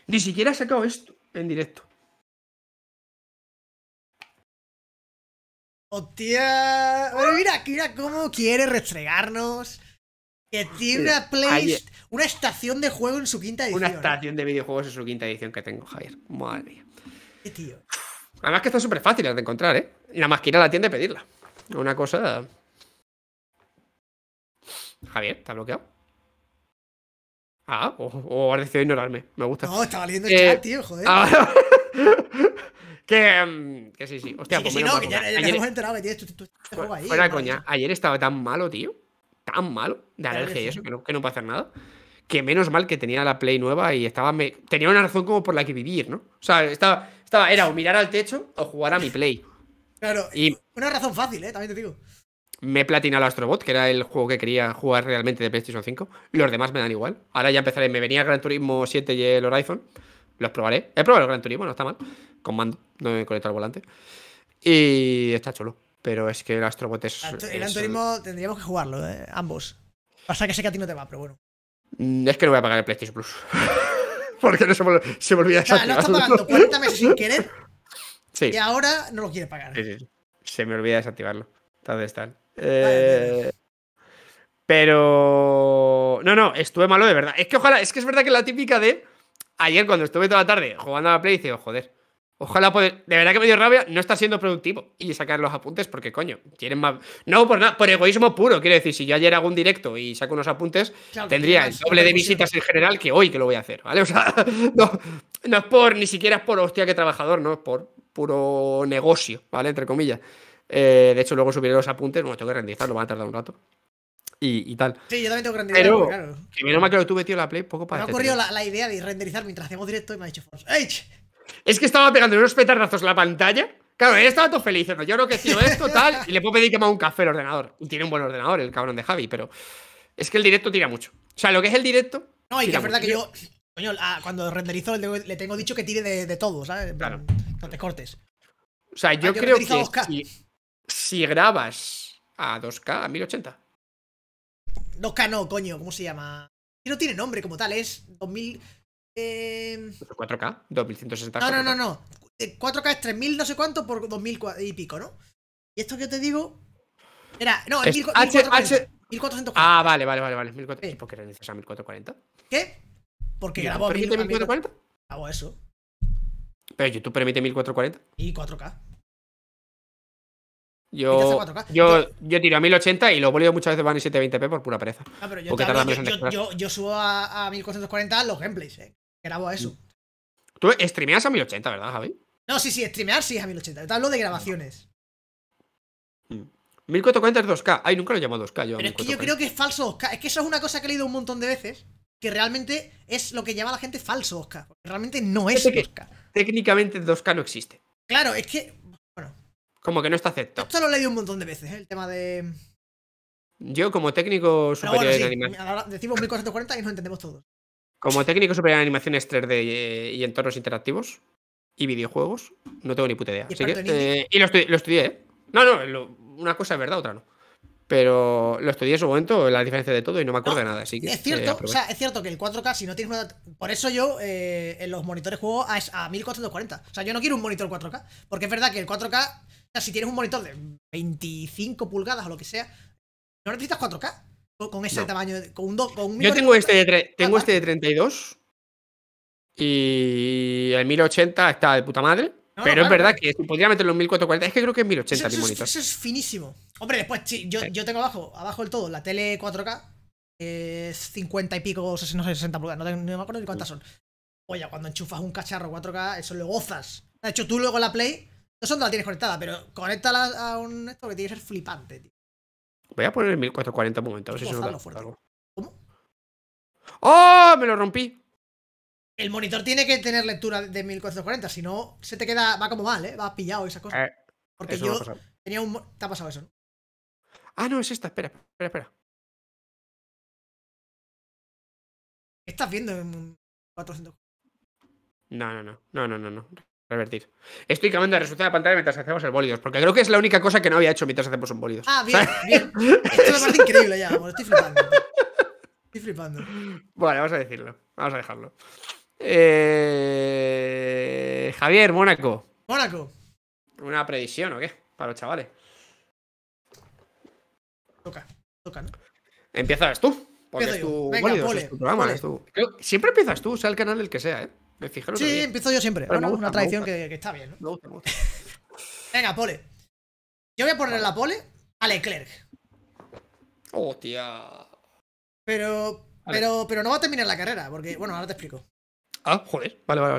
Ni siquiera he sacado esto en directo. Hostia. mira, mira cómo quiere restregarnos. Que tiene una playlist. Una estación de juego en su quinta edición. Una ¿eh? estación de videojuegos en su quinta edición que tengo, Javier. Madre mía. tío. Además que están súper fáciles de encontrar, ¿eh? Y la más que ir a la tienda y pedirla. Una cosa. Javier, ¿estás bloqueado? Ah, o, o has decidido ignorarme. Me gusta. No, estaba leyendo el eh, chat, tío, joder. Ah, que, mm, que, sí, sí. Hostia, sí, pues que si no, ya, ayer... hemos enterado que tienes tu, juego ahí. Fuera coña, ayer estaba tan malo, tío. Tan malo de alergia y eso, que no, que no puedo hacer nada que menos mal que tenía la Play nueva y estaba me... tenía una razón como por la que vivir, ¿no? O sea, estaba, estaba, era o mirar al techo o jugar a mi Play. Claro, y una razón fácil, ¿eh? También te digo. Me platina platinado Astrobot, que era el juego que quería jugar realmente de PlayStation 5. Los demás me dan igual. Ahora ya empezaré. Me venía Gran Turismo 7 y el Horizon. Los probaré. He probado el Gran Turismo, no está mal. Con mando, no me conecto al volante. Y está chulo. Pero es que el Astrobot es. El Gran Turismo tendríamos que jugarlo, ¿eh? ambos. Pasa que sé que a ti no te va, pero bueno. Mm, es que no voy a pagar el PlayStation Plus. Porque no se me, olvida. O sea, lo está pagando 40 meses sin querer. Sí. Y ahora no lo quiere pagar. Sí, sí. Se me olvida desactivarlo. ¿Dónde están? Eh, pero. No, no, estuve malo de verdad. Es que ojalá, es que es verdad que la típica de. Ayer cuando estuve toda la tarde jugando a la Play, dice, oh, joder, Ojalá poder. De verdad que me dio rabia no está siendo productivo y sacar los apuntes porque, coño, tienen más. No, por nada, por egoísmo puro. Quiero decir, si yo ayer hago un directo y saco unos apuntes, tendría el doble de visitas en general que hoy que lo voy a hacer, ¿vale? O sea, no, es por, ni siquiera es por hostia que trabajador, no, es por puro negocio, ¿vale? Entre comillas. Eh, de hecho, luego subiré los apuntes, bueno, tengo que renderizarlo, va a tardar un rato. Y, tal. Sí, yo también tengo que renderizar. Pero, claro. que menos mal que lo tuve, tío, la Play, poco para. Me ha ocurrido la, idea de renderizar mientras hacemos directo y me ha dicho, ¡Ey! es que estaba pegando unos petardazos la pantalla. Claro, él estaba todo feliz, ¿no? yo creo que esto, tal, y le puedo pedir que me haga un café al ordenador. tiene un buen ordenador, el cabrón de Javi, pero es que el directo tira mucho. O sea, lo que es el directo. No, y que es verdad que yo, coño, ah, cuando renderizo le tengo dicho que tire de, todo, ¿sabes? Claro. No te cortes. O sea, yo creo que si, si, grabas a 2K, a 1080. 2K no, coño, ¿cómo se llama? Y no tiene nombre como tal, es 2000. 4K, em, 2160. No, no, no, no. 4K es 3000 no sé cuánto por 2000 y pico, ¿no? Y esto que te digo. Era. No, es 1440. Ah, vale, vale, vale. vale. 1440. ¿Por qué era a 1440? ¿Qué? Porque grabó. ¿Permite 1440? Hago eso. Pero YouTube permite 1440. Y 4K. Yo, yo, tiro a 1080 y los bolidos muchas veces van en 720p por pura pereza. Ah, pero yo, yo, yo, subo a, a, 1440 los gameplays, ¿eh? grabo a eso. Mm. Tú streameas a 1080, ¿verdad, Javi? No, sí, sí, streamear sí es a 1080. Te hablo de grabaciones. 1440 mm. es 2K. Ay, nunca lo he llamado 2K. Yo Pero es que yo creo que es falso 2 Es que eso es una cosa que he leído un montón de veces. Que realmente es lo que llama la gente falso Oscar. realmente no es 2 Técnicamente 2K no existe. Claro, es que. Bueno. Como que no está aceptado. Esto lo he leído un montón de veces, ¿eh? el tema de. Yo, como técnico superior en Decimos 1440 y nos entendemos todos. Como técnico superior en animaciones 3D eh, y, entornos interactivos y videojuegos, no tengo ni puta idea. Y, eh, lo, lo, estudié, ¿eh? No, no, una cosa es verdad, otra no. Pero lo estudié en su momento, la diferencia de todo, y no me acuerdo de nada. Así que, es cierto, o sea, es cierto que el 4K, si no tienes una. Por eso yo en los monitores juego a, a, 1440. O sea, yo no quiero un monitor 4K. Porque es verdad que el 4K, o si tienes un monitor de 25 pulgadas o lo que sea, no necesitas 4K con ese tamaño, con un, Yo tengo este de, tengo este de 32 y el 1080 está de puta madre. pero es verdad que podría meterlo en 1440. Es que creo que es 1080 eso, monitor. Eso, es finísimo. Hombre, después yo, tengo abajo, abajo del todo, la tele 4K. Es 50 y pico, no sé, 60 pulgadas. No, me acuerdo ni cuántas son. Oye, cuando enchufas un cacharro 4K, eso lo gozas. De hecho, tú luego la Play, no sé dónde la tienes conectada, pero conéctala a un esto que tiene que ser flipante, tío. Voy a poner en 1440 un momento, a ver si algo. ¿Cómo? ¡Oh! Me lo rompí. El monitor tiene que tener lectura de 1440, si no, se te queda. Va como mal, ¿eh? Va pillado esa cosa. Eh, Porque yo tenía un. Te ha pasado eso, ¿no? Ah, no, es esta. Espera, espera, espera. estás viendo en 400? No, no, no. No, no, no, no. Revertir. de resultado de pantalla mientras hacemos el bólidos, porque creo que es la única cosa que no había hecho mientras hacemos un bólidos. Ah, bien, bien. Esto es parece parte increíble ya, bueno, estoy flipando. Estoy flipando. Vale, vamos a decirlo. Vamos a dejarlo. Eh... Javier, Mónaco. Mónaco. ¿Una previsión, o qué? Para los chavales. Toca, toca, ¿no? Empiezas tú. Porque es tu, programa. Siempre empiezas tú, sea el canal el que sea, ¿eh? sí, empiezo yo siempre. una tradición que, que, está bien. ¿no? Venga, pole. Yo voy a poner la pole a Leclerc. Hostia. Pero, pero, pero no va a terminar la carrera, porque, bueno, ahora te explico. Ah, joder, vale, vale,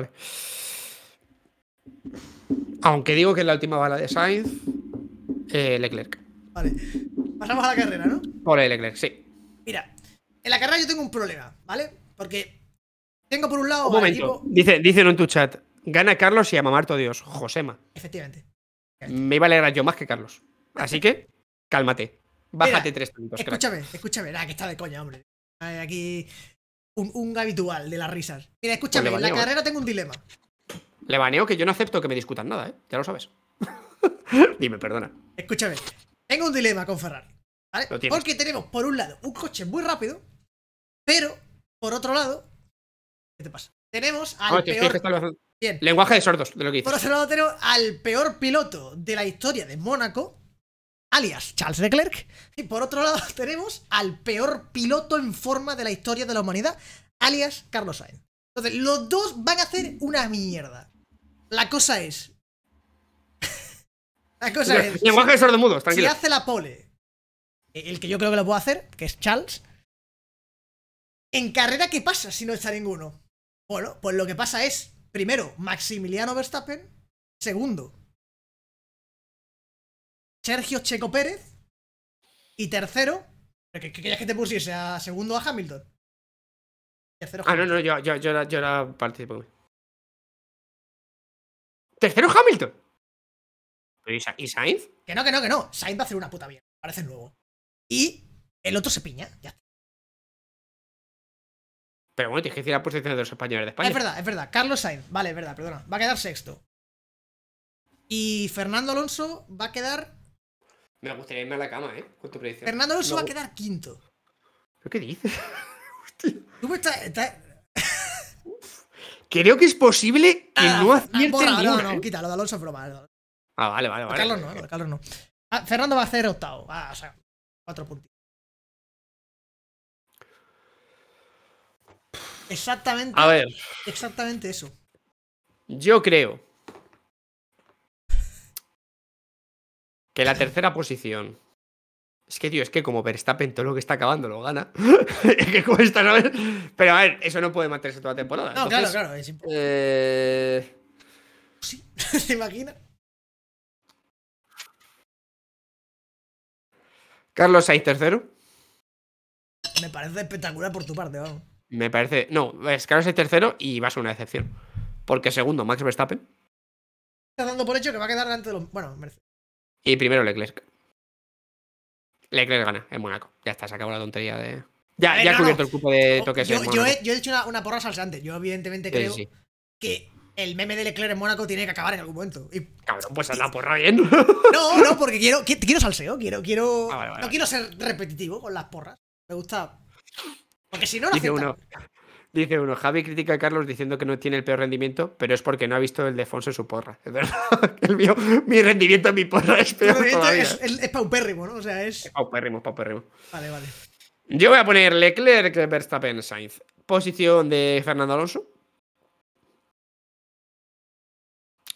vale. Aunque digo que es la última bala de Sainz, eh, Leclerc. Vale. Pasamos a la carrera, ¿no? Pole Leclerc, sí. Mira, en la carrera yo tengo un problema, ¿vale? Porque tengo por un lado. Un momento. Dicen, en tu chat: gana Carlos y a mamar todo Dios, Josema. Efectivamente. Me iba a alegrar yo más que Carlos. Así que, cálmate. Bájate tres puntos. Escúchame, escúchame. ah que está de coña, hombre. Aquí un, habitual de las risas. Mira, escúchame, pues en la ¿eh? carrera tengo un dilema. Le baneo que yo no acepto que me discutan nada, ¿eh? Ya lo sabes. Dime, perdona. Escúchame, tengo un dilema con Ferrari. ¿vale? Porque tenemos, por un lado, un coche muy rápido, pero, por otro lado, ¿Qué te pasa? Tenemos al ah, peor. Lenguaje de sordos, de lo que Por otro lado, tenemos al peor piloto de la historia de Mónaco, alias Charles Leclerc. Y por otro lado, tenemos al peor piloto en forma de la historia de la humanidad, alias Carlos Sainz. Entonces, los dos van a hacer una mierda. La cosa es. la cosa es. Lenguaje de Si hace la pole, eh, el que yo creo que lo puedo hacer, que es Charles. En carrera, ¿qué pasa si no está ninguno? Bueno, pues lo que pasa es, primero, Maximiliano Verstappen. Segundo, Sergio Checo Pérez. Y tercero, ¿qué querías que te pusiese? ¿A segundo a Hamilton? Tercero, Hamilton. Ah, no, no, yo, yo, yo, participo. ¿Tercero Hamilton? ¿Y, Sainz? Que no, que no, que no. Sainz va a hacer una puta mierda. Parece nuevo. Y el otro se piña. Ya está. Pero bueno, tienes que decir la posición de los españoles de España. Es verdad, es verdad. Carlos Sainz, vale, es verdad, perdona. Va a quedar sexto. Y Fernando Alonso va a quedar. Me gustaría irme a la cama, ¿eh? Con tu predicción. Fernando Alonso va a quedar quinto. ¿Pero ¿Qué dices? Tú estás. Creo que es posible que ah, no ah, acierte ninguno. No, no, ¿eh? de Alonso es broma. Ah, vale, vale, vale. Carlos no, Carlos no. Ah, Fernando va a hacer octavo. Ah, o sea, cuatro puntos. Exactamente. A ver. Exactamente eso. Yo creo que la tercera posición. Es que, tío, es que como Verstappen todo lo que está acabando lo gana. es que cuesta, ¿no? Pero a ver, eso no puede mantenerse toda la temporada. No, claro, claro. Es eh... Sí, ¿se imagina? Carlos ¿hay tercero. Me parece espectacular por tu parte, vamos. Me parece. No, es ahora es el tercero y va a ser una excepción. Porque segundo, Max Verstappen. Estás dando por hecho que va a quedar delante de los. Bueno, merece. Y primero Leclerc. Leclerc gana en Mónaco. Ya está, se acabó la tontería de. Ya, eh, ha ya cubierto el cupo de oh, toques. Yo, he, yo, he, hecho una, porra salseante. Yo, evidentemente, creo que el meme de Leclerc en Mónaco tiene que acabar en algún momento. Y... Cabrón, pues haz la porra bien. No, no, porque quiero, quiero salseo. Quiero, quiero, ah, no quiero ser repetitivo con las porras. Me gusta porque si no, lo dice uno, dice uno, Javi critica a Carlos diciendo que no tiene el peor rendimiento, pero es porque no ha visto el defonso en su porra. Es verdad, el mío, mi rendimiento en mi porra es peor todavía. Es, es, paupérrimo, ¿no? O sea, es... es paupérrimo, es paupérrimo. Vale, vale. Yo voy a poner Leclerc, Verstappen, Sainz. Posición de Fernando Alonso.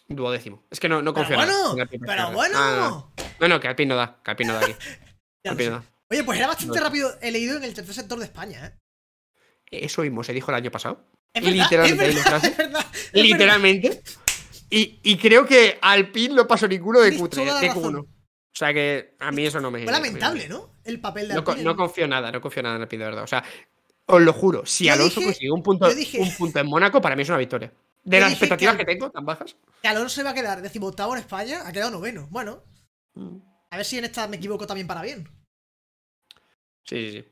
Duodécimo. Es que no, no confío pero bueno, Pero bueno. no. no, que Alpine da. da aquí. Oye, pues era bastante rápido. He leído en el tercer sector de España, ¿eh? Eso mismo se dijo el año pasado. literalmente. literalmente. Y, y, creo que al pin no pasó ninguno de cutre, de eh, O sea que a mí eso no me. Fue lamentable, ¿no? El papel de no, No confío nada, no confío nada en Alpine, de verdad. O sea, os lo juro, si Alonso consigue un punto, un punto en Mónaco, para mí es una victoria. De las expectativas que, tengo, tan bajas. Que Alonso se va a quedar decimoctavo en España, ha quedado noveno. Bueno. Mm. A ver si en esta me equivoco también para bien. Sí, sí, sí.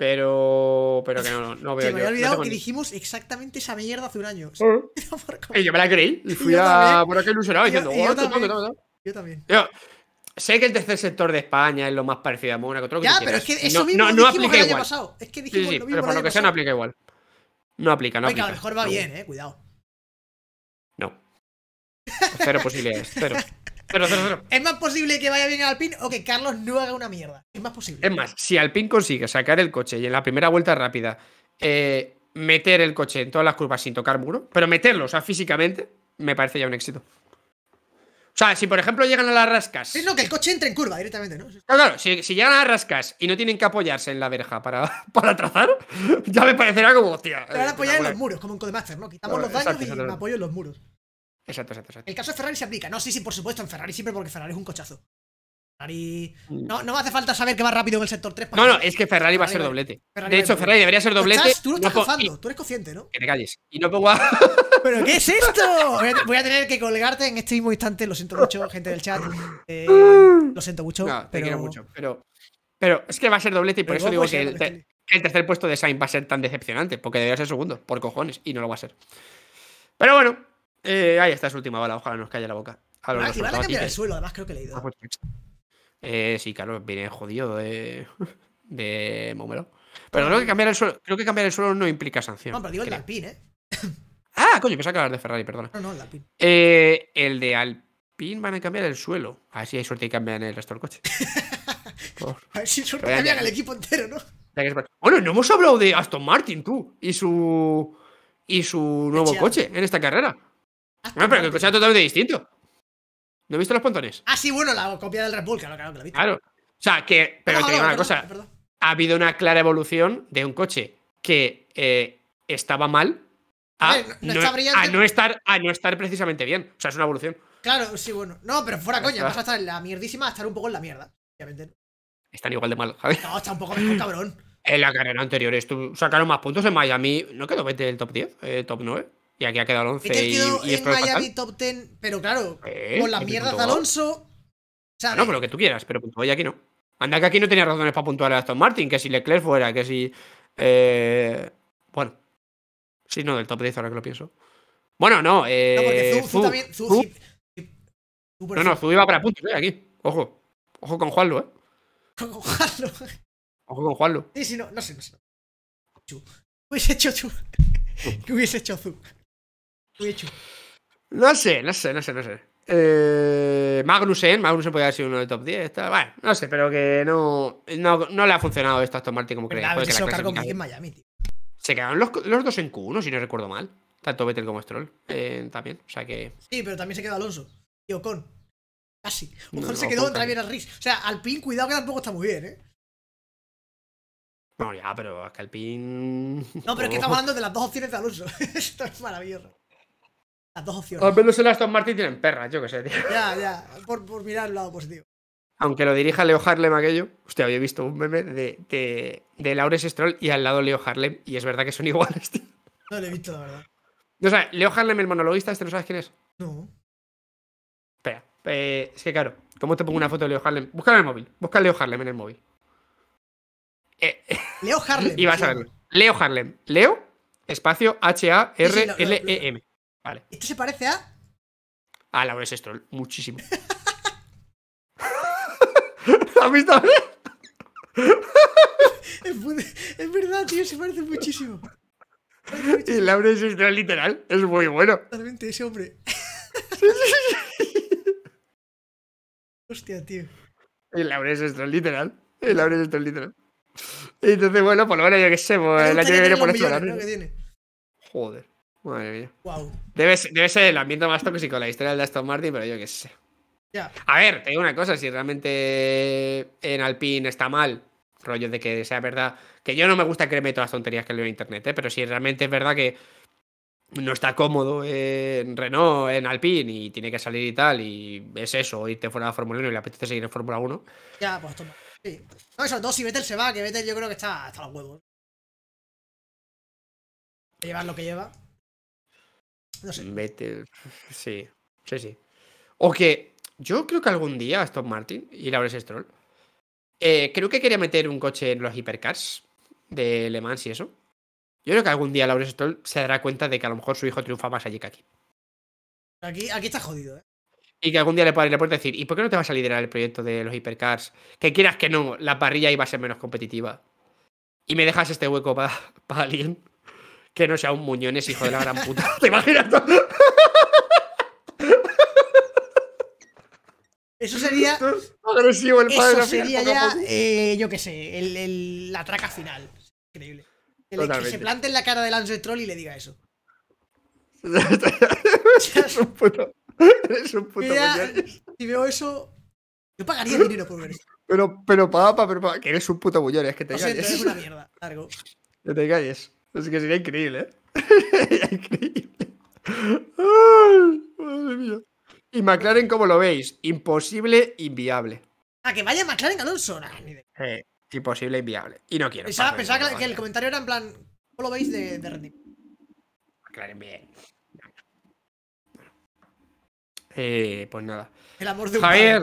Pero, pero que no, no veo. Se me había olvidado que dijimos exactamente esa mierda hace un año. y ah. eh, yo me la creí y fui a por aquel ilusionado diciendo, yo, yo, también. yo también. sé que el tercer sector de España es lo más parecido a Mónaco. ya, pero es que eso mismo no, no aplica pasado. Es que dijimos lo mismo pero por lo que sea no aplica igual. No aplica, no Oiga, aplica. a lo mejor va bien, eh, cuidado. No. Cero posibilidades, cero. Es más posible que vaya bien Alpine o que Carlos no haga una mierda. Es más posible. Es más, si Alpine consigue sacar el coche y en la primera vuelta rápida eh, meter el coche en todas las curvas sin tocar muro, pero meterlo, o sea, físicamente, me parece ya un éxito. O sea, si por ejemplo llegan a las rascas. Es lo que el coche entre en curva directamente, ¿no? Claro, si, llegan a las rascas y no tienen que apoyarse en la verja para, para trazar, ya me parecerá como, hostia. Te van a apoyar en los muros, como en Codemaster, ¿no? Quitamos los daños y me apoyo en los muros. Exacto, exacto, El caso de Ferrari se aplica. No, sí, sí, por supuesto, en Ferrari siempre porque Ferrari es un cochazo. Ferrari. Mm. No, no me hace falta saber que va rápido en el sector 3. no, no, es que Ferrari, va a ser doblete. de hecho, Ferrari debería ser doblete. estás, tú lo estás tú eres consciente, ¿no? Que te calles. Y no pongo a... ¿Pero qué es esto? Voy a, tener que colgarte en este mismo instante. Lo siento mucho, gente del chat. Eh, lo siento mucho. te pero... quiero mucho. Pero, pero es que va a ser doblete y por eso digo que el, el, tercer puesto de Sainz va a ser tan decepcionante. Porque debería ser segundo, por cojones. Y no lo va a ser. Pero bueno, eh, ahí está, es última bala. Ojalá nos calle la boca. ah, van a cambiar el suelo, además creo que he ido ah, pues eh, sí, claro, viene jodido de, de Momelo. Pero creo que, cambiar el suelo, creo que cambiar el suelo no implica sanción. No, pero digo el de Alpine, ¿eh? Ah, coño, me que el de Ferrari, perdona. No, no, el de Alpine. Eh, el de Alpine van a cambiar el suelo. A ver si hay suerte y cambian el resto del coche. A ver si suerte cambian el equipo entero, ¿no? Bueno, no hemos hablado de Aston Martin, tú, y su, y su nuevo coche en esta carrera. No, pero que era totalmente distinto. ¿No he visto los pontones? Ah, sí, bueno, la copia del Red Bull, claro, claro que la he Claro. O sea, que. Pero te digo una cosa. Ha habido una clara evolución de un coche que eh, estaba mal a, no, estar, a no estar precisamente bien. O sea, es una evolución. Claro, sí, bueno. No, pero fuera coña, vas a estar en la mierdísima, a estar un poco en la mierda. Obviamente. Están igual de mal, No, está un poco mejor, cabrón. En la carrera anterior, sacaron más puntos en Miami. ¿No quedó 20 del top 10? Eh, ¿Top 9? Y aquí ha quedado el 11 y, y, en Miami top 10, pero claro, eh, con las mierdas de Alonso. No, pero lo que tú quieras, pero punto y aquí no. Anda que aquí no tenía razones para puntuar a Aston Martin, que si Leclerc fuera, que si. Eh, bueno. Si no, del top 10 ahora que lo pienso. Bueno, no, eh. No, porque eh, Zu, también. Zu, no, no, Zu iba para puntos, eh, aquí. Ojo. Ojo con Juanlo, eh. Con Juanlo. Ojo con Juanlo. Sí, si no, no sé, no sé. ¿Qué hubiese hecho Chu. que hubiese hecho Zu? No sé, no sé, no sé, no sé. Eh, Magnussen, Magnussen podría haber sido uno de top 10. está no sé, pero que no, no, no le ha funcionado esto a Aston Martin como creía. se Se quedaron los, los, dos en Q1, si no recuerdo mal. Tanto Vettel como Stroll eh, también. O sea que. Sí, pero también se quedó Alonso. Y Ocon. Casi. Ocon mejor se quedó en a Riz. O sea, Alpin cuidado que tampoco está muy bien, ¿eh? No, ya, pero es que Alpin. No, pero es que estamos hablando de las dos opciones de Alonso. esto es maravilloso. Las dos opciones. Martin tienen perra yo qué sé, tío. Ya, ya, por, mirar el lado positivo. Aunque lo dirija Leo Harlem aquello, usted había visto un meme de, de, de Stroll y al lado Leo Harlem, y es verdad que son iguales, No lo he visto, la verdad. No, sé, Leo Harlem, el monologuista, este no sabes quién es. No. Espera, eh, es que claro, ¿cómo te pongo una foto de Leo Harlem? busca en el móvil, busca Leo Harlem en el móvil. Leo eh, Harlem. y vas a verlo. Leo Harlem. Leo, espacio H-A-R-L-E-M. ¿Esto se parece a? A ah, Laura Stroll, muchísimo. ¿Has visto? es, verdad, tío, se parece muchísimo. Y Laura Stroll, literal, es muy bueno. Exactamente, ese hombre. Hostia, tío. Y Laura Stroll, literal. Y Laura Stroll, literal. entonces, bueno, por lo menos yo pues, que sé, la el que por explorar. Joder. Madre mía. Debe, ser el ambiente más tóxico la historia del Aston Martin, pero yo qué sé. A ver, te digo una cosa, si realmente en Alpine está mal, rollo de que sea verdad, que yo no me gusta creerme todas las tonterías que leo en internet, ¿eh? pero si realmente es verdad que no está cómodo en Renault, en Alpine y tiene que salir y tal, y es eso, irte fuera de la Fórmula 1 y le apetece seguir en Fórmula 1. Ya, pues toma. No, sobre todo si Vettel se va, que Vettel yo creo que está hasta los huevos. Llevar lo que lleva. No sé. Sí, sí, sí. O que yo creo que algún día Aston Martin y Lawrence Stroll. Eh, creo que quería meter un coche en los hipercars de Le Mans y eso. Yo creo que algún día Lawrence Stroll se dará cuenta de que a lo mejor su hijo triunfa más allí que aquí. Aquí, aquí está jodido, ¿eh? Y que algún día le pare la puerta decir, ¿y por qué no te vas a liderar el proyecto de los hipercars? Que quieras que no, la parrilla iba a ser menos competitiva. Y me dejas este hueco para alguien que no sea un Muñones, hijo de la gran puta. ¿Te imaginas? Eso sería. agresivo el padre. Eso sería ya, eh, yo qué sé, el, la traca final. Increíble. que se plante en la cara del Lance Troll y le diga eso. es un puto. Eres un puto. si veo eso, yo pagaría dinero por ver eso. Pero, pero, papá, pero, que eres un puto Muñones es que te calles. Es una mierda, largo. Que te calles. Así pues que sería increíble, ¿eh? increíble. madre mía. ¿Y McLaren cómo lo veis? Imposible, inviable. A que vaya McLaren a No, imposible, inviable. Y no quiero. Pensaba, que, el comentario era en plan, ¿cómo lo veis de, de McLaren bien. Eh, pues nada. El amor de un Javier.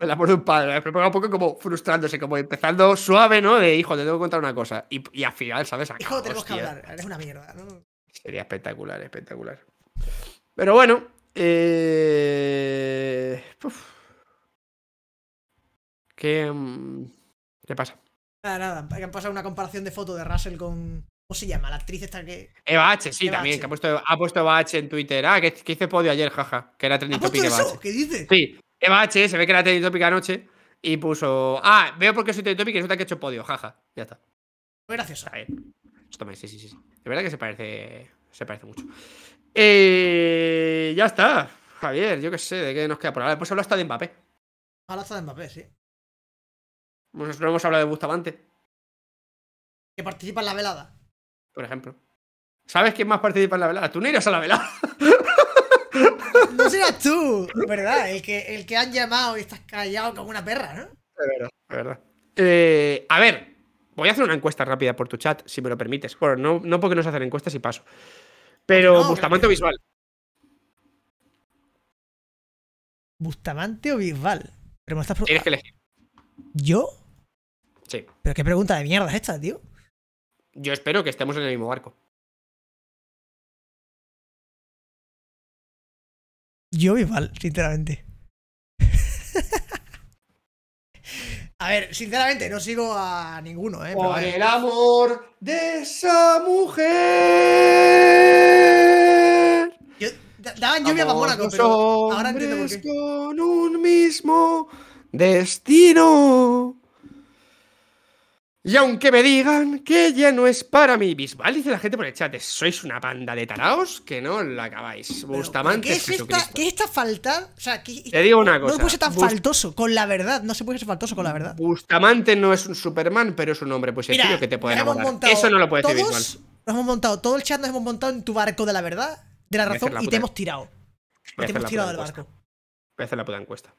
El amor de un padre, pero un poco como frustrándose, como empezando suave, ¿no? De hijo, te tengo que contar una cosa. Y, y al final, ¿sabes? hijo, tenemos que hablar, Es una mierda, ¿no? Sería espectacular, espectacular. Pero bueno, eh, ¿Qué, mm, ¿Qué pasa? Nada, nada, que pasar pasado una comparación de foto de Russell con, ¿Cómo se llama? La actriz esta que. Eva H, sí, también, que ha puesto, ha puesto Eva H en Twitter. Ah, que, hice podio ayer, jaja. Que era trending topic Eva H. ¿Qué dices? Sí, Eva H se ve que era Topic anoche y puso. Ah, veo por qué soy Topic y resulta que he hecho podio, jaja. Ya está. Muy A ver. me sí, sí, sí. De verdad que se parece. Se parece mucho. Eh, ya está. Javier, yo qué sé, de qué nos queda por hablar. Pues habla hasta de Mbappé. Habla hasta de Mbappé, sí. Nosotros pues no hemos hablado de Bustamante. Que participa en la velada. Por ejemplo. ¿Sabes quién más participa en la velada? Tú no irás a la velada no serás tú, ¿verdad? El que, el que han llamado y estás callado como una perra, ¿no? De verdad, de verdad. Eh, a ver, voy a hacer una encuesta rápida por tu chat, si me lo permites. Bueno, no, no porque hacen encuestas y paso. Pero Bustamante o Bisbal. Bustamante o Bisbal. Pero que elegir. ¿Yo? Sí. Pero qué pregunta de mierda es esta, tío. Yo espero que estemos en el mismo barco. yo igual, sinceramente. A ver, sinceramente, no sigo a ninguno, ¿eh? Por el amor de esa mujer. Yo, daban lluvia para Mónaco, pero ahora entiendo con un mismo destino. Y aunque me digan que ya no es para mí, Bisbal, dice la gente por el chat, sois una banda de taraos que no la acabáis. Bustamante ¿Qué es esta, ¿qué esta falta? Te digo una cosa. No se puede ser tan faltoso con la verdad. No se puede ser faltoso con la verdad. Bustamante no es un Superman, pero es un hombre pues que te puede Eso no lo puede decir Bisbal. Nos hemos montado, todo el chat nos hemos montado en tu barco de la verdad, de la razón, y te hemos tirado. te hemos tirado del barco. Voy a hacer la puta encuesta.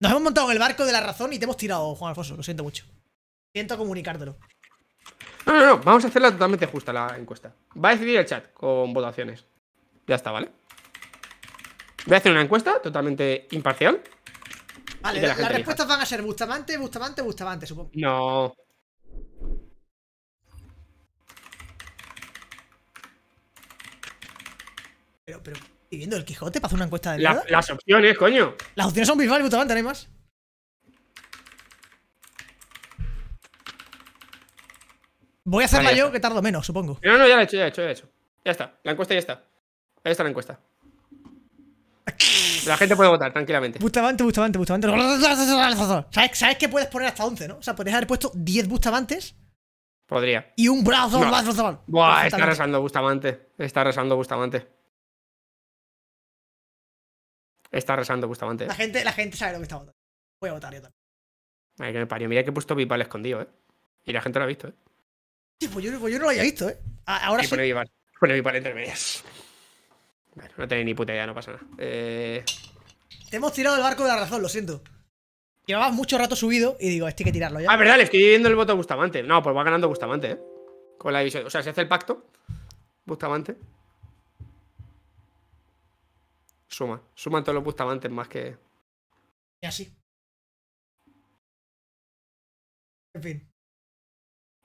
Nos hemos montado en el barco de la razón y te hemos tirado, Juan Alfonso. Lo siento mucho. Siento comunicártelo. No, no, no. Vamos a hacerla totalmente justa la encuesta. Va a decidir el chat con votaciones. Ya está, ¿vale? Voy a hacer una encuesta totalmente imparcial. Vale, las respuestas van a ser Bustamante, Bustamante, Bustamante, supongo. No. Pero, pero, ¿Y viendo el Quijote para hacer una encuesta de las opciones, coño. Las opciones son Bilbao y Bustavante, no hay más. Voy a hacerla yo, que tardo menos, supongo. No, no, ya la he hecho, ya he hecho, ya he hecho. Ya está, la encuesta ya está. Ahí está la encuesta. La gente puede votar tranquilamente. Bustamante, Bustamante, Bustamante. ¿Sabes, que puedes poner hasta 11, ¿no? O sea, podrías haber puesto 10 Bustamantes. Podría. Y un brazo un brazo Bustamante. Buah, está rezando Bustamante. Está rezando Bustamante. Está rezando Bustamante. La gente, la gente sabe lo que está votando. Voy a votar yo también. Ay, que me parió. Mira que he puesto Bipal escondido, ¿eh? Y la gente lo ha visto, ¿eh? Sí, pues yo, no pues lo había visto, ¿eh? Ahora sí. Pone Vival. Pone Vival entre medias. Bueno, no tenéis ni puta idea, no pasa nada. Eh... hemos tirado el barco de la razón, lo siento. Llevabas mucho rato subido y digo, este hay que tirarlo ya. Ah, verdad, le estoy viendo el voto a Bustamante. No, pues va ganando Bustamante, ¿eh? Con la división. O sea, se hace el pacto. Bustamante. Suma. Suman todos los Bustamantes más que. Y así. En fin.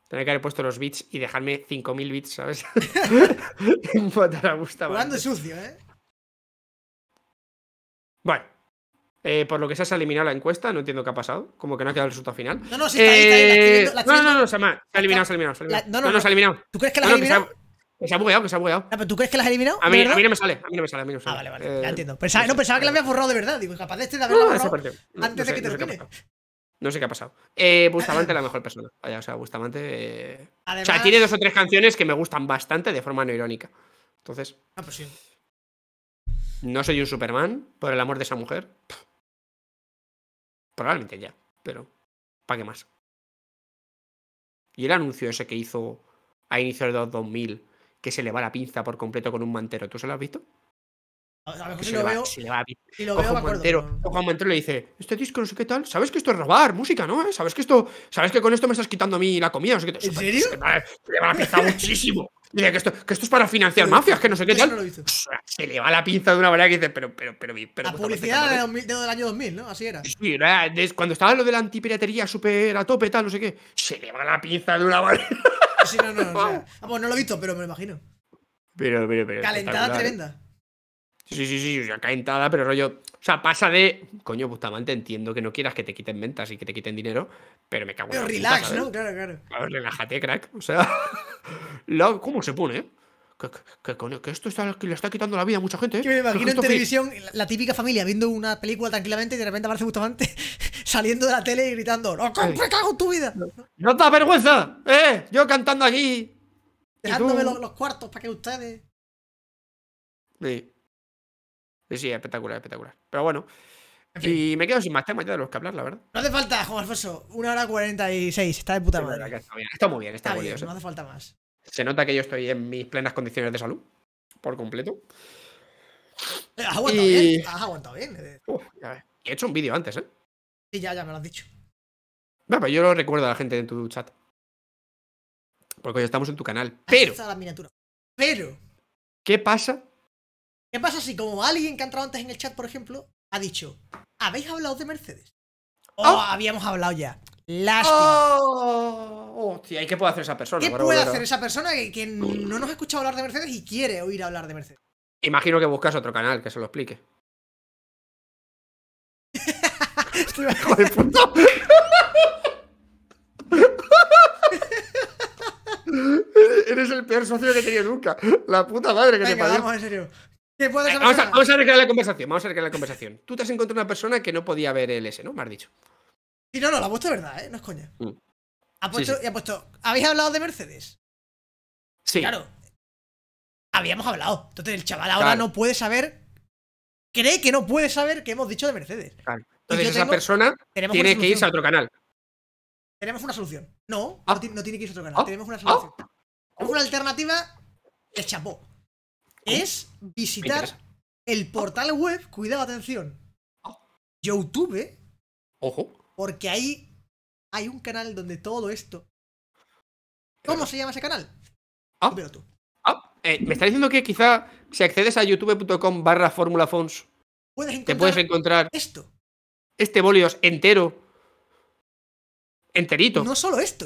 Tendré que haber puesto los bits y dejarme 5.000 bits, ¿sabes? Empatar a Bustamante. Jugando sucio, ¿eh? Vale. Eh, por lo que se ha eliminado la encuesta, no entiendo qué ha pasado. Como que no ha quedado el resultado final. No, no, se está ahí, está ahí. Eh, no, no, no, se ha eliminado, se ha eliminado. no, no, se ha eliminado. ¿Tú crees que la no, ha eliminado? Se ha bugueado, que se ha bugueado. Ah, ¿Pero tú crees que las has eliminado? A mí, no me sale, a mí no me sale, a mí no me sale. Ah, vale, vale, eh, ya entiendo. no, pensaba que la había borrado de verdad. Digo, capaz de este de haberla no, antes sé, de que termine. No sé qué ha pasado. Eh, Bustamante es la mejor persona. o sea, Bustamante. Eh, o sea, tiene dos o tres canciones que me gustan bastante de forma no irónica. Entonces. Ah, pues sí. No soy un Superman, por el amor de esa mujer. Probablemente ya, pero. ¿Para qué más? Y el anuncio ese que hizo a inicios de 2000 que se le va la pinza por completo con un mantero. ¿Tú se lo has visto? A si lo, veo, lo veo, un mantero, un mantero y le dice, este disco no sé qué tal, sabes que esto es robar música, ¿no? ¿Eh? ¿Sabes que esto, sabes que con esto me estás quitando a mí la comida? ¿En serio? Se le va, la pinza muchísimo. Mira, que esto, que esto es para financiar mafias, que no sé qué tal. No se le va la pinza de una manera que dices… pero, pero, pero. pero la publicidad eh?". del año 2000, ¿no? Así era. Sí, cuando estaba lo de la antipiratería super a tope, tal, no sé qué. Se le va la pinza de una manera. Sí, no, no, no. no lo he visto, pero me lo imagino. Pero, pero, pero. Calentada eh. tremenda sí, sí, sí, ya caentada, pero rollo. O sea, pasa de. Coño, Bustamante, entiendo que no quieras que te quiten ventas y que te quiten dinero, pero me cago en Pero relax, ¿no? Claro, claro. Claro, relájate, crack. O sea. ¿Cómo se pone, que, coño que, esto que le está quitando la vida a mucha gente. ¿eh? Yo me imagino en televisión la típica familia viendo una película tranquilamente y de repente aparece Bustamante saliendo de la tele y gritando: ¡No, me cago en tu vida! ¡No, te da vergüenza! ¡Eh! Yo cantando aquí. Dejándome los, los, cuartos para que ustedes. Sí. Sí, sí, espectacular, espectacular. Pero bueno. Y me quedo sin más temas ya de los que hablar, la verdad. No hace falta, Juan Alfonso. Una hora cuarenta y seis. Está de puta madre. Está, muy bien, está, muy bien. no hace falta más. Se nota que yo estoy en mis plenas condiciones de salud. Por completo. Eh, has aguantado bien. Has aguantado bien. Eh. Uf, he hecho un vídeo antes, ¿eh? Sí, ya, ya me lo has dicho. No, pero yo lo recuerdo a la gente en tu chat. Porque hoy estamos en tu canal. Pero. la miniatura. Pero. ¿Qué pasa ¿Qué pasa si como alguien que ha entrado antes en el chat, por ejemplo, ha dicho, ¿habéis hablado de Mercedes? O oh. habíamos hablado ya. Lástima. Oh, hostia, ¿y qué puede hacer esa persona? ¿Qué puede hacer esa persona que, no nos ha escuchado hablar de Mercedes y quiere oír hablar de Mercedes? Imagino que buscas otro canal que se lo explique. puto. Eres el peor socio que he tenido nunca. La puta madre que te parió. Vamos, en serio. Eh, vamos, a, arreglar la conversación. Vamos a arreglar la conversación. Tú te has encontrado una persona que no podía ver el S, ¿no? Me has dicho. Sí, no, no, la ha puesto verdad, ¿eh? No es coña. Mm. Ha puesto, Y ha puesto. ¿Habéis hablado de Mercedes? Sí. Claro. Habíamos hablado. Entonces el chaval ahora no puede saber. Cree que no puede saber que hemos dicho de Mercedes. Entonces esa persona tiene que irse a otro canal. Tenemos una solución. No, ah. no, tiene que irse a otro canal. Ah. Tenemos una solución. Ah. una alternativa el chapó es visitar el portal web, cuidado, atención, YouTube. Ojo. Porque ahí hay un canal donde todo esto. ¿Cómo se llama ese canal? Ah. tú. Ah, eh, me está diciendo que quizá si accedes a youtube.com barra Fórmula te puedes encontrar esto. Este bolios entero. Enterito. No solo esto,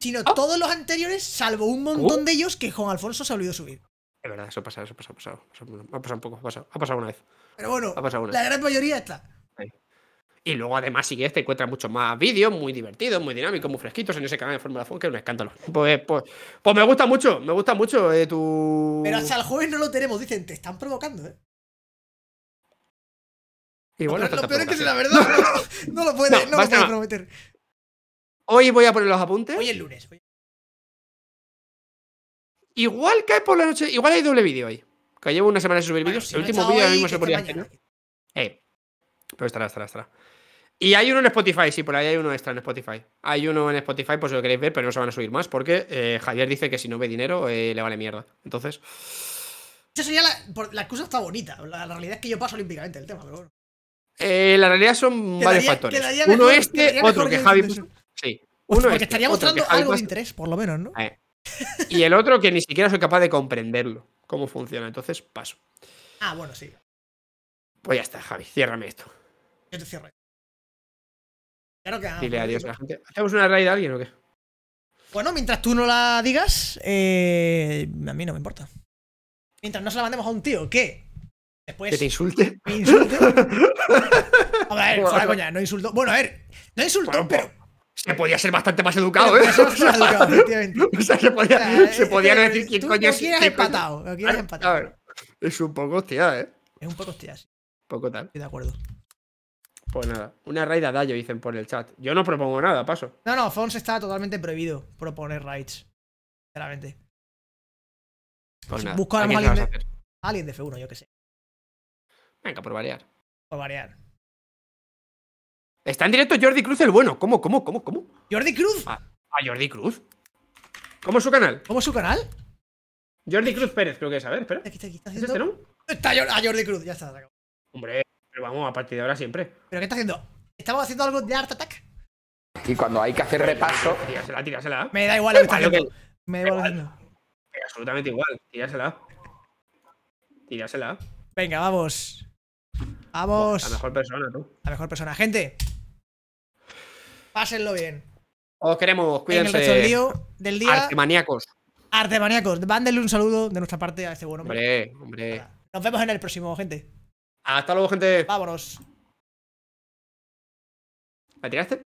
sino ah. todos los anteriores, salvo un montón oh. de ellos que Juan Alfonso se olvidado subir. Es verdad, eso ha pasado, eso pasado, ha pasado. Ha pasado un poco, ha pasado, ha pasado una vez. Pero bueno, la gran mayoría está. Y luego, además, si quieres, te encuentras muchos más vídeos muy divertidos, muy dinámicos, muy fresquitos en ese canal de Fórmula Funk, que es un escándalo. Pues, pues, pues, me gusta mucho, me gusta mucho eh, tu. Pero hasta el jueves no lo tenemos, dicen, te están provocando, ¿eh? Y bueno, lo peor es que la verdad no, lo puedes, no, lo puedes prometer. Hoy voy a poner los apuntes. Hoy es lunes. Igual cae por la noche. Igual hay doble vídeo ahí. Que llevo una semana sin subir vídeos. el último vídeo ahora mismo se ponía. aquí. Eh. Pero estará, estará, estará. Y hay uno en Spotify, sí, por ahí hay uno extra en Spotify. Hay uno en Spotify, por si lo queréis ver, pero no se van a subir más, porque eh, Javier dice que si no ve dinero, eh, le vale mierda. Entonces. la, excusa está bonita. La, realidad es que yo paso olímpicamente el tema, pero bueno. Eh, la realidad son varios factores. Uno este, otro que, Javi Sí. Uno porque este, estaría mostrando algo de interés, por lo menos, ¿no? Eh, y el otro que ni siquiera soy capaz de comprenderlo, cómo funciona. Entonces paso. Ah, bueno, sí. Pues ya está, Javi, ciérrame esto. Yo te cierro. Claro que. Ah, Dile adiós a la gente. ¿Hacemos una raid a alguien o qué? Bueno, mientras tú no la digas, eh, a mí no me importa. Mientras no se la mandemos a un tío, ¿qué? Después. Que te insulte. Me insulte. a ver, coña, no insulto Bueno, a ver, no insulto, pues, pero se podía ser bastante más educado, ¿eh? se podía, se decir quién coño es. Lo quieres empatado, quieres empatado. ver, es un poco hostia, ¿eh? Es un poco hostia, sí. Poco tal. Estoy de acuerdo. Pues nada, una raid a Dayo dicen por el chat. Yo no propongo nada, paso. No, no, Fons está totalmente prohibido proponer raids. Sinceramente. Pues Busco a, alguien, de, alguien de F1, yo qué sé. Venga, por variar. Por variar. Está en directo Jordi Cruz el bueno. ¿Cómo, cómo, cómo, cómo? ¿Jordi Cruz? a ah, ah, Jordi Cruz. ¿Cómo su canal? ¿Cómo su canal? Jordi Cruz Pérez, creo que es. A ver, espera. está haciendo... Este, está a Jordi Cruz, ya está. Hombre, pero vamos, a partir de ahora siempre. ¿Pero qué está haciendo? ¿Estamos haciendo algo de Art Attack? Y cuando hay que hacer repaso. Tírasela, tírasela. Me da igual, el lo Me da igual. igual. Absolutamente igual. Tírasela. Tírasela. Venga, vamos. Vamos. La mejor persona, tú. La mejor persona. Gente, Pásenlo bien. Os queremos, cuídense. En el día del día. Artemaníacos. Artemaníacos. Mándenle un saludo de nuestra parte a este buen hombre. Hombre, hombre. Nos vemos en el próximo, gente. Hasta luego, gente. Vámonos. ¿Me tiraste?